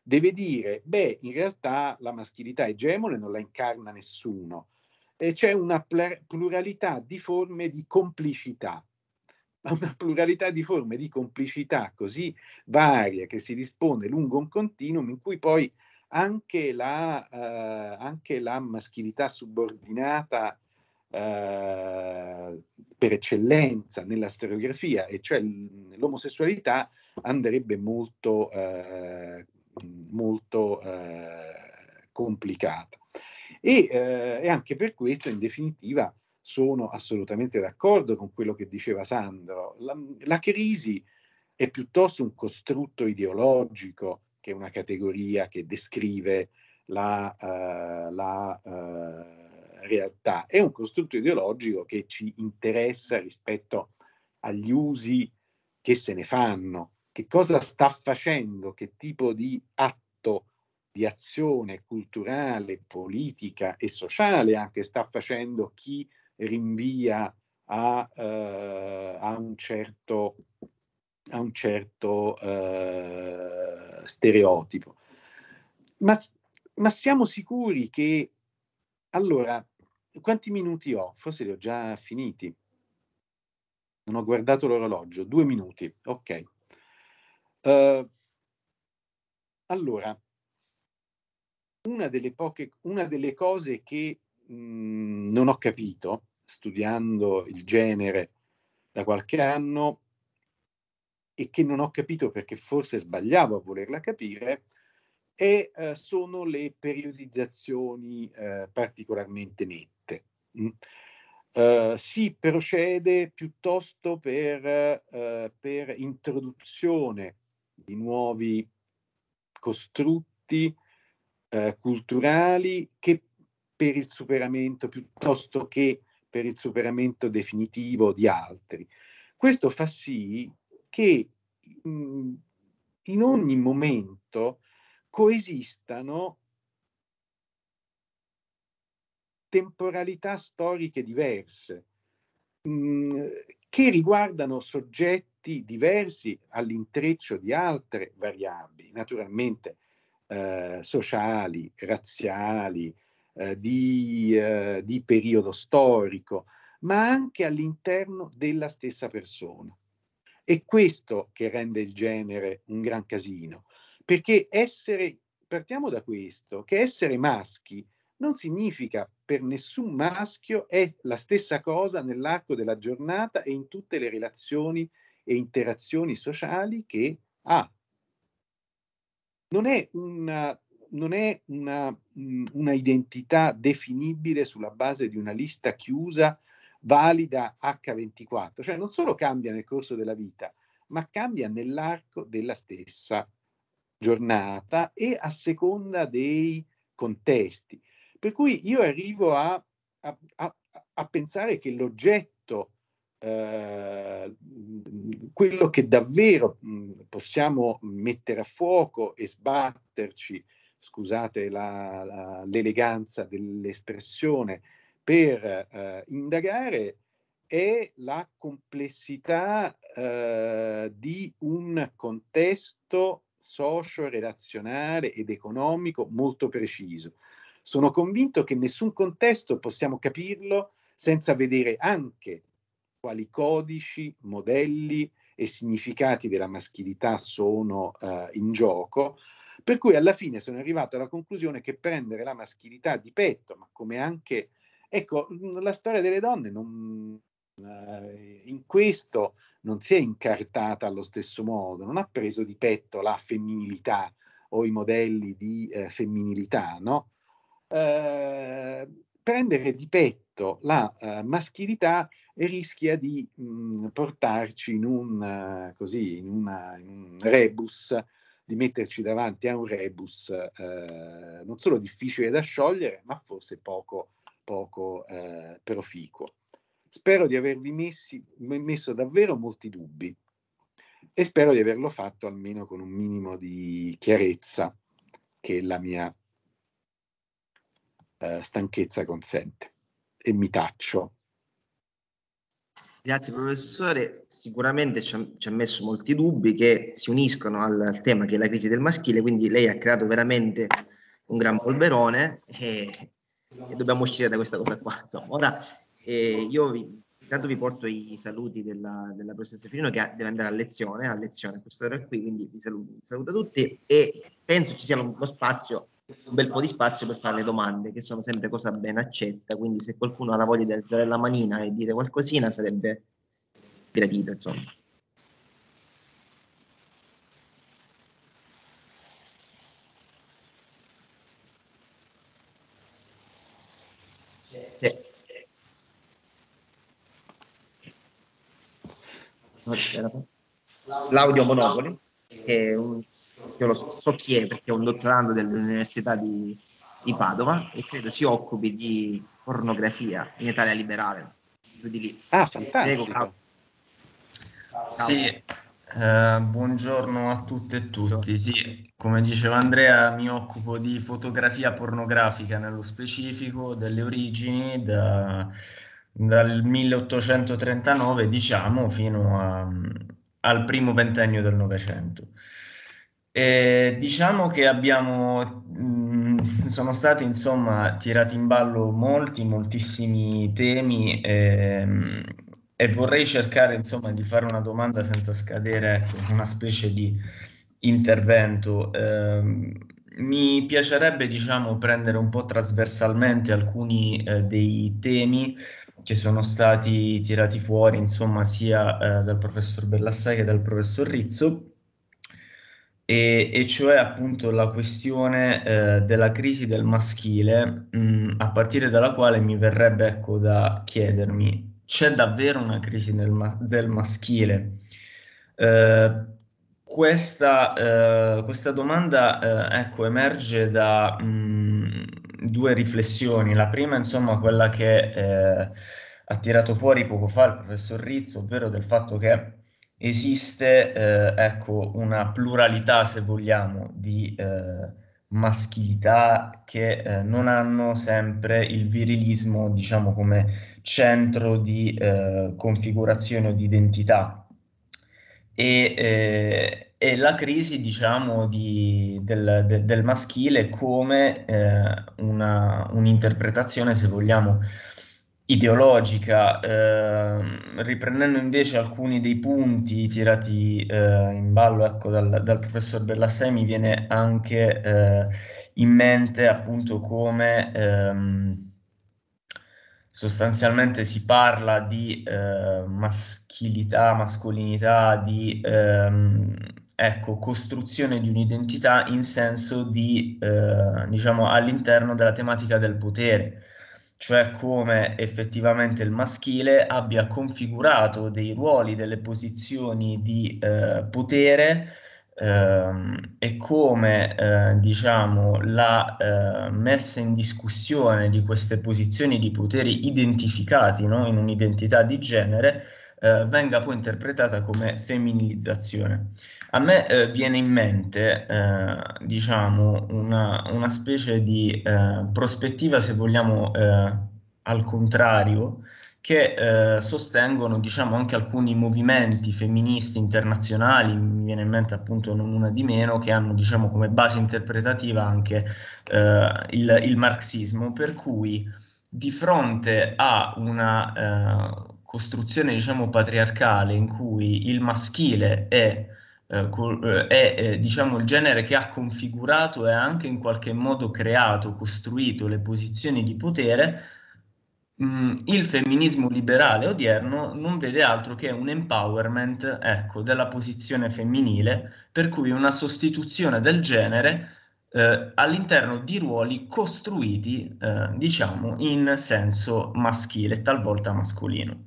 deve dire, beh, in realtà la maschilità egemone non la incarna nessuno, e c'è una pluralità di forme di complicità *laughs* a una pluralità di forme di complicità così varia che si dispone lungo un continuum in cui poi anche la, eh, anche la maschilità subordinata eh, per eccellenza nella storiografia, e cioè l'omosessualità, andrebbe molto, eh, molto eh, complicata. E, eh, e, anche per questo, in definitiva, sono assolutamente d'accordo con quello che diceva Sandro. La, la, crisi è piuttosto un costrutto ideologico che una categoria che descrive la, uh, la uh, realtà. È un costrutto ideologico che ci interessa rispetto agli usi che se ne fanno, che cosa sta facendo, che tipo di atto di azione culturale, politica e sociale anche sta facendo chi rinvia a, eh, a un certo, a un certo eh, stereotipo. Ma, ma siamo sicuri che... Allora, quanti minuti ho? Forse li ho già finiti. Non ho guardato l'orologio. Due minuti, ok. Uh, allora, una delle, poche, una delle cose che mh, mm, non ho capito studiando il genere da qualche anno e che non ho capito perché forse sbagliavo a volerla capire, e eh, sono le periodizzazioni eh, particolarmente nette. Mm. Uh, eh, si procede piuttosto per, uh, per, introduzione di nuovi costrutti uh, culturali che per il superamento piuttosto che per il superamento definitivo di altri. Questo fa sì che mhmm, in ogni momento coesistano temporalità storiche diverse mhmm, che riguardano soggetti diversi all'intreccio di altre variabili, naturalmente eh, sociali, razziali, eh, di, eh, di periodo storico, ma anche all'interno della stessa persona. È questo che rende il genere un gran casino, perché essere, partiamo da questo, che essere maschi non significa per nessun maschio è la stessa cosa nell'arco della giornata e in tutte le relazioni e interazioni sociali che ha. Non è una non è una, mm, una identità definibile sulla base di una lista chiusa, valida H24, cioè non solo cambia nel corso della vita, ma cambia nell'arco della stessa giornata e a seconda dei contesti. Per cui io arrivo a, a, a, a pensare che l'oggetto, eh, quello che davvero mh, mm, possiamo mettere a fuoco e sbatterci scusate la, la, l'eleganza dell'espressione, per eh, indagare è la complessità eh, di un contesto socio-relazionale ed economico molto preciso. Sono convinto che nessun contesto possiamo capirlo senza vedere anche quali codici, modelli e significati della maschilità sono eh, in gioco, per cui alla fine sono arrivato alla conclusione che prendere la maschilità di petto, ma come anche, ecco, la storia delle donne non, eh, in questo non si è incartata allo stesso modo, non ha preso di petto la femminilità o i modelli di eh, femminilità, no? Eh, prendere di petto la eh, maschilità rischia di mh, portarci in un, eh, così, in, una, in un rebus di metterci davanti a un rebus eh, non solo difficile da sciogliere, ma forse poco, poco eh, proficuo. Spero di avervi messi, messo davvero molti dubbi e spero di averlo fatto almeno con un minimo di chiarezza che la mia eh, stanchezza consente. E mi taccio. Grazie professore, sicuramente ci ha, ci ha, messo molti dubbi che si uniscono al, al, tema che è la crisi del maschile, quindi lei ha creato veramente un gran polverone e, e dobbiamo uscire da questa cosa qua. Insomma, ora eh, io vi, intanto vi porto i saluti della, della professoressa Firino che deve andare a lezione, a lezione a quest'ora qui, quindi vi saluto, vi saluto a tutti e penso ci sia lo spazio un bel po' di spazio per fare le domande, che sono sempre cosa ben accetta, quindi se qualcuno ha la voglia di alzare la manina e dire qualcosina sarebbe gradito, insomma. Sì. L'audio Monopoli, che è un io lo so, so chi è perché è un dottorando dell'Università di, di Padova e credo si occupi di pornografia in Italia liberale. Di lì. Ah, fantastico. Prego, sì, eh, buongiorno a tutte e tutti. Sì, come diceva Andrea, mi occupo di fotografia pornografica nello specifico, delle origini da, dal 1839, diciamo, fino a, al primo ventennio del Novecento. Eh, diciamo che abbiamo, mh, mm, *laughs* sono stati insomma tirati in ballo molti, moltissimi temi ehm, e vorrei cercare insomma di fare una domanda senza scadere ecco, una specie di intervento. Eh, mi piacerebbe diciamo prendere un po' trasversalmente alcuni eh, dei temi che sono stati tirati fuori insomma sia eh, dal professor Bellassai che dal professor Rizzo e, e cioè appunto la questione eh, della crisi del maschile, mh, a partire dalla quale mi verrebbe ecco da chiedermi, c'è davvero una crisi del, ma- del maschile? Eh, questa, eh, questa, domanda eh, ecco, emerge da mh, due riflessioni. La prima, insomma, quella che eh, ha tirato fuori poco fa il professor Rizzo, ovvero del fatto che esiste eh, ecco, una pluralità, se vogliamo, di eh, maschilità che eh, non hanno sempre il virilismo, diciamo, come centro di eh, configurazione o di identità. E, eh, e la crisi, diciamo, di, del, de, del, maschile come eh, una, un'interpretazione, se vogliamo, ideologica, ehm, riprendendo invece alcuni dei punti tirati eh, in ballo ecco, dal, dal, professor Bellassai, mi viene anche eh, in mente appunto come ehm, sostanzialmente si parla di eh, maschilità, mascolinità, di ehm, ecco, costruzione di un'identità in senso di, eh, diciamo, all'interno della tematica del potere cioè come effettivamente il maschile abbia configurato dei ruoli, delle posizioni di eh, potere ehm, e come eh, diciamo, la eh, messa in discussione di queste posizioni di potere identificati no? in un'identità di genere eh, venga poi interpretata come femminilizzazione. A me eh, viene in mente, eh, diciamo, una, una, specie di eh, prospettiva, se vogliamo, eh, al contrario, che eh, sostengono diciamo, anche alcuni movimenti femministi internazionali, mi viene in mente appunto non una di meno, che hanno diciamo, come base interpretativa anche eh, il, il, marxismo, per cui di fronte a una eh, costruzione diciamo patriarcale in cui il maschile è, eh, eh è, è eh, diciamo, il genere che ha configurato e anche in qualche modo creato, costruito le posizioni di potere, mh, mm, il femminismo liberale odierno non vede altro che un empowerment ecco, della posizione femminile, per cui una sostituzione del genere eh, all'interno di ruoli costruiti, eh, diciamo, in senso maschile, talvolta mascolino.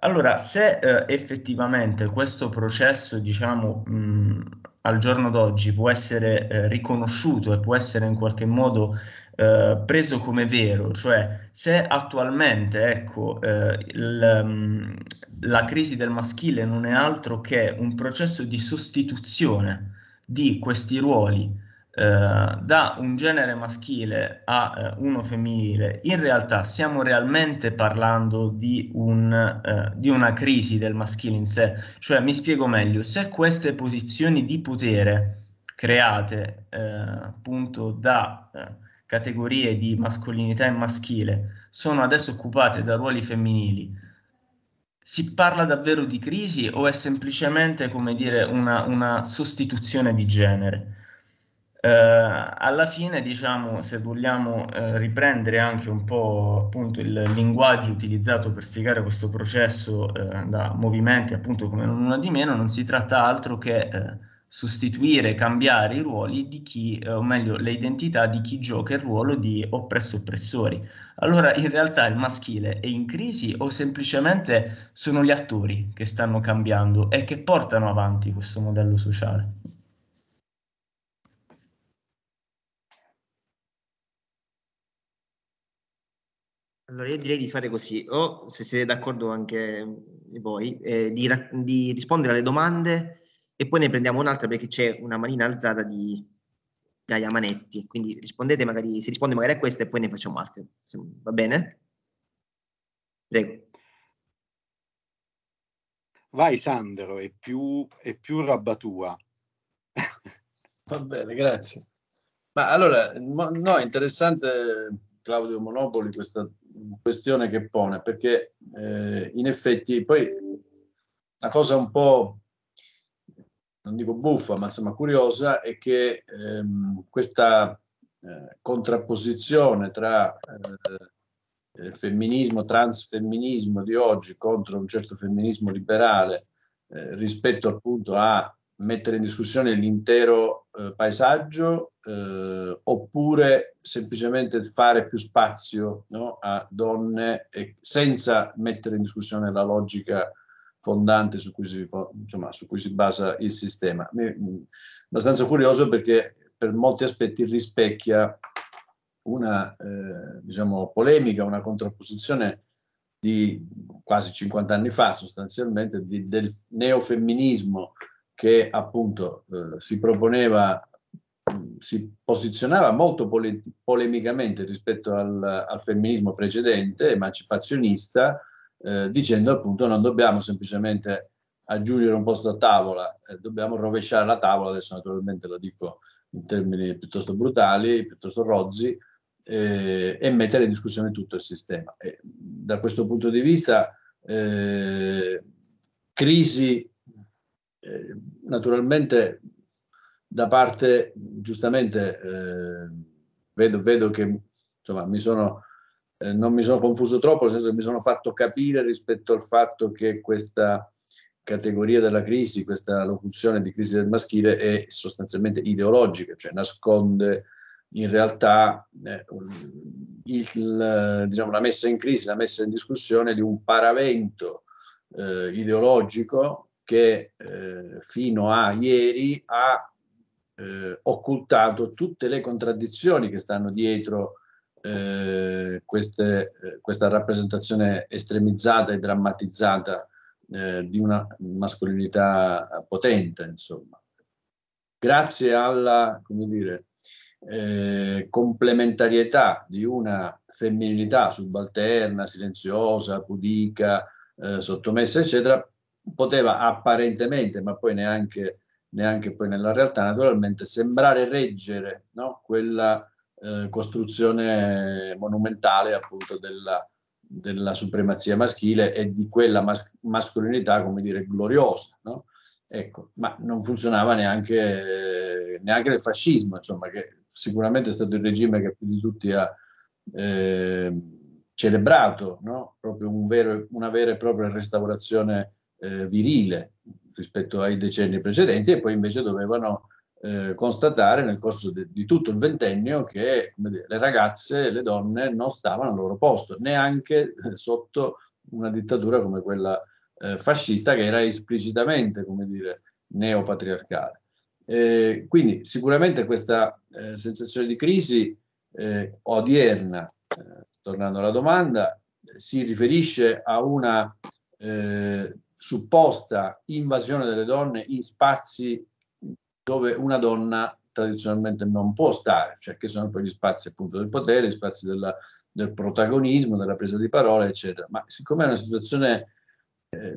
Allora, se eh, effettivamente questo processo, diciamo, mh, al giorno d'oggi può essere eh, riconosciuto e può essere in qualche modo eh, preso come vero, cioè se attualmente, ecco, eh, il, la crisi del maschile non è altro che un processo di sostituzione di questi ruoli eh, da un genere maschile a eh, uno femminile, in realtà stiamo realmente parlando di, un, eh, di una crisi del maschile in sé. Cioè, mi spiego meglio, se queste posizioni di potere create eh, appunto da eh, categorie di mascolinità e maschile sono adesso occupate da ruoli femminili. Si parla davvero di crisi o è semplicemente, come dire, una, una sostituzione di genere? Eh, alla fine, diciamo, se vogliamo eh, riprendere anche un po' appunto il linguaggio utilizzato per spiegare questo processo eh, da movimenti, appunto come nulla di meno, non si tratta altro che eh, sostituire, cambiare i ruoli di chi, eh, o meglio, le identità di chi gioca il ruolo di oppresso-oppressori. Allora, in realtà il maschile è in crisi o semplicemente sono gli attori che stanno cambiando e che portano avanti questo modello sociale? Allora io direi di fare così, o se siete d'accordo anche voi, eh, di, di, rispondere alle domande e poi ne prendiamo un'altra perché c'è una manina alzata di Gaia Manetti, quindi rispondete magari, si risponde magari a questa e poi ne facciamo altre, se, va bene? Prego. Vai Sandro, è più, è più roba tua. va bene, grazie. Ma allora, no, è interessante eh, Claudio Monopoli questa questione che pone, perché eh, in effetti poi la cosa un po', non dico buffa, ma insomma curiosa, è che ehm, questa eh, contrapposizione tra eh, eh femminismo, transfemminismo di oggi contro un certo femminismo liberale eh, rispetto appunto a mettere in discussione l'intero eh, paesaggio eh, oppure semplicemente fare più spazio no, a donne e, senza mettere in discussione la logica fondante su cui si, insomma, su cui si basa il sistema. Mi, mh, mm, abbastanza curioso perché per molti aspetti rispecchia una eh, diciamo, polemica, una contrapposizione di quasi 50 anni fa sostanzialmente di, del neofemminismo che appunto eh, si proponeva, mm, si posizionava molto pole polemicamente rispetto al, al, femminismo precedente, emancipazionista, eh, dicendo appunto non dobbiamo semplicemente aggiungere un posto a tavola, eh, dobbiamo rovesciare la tavola, adesso naturalmente lo dico in termini piuttosto brutali, piuttosto rozzi, eh, e mettere in discussione tutto il sistema. E da questo punto di vista, eh, crisi eh, naturalmente da parte, giustamente, eh, vedo, vedo, che insomma, mi sono, eh, non mi sono confuso troppo, nel senso che mi sono fatto capire rispetto al fatto che questa categoria della crisi, questa locuzione di crisi del maschile è sostanzialmente ideologica, cioè nasconde in realtà eh, il, diciamo, la messa in crisi, la messa in discussione di un paravento eh, ideologico che eh, fino a ieri ha eh, occultato tutte le contraddizioni che stanno dietro eh, queste, eh, questa rappresentazione estremizzata e drammatizzata eh, di una mascolinità potente, insomma. Grazie alla, come dire, eh, complementarietà di una femminilità subalterna, silenziosa, pudica, eh, sottomessa, eccetera, poteva apparentemente, ma poi neanche, neanche poi nella realtà, naturalmente sembrare reggere no? quella eh, costruzione monumentale appunto della, della, supremazia maschile e di quella mas- mascolinità, come dire, gloriosa. No? Ecco, ma non funzionava neanche, neanche il fascismo, insomma, che sicuramente è stato il regime che più di tutti ha... Eh, celebrato no? proprio un vero, una vera e propria restaurazione eh, virile rispetto ai decenni precedenti e poi invece dovevano eh, constatare nel corso de, di tutto il ventennio che dire, le ragazze, le donne non stavano al loro posto, neanche eh, sotto una dittatura come quella eh, fascista che era esplicitamente, come dire, neopatriarcale. Eh, quindi sicuramente questa eh, sensazione di crisi eh, odierna, eh, tornando alla domanda, si riferisce a una eh, supposta invasione delle donne in spazi dove una donna tradizionalmente non può stare, cioè che sono poi gli spazi appunto del potere, gli spazi della, del protagonismo, della presa di parola, eccetera. Ma siccome è una situazione eh,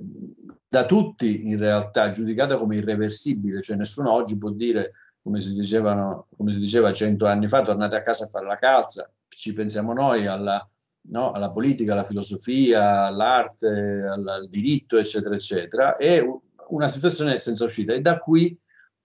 da tutti in realtà giudicata come irreversibile, cioè nessuno oggi può dire, come si, dicevano, come si diceva cento anni fa, tornate a casa a fare la calza, ci pensiamo noi alla, no? alla politica, alla filosofia, all'arte, al, al, diritto, eccetera, eccetera, è una situazione senza uscita e da qui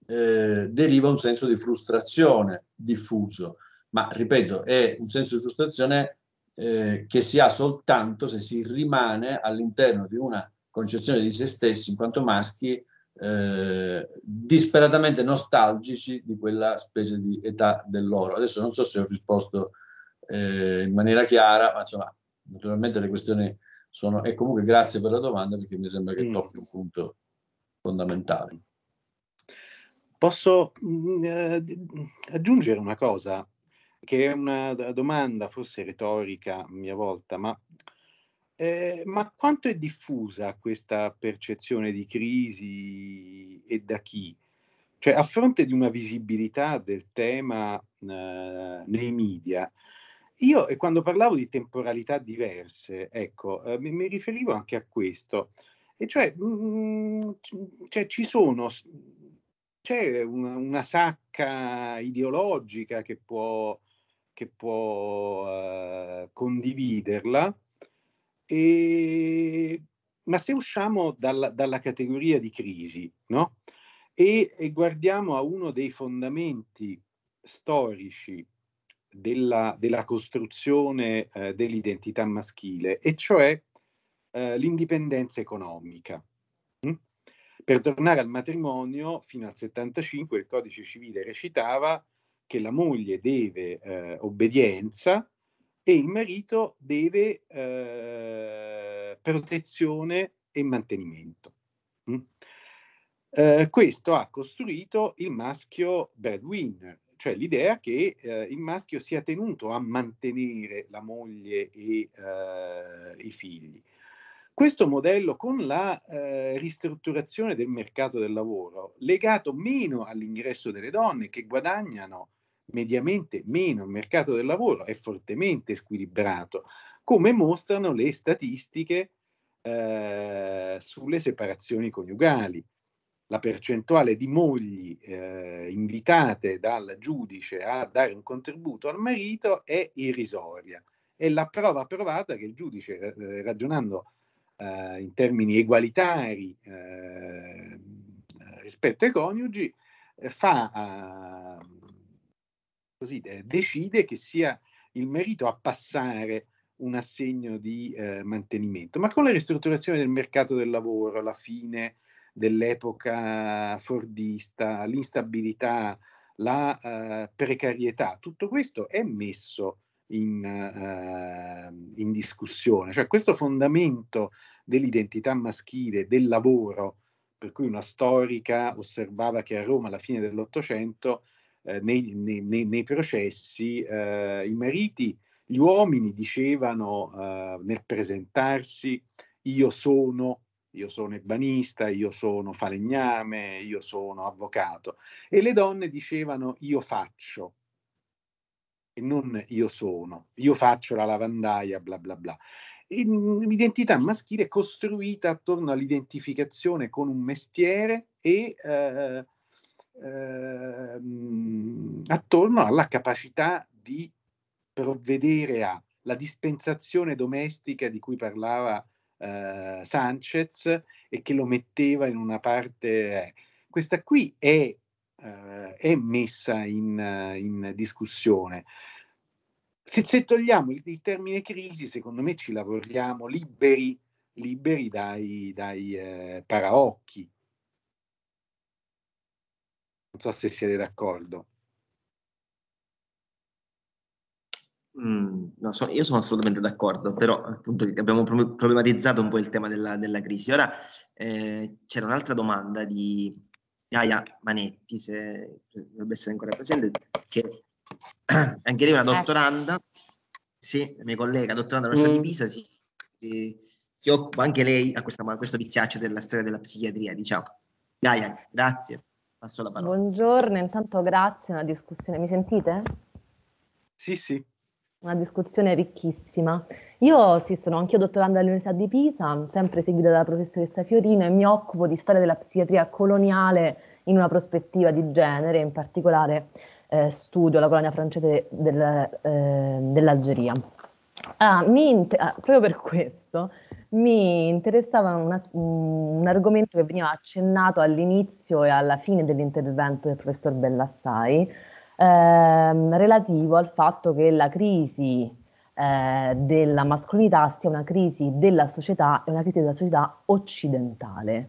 eh, deriva un senso di frustrazione diffuso, ma ripeto, è un senso di frustrazione eh, che si ha soltanto se si rimane all'interno di una concezione di se stessi in quanto maschi eh, disperatamente nostalgici di quella specie di età dell'oro. Adesso non so se ho risposto eh, in maniera chiara, ma insomma, naturalmente le questioni sono... E comunque grazie per la domanda perché mi sembra che mm. tocchi un punto fondamentale. Posso mh, mm, eh, mm, aggiungere una cosa, che è una domanda forse retorica a mia volta, ma, eh, ma quanto è diffusa questa percezione di crisi e da chi? Cioè, a fronte di una visibilità del tema eh, nei media, io e quando parlavo di temporalità diverse, ecco, eh, mi, mi, riferivo anche a questo, e cioè, mh, mm, cioè ci sono, c'è una, una, sacca ideologica che può, che può uh, condividerla, e, ma se usciamo dalla, dalla categoria di crisi, no? e, e guardiamo a uno dei fondamenti storici della, della costruzione eh, dell'identità maschile, e cioè eh, l'indipendenza economica. Mm? Per tornare al matrimonio, fino al 75 il codice civile recitava che la moglie deve eh, obbedienza e il marito deve eh, protezione e mantenimento. Mm? questo ha costruito il maschio breadwinner, cioè l'idea che eh, il maschio sia tenuto a mantenere la moglie e eh, i figli. Questo modello con la eh, ristrutturazione del mercato del lavoro, legato meno all'ingresso delle donne che guadagnano mediamente meno il mercato del lavoro, è fortemente squilibrato, come mostrano le statistiche eh, sulle separazioni coniugali la percentuale di mogli eh, invitate dal giudice a dare un contributo al marito è irrisoria. È la prova provata che il giudice, eh, eh ragionando eh, in termini egualitari eh, rispetto ai coniugi, eh, fa, così, decide che sia il marito a passare un assegno di mantenimento. Ma con la ristrutturazione del mercato del lavoro, la fine dell'epoca fordista, l'instabilità, la eh, precarietà, tutto questo è messo in, eh, in, discussione, cioè questo fondamento dell'identità maschile, del lavoro, per cui una storica osservava che a Roma alla fine dell'Ottocento eh, nei, nei, nei, processi eh, i mariti, gli uomini dicevano eh, nel presentarsi io sono io sono ebanista, io sono falegname, io sono avvocato. E le donne dicevano io faccio e non io sono, io faccio la lavandaia, bla bla bla. E mhmm, l'identità maschile è costruita attorno all'identificazione con un mestiere e eh, eh, mhmm, attorno alla capacità di provvedere alla dispensazione domestica di cui parlava eh, Sanchez e che lo metteva in una parte... Questa qui è, eh, è messa in, in discussione. Se, se, togliamo il, il, termine crisi, secondo me ci lavoriamo liberi, liberi dai, dai eh, paraocchi. Non so se siete d'accordo. Mm, no, so, io sono assolutamente d'accordo, però appunto abbiamo problematizzato un po' il tema della, della crisi. Ora eh, c'era un'altra domanda di Gaia Manetti, se dovrebbe essere ancora presente, che *clears throat* anche lei è una eh. dottoranda, sì, mia collega, dottoranda all'Università di mm. Pisa, sì, che, che occupa anche lei a, questa, a questo viziaccio della storia della psichiatria, diciamo. Gaia, grazie, passo la parola. Buongiorno, intanto grazie, una discussione, mi sentite? Sì, sì una discussione ricchissima. Io sì, sono anche dottoranda all'Università di Pisa, sempre seguita dalla professoressa Fiorino e mi occupo di storia della psichiatria coloniale in una prospettiva di genere, in particolare eh, studio la colonia francese del, eh, dell'Algeria. Ah, inter- ah, proprio per questo mi interessava una, un argomento che veniva accennato all'inizio e alla fine dell'intervento del professor Bellassai, ehm, relativo al fatto che la crisi eh, della mascolinità sia una crisi della società e una crisi della società occidentale.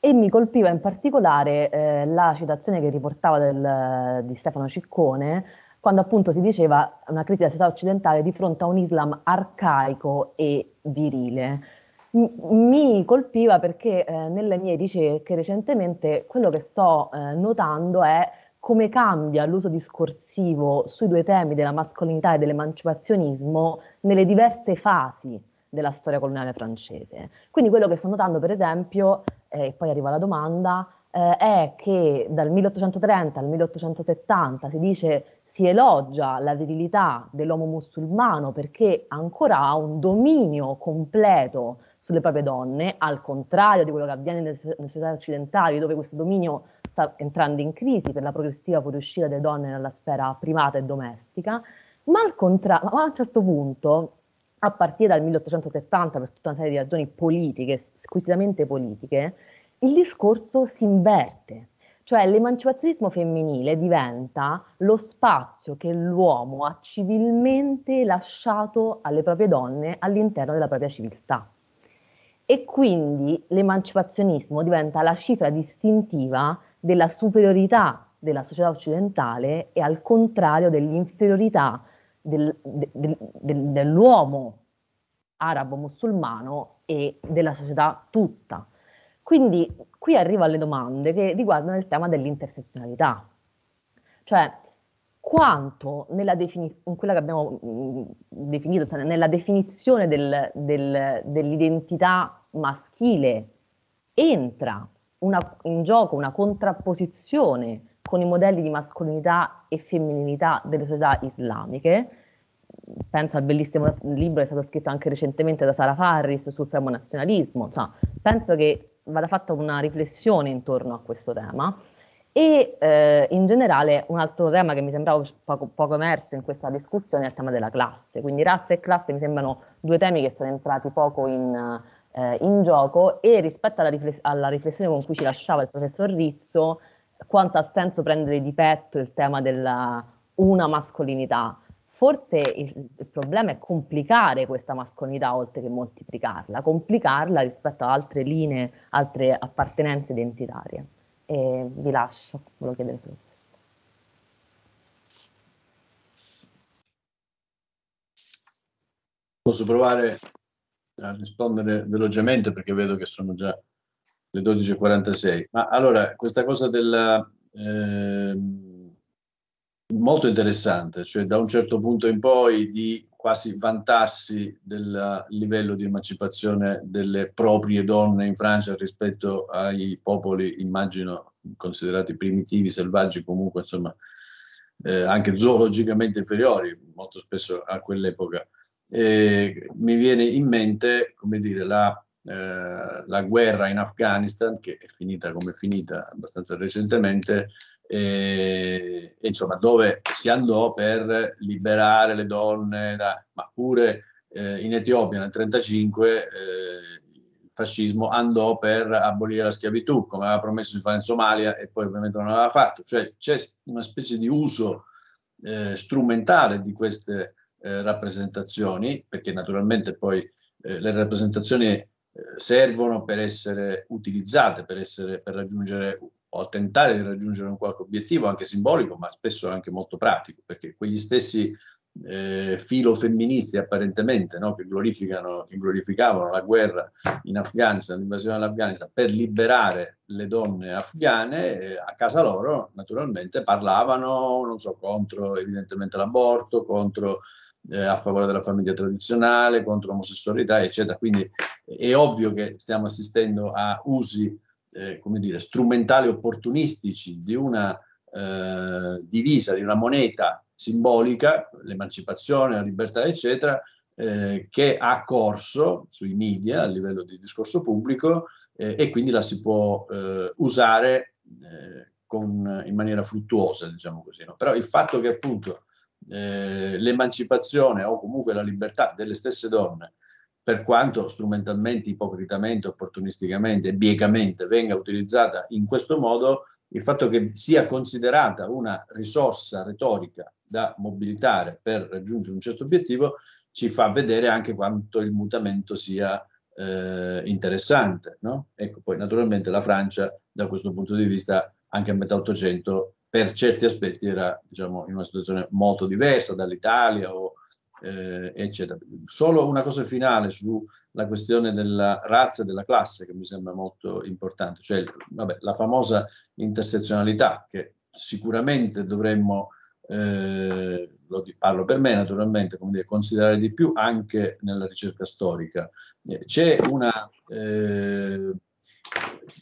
E mi colpiva in particolare eh, la citazione che riportava del, di Stefano Ciccone, quando appunto si diceva una crisi della società occidentale di fronte a un Islam arcaico e virile. Mi colpiva perché eh, nelle mie ricerche recentemente quello che sto eh, notando è come cambia l'uso discorsivo sui due temi della mascolinità e dell'emancipazionismo nelle diverse fasi della storia coloniale francese. Quindi quello che sto notando, per esempio, eh, e eh, poi arriva la domanda, eh, è che dal 1830 al 1870 si dice si elogia la virilità dell'uomo musulmano perché ancora ha un dominio completo sulle proprie donne, al contrario di quello che avviene nelle società occidentali, dove questo dominio sta entrando in crisi per la progressiva fuoriuscita delle donne nella sfera privata e domestica, ma, al contra- ma a un certo punto, a partire dal 1870, per tutta una serie di ragioni politiche, squisitamente politiche, il discorso si inverte. Cioè l'emancipazionismo femminile diventa lo spazio che l'uomo ha civilmente lasciato alle proprie donne all'interno della propria civiltà. E quindi l'emancipazionismo diventa la cifra distintiva della superiorità della società occidentale e al contrario dell'inferiorità del, de, de, de, dell'uomo arabo-musulmano e della società tutta. Quindi qui arrivo alle domande che riguardano il tema dell'intersezionalità, cioè quanto defini- in quella che abbiamo mh, mm, definito, cioè nella definizione del, del, dell'identità maschile entra una, in gioco una contrapposizione con i modelli di mascolinità e femminilità delle società islamiche. Penso al bellissimo libro che è stato scritto anche recentemente da Sara Farris sul femmonazionalismo. Cioè, penso che vada fatta una riflessione intorno a questo tema. E eh, in generale un altro tema che mi sembrava poco, poco, emerso in questa discussione è il tema della classe. Quindi razza e classe mi sembrano due temi che sono entrati poco in, eh, in gioco e rispetto alla, rifless- alla, riflessione con cui ci lasciava il professor Rizzo, quanto ha senso prendere di petto il tema della una mascolinità. Forse il, il problema è complicare questa mascolinità oltre che moltiplicarla, complicarla rispetto a altre linee, altre appartenenze identitarie. E vi lascio, ve lo chiedere su questo. Posso provare a rispondere velocemente perché vedo che sono già le 12.46. Ma allora, questa cosa della... Eh, molto interessante, cioè da un certo punto in poi di quasi vantarsi del livello di emancipazione delle proprie donne in Francia rispetto ai popoli, immagino, considerati primitivi, selvaggi, comunque, insomma, eh, anche zoologicamente inferiori, molto spesso a quell'epoca eh, mi viene in mente come dire, la, eh, la, guerra in Afghanistan, che è finita come è finita abbastanza recentemente, eh, insomma, dove si andò per liberare le donne, da, ma pure eh, in Etiopia nel 1935 eh, il fascismo andò per abolire la schiavitù, come aveva promesso di fare in Somalia e poi ovviamente non l'aveva fatto. Cioè c'è una specie di uso eh, strumentale di queste eh, rappresentazioni, perché naturalmente poi eh, le rappresentazioni eh, servono per essere utilizzate, per, essere, per raggiungere o tentare di raggiungere un qualche obiettivo, anche simbolico, ma spesso anche molto pratico, perché quegli stessi eh, filofemministi apparentemente no, che, glorificano, che glorificavano la guerra in Afghanistan, l'invasione dell'Afghanistan per liberare le donne afghane, eh, a casa loro naturalmente parlavano non so, contro evidentemente l'aborto, contro eh, a favore della famiglia tradizionale, contro l'omosessualità, eccetera. Quindi è ovvio che stiamo assistendo a usi, eh, come dire, strumentali opportunistici di una eh, divisa, di una moneta simbolica, l'emancipazione, la libertà, eccetera, eh, che ha corso sui media a livello di discorso pubblico eh, e quindi la si può eh, usare eh, con, in maniera fruttuosa, diciamo così. No? Però il fatto che appunto eh, l'emancipazione o comunque la libertà delle stesse donne, per quanto strumentalmente, ipocritamente, opportunisticamente, biecamente venga utilizzata in questo modo, il fatto che sia considerata una risorsa retorica da mobilitare per raggiungere un certo obiettivo ci fa vedere anche quanto il mutamento sia eh, interessante. No? Ecco, poi naturalmente la Francia da questo punto di vista anche a metà 800, per certi aspetti era diciamo, in una situazione molto diversa dall'Italia, o, eh, eccetera. Solo una cosa finale sulla questione della razza e della classe che mi sembra molto importante, cioè vabbè, la famosa intersezionalità che sicuramente dovremmo, eh, lo parlo per me naturalmente, come dire, considerare di più anche nella ricerca storica. Eh, c'è una... Eh,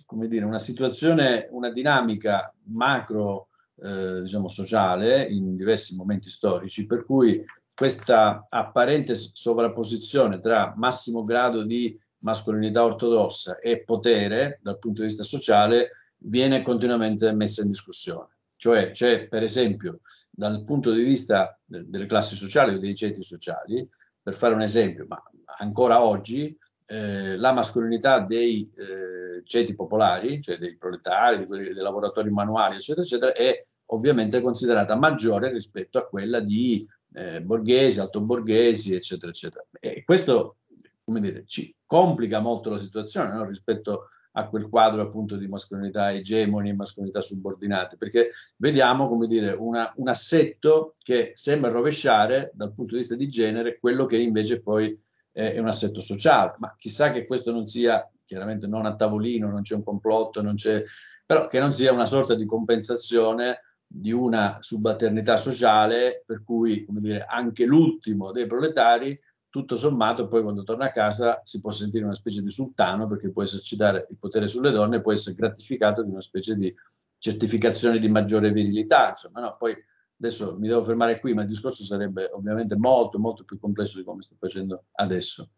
come dire, una situazione, una dinamica macro eh, diciamo, sociale in diversi momenti storici, per cui questa apparente sovrapposizione tra massimo grado di mascolinità ortodossa e potere dal punto di vista sociale viene continuamente messa in discussione. Cioè c'è per esempio dal punto di vista delle classi sociali o dei ceti sociali, per fare un esempio, ma ancora oggi eh, la mascolinità dei eh, ceti popolari, cioè dei proletari, di quelli, dei lavoratori manuali, eccetera, eccetera, è ovviamente considerata maggiore rispetto a quella di eh, borghesi, altoborghesi, eccetera, eccetera. E questo, come dire, ci complica molto la situazione no? rispetto a quel quadro appunto di mascolinità egemoni e mascolinità subordinate, perché vediamo, come dire, una, un assetto che sembra rovesciare dal punto di vista di genere quello che invece poi eh, e un assetto sociale, ma chissà che questo non sia, chiaramente non a tavolino, non c'è un complotto, non c'è, però che non sia una sorta di compensazione di una subalternità sociale per cui come dire, anche l'ultimo dei proletari tutto sommato poi quando torna a casa si può sentire una specie di sultano perché può esercitare il potere sulle donne e può essere gratificato di una specie di certificazione di maggiore virilità, insomma, no? poi Adesso mi devo fermare qui, ma il discorso sarebbe ovviamente molto, molto più complesso di come sto facendo adesso.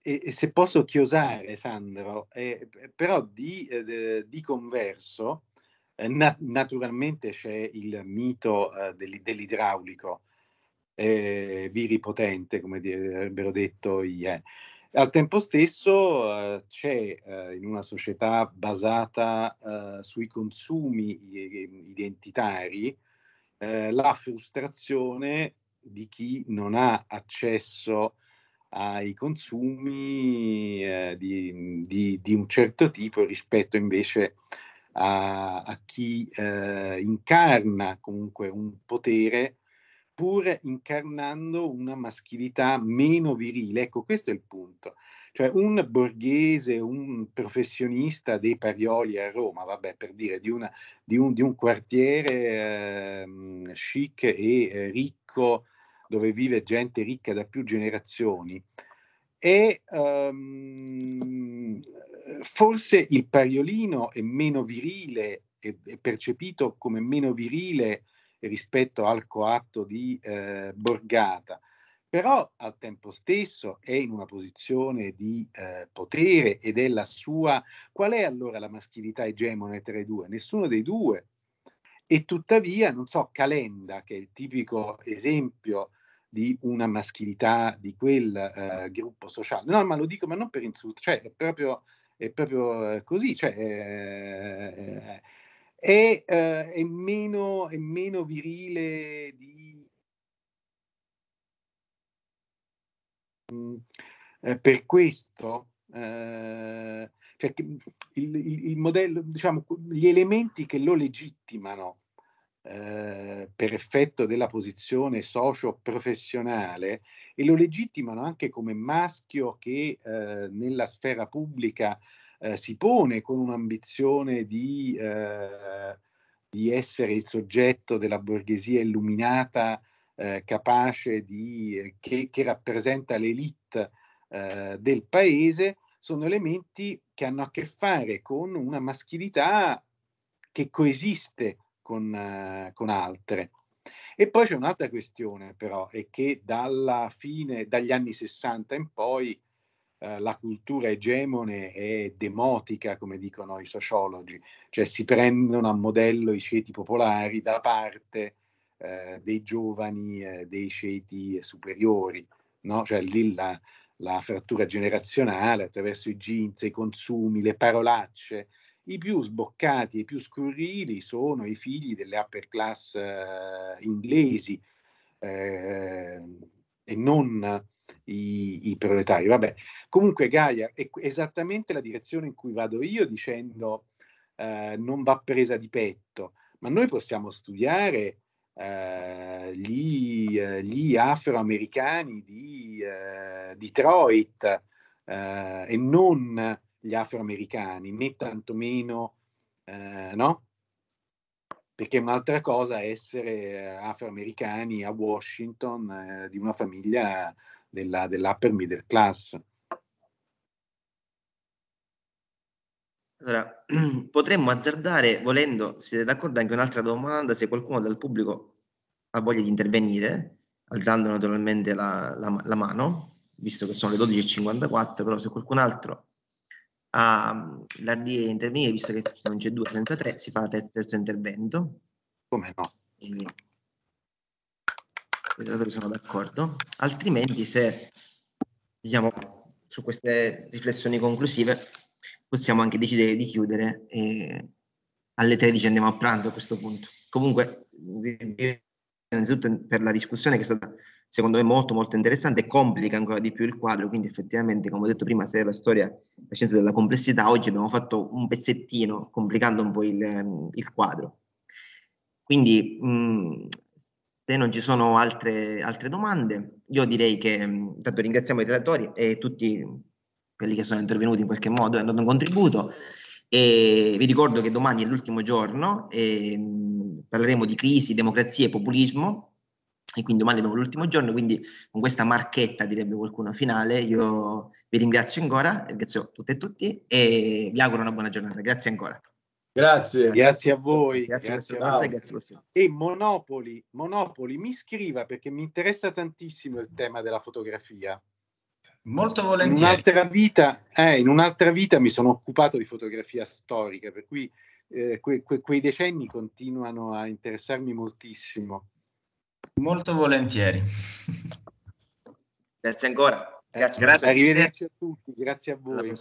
E, e se posso chiosare, Sandro, eh, però di, eh, di converso, eh, nat- naturalmente c'è il mito eh, del, dell'idraulico, eh, viripotente, come direbbero detto i al tempo stesso eh, c'è eh, in una società basata eh, sui consumi identitari eh, la frustrazione di chi non ha accesso ai consumi eh, di, di, di, un certo tipo rispetto invece a, a chi eh, incarna comunque un potere pur incarnando una maschilità meno virile. Ecco, questo è il punto. Cioè un borghese, un professionista dei Parioli a Roma, vabbè, per dire di, una, di, un, di un, quartiere eh, chic e eh, ricco, dove vive gente ricca da più generazioni, è um, forse il pariolino è meno virile, è, è percepito come meno virile rispetto al coatto di eh, Borgata, però al tempo stesso è in una posizione di eh, potere ed è la sua... Qual è allora la maschilità egemone tra i due? Nessuno dei due. E tuttavia, non so, Calenda, che è il tipico esempio di una maschilità di quel eh, gruppo sociale, no, ma lo dico, ma non per insulto, cioè è proprio, è proprio eh, così, cioè... È, è, è, eh, è, meno, è meno virile di... Mm, eh, per questo, eh, cioè il, il, il, modello, diciamo, gli elementi che lo legittimano eh, per effetto della posizione socio-professionale e lo legittimano anche come maschio che eh, nella sfera pubblica eh, si pone con un'ambizione di, eh, di, essere il soggetto della borghesia illuminata, eh, capace di, eh, che, che, rappresenta l'elite del paese, sono elementi che hanno a che fare con una maschilità che coesiste con, con altre. E poi c'è un'altra questione però, è che dalla fine, dagli anni 60 in poi, eh, la cultura egemone è demotica, come dicono i sociologi, cioè si prendono a modello i ceti popolari da parte eh, dei giovani eh, dei ceti superiori, no? cioè lì la, la frattura generazionale attraverso i jeans, i consumi, le parolacce. I più sboccati e più scurrili sono i figli delle upper class eh, inglesi eh, e non i, i proletari. Vabbè. Comunque Gaia è esattamente la direzione in cui vado io dicendo eh, non va presa di petto, ma noi possiamo studiare eh, gli, eh, gli, afroamericani di eh, Detroit eh, e non gli afroamericani, né tantomeno, no? perché un'altra cosa è essere afroamericani a Washington eh, di una famiglia della, dell'upper middle class. Allora, *clears throat* potremmo azzardare, volendo, siete d'accordo, anche un'altra domanda, se qualcuno dal pubblico ha voglia di intervenire, alzando naturalmente la, la, la mano, visto che sono le 12.54, però se qualcun altro ha l'ardire di intervenire, visto che non c'è due senza tre, si fa terzo, terzo intervento. Come no? E i giocatori sono d'accordo, altrimenti se diciamo su queste riflessioni conclusive possiamo anche decidere di chiudere e alle 13 andiamo a pranzo a questo punto. Comunque innanzitutto per la discussione che è stata secondo me molto molto interessante e complica ancora di più il quadro, quindi effettivamente come ho detto prima se la storia la scienza della complessità oggi abbiamo fatto un pezzettino complicando un po' il, il quadro. Quindi mh, se non ci sono altre, altre domande, io direi che mm, intanto ringraziamo i relatori e tutti quelli che sono intervenuti in qualche modo e hanno dato un contributo. E vi ricordo che domani è l'ultimo giorno, e, mm, parleremo di crisi, democrazia e populismo e quindi domani è l'ultimo giorno, quindi con questa marchetta, direbbe qualcuno, finale, io vi ringrazio ancora, ringrazio tutte e tutti e vi auguro una buona giornata. Grazie ancora. Grazie. Grazie a voi. Grazie, grazie, grazie, grazie. E Monopoli, Monopoli, mi scriva perché mi interessa tantissimo il tema della fotografia. Molto volentieri. In un'altra vita, eh, in un'altra vita mi sono occupato di fotografia storica, per cui eh, que, que, quei decenni continuano a interessarmi moltissimo. Molto volentieri. Grazie ancora. Grazie, eh, grazie. Arrivederci a tutti, grazie a voi.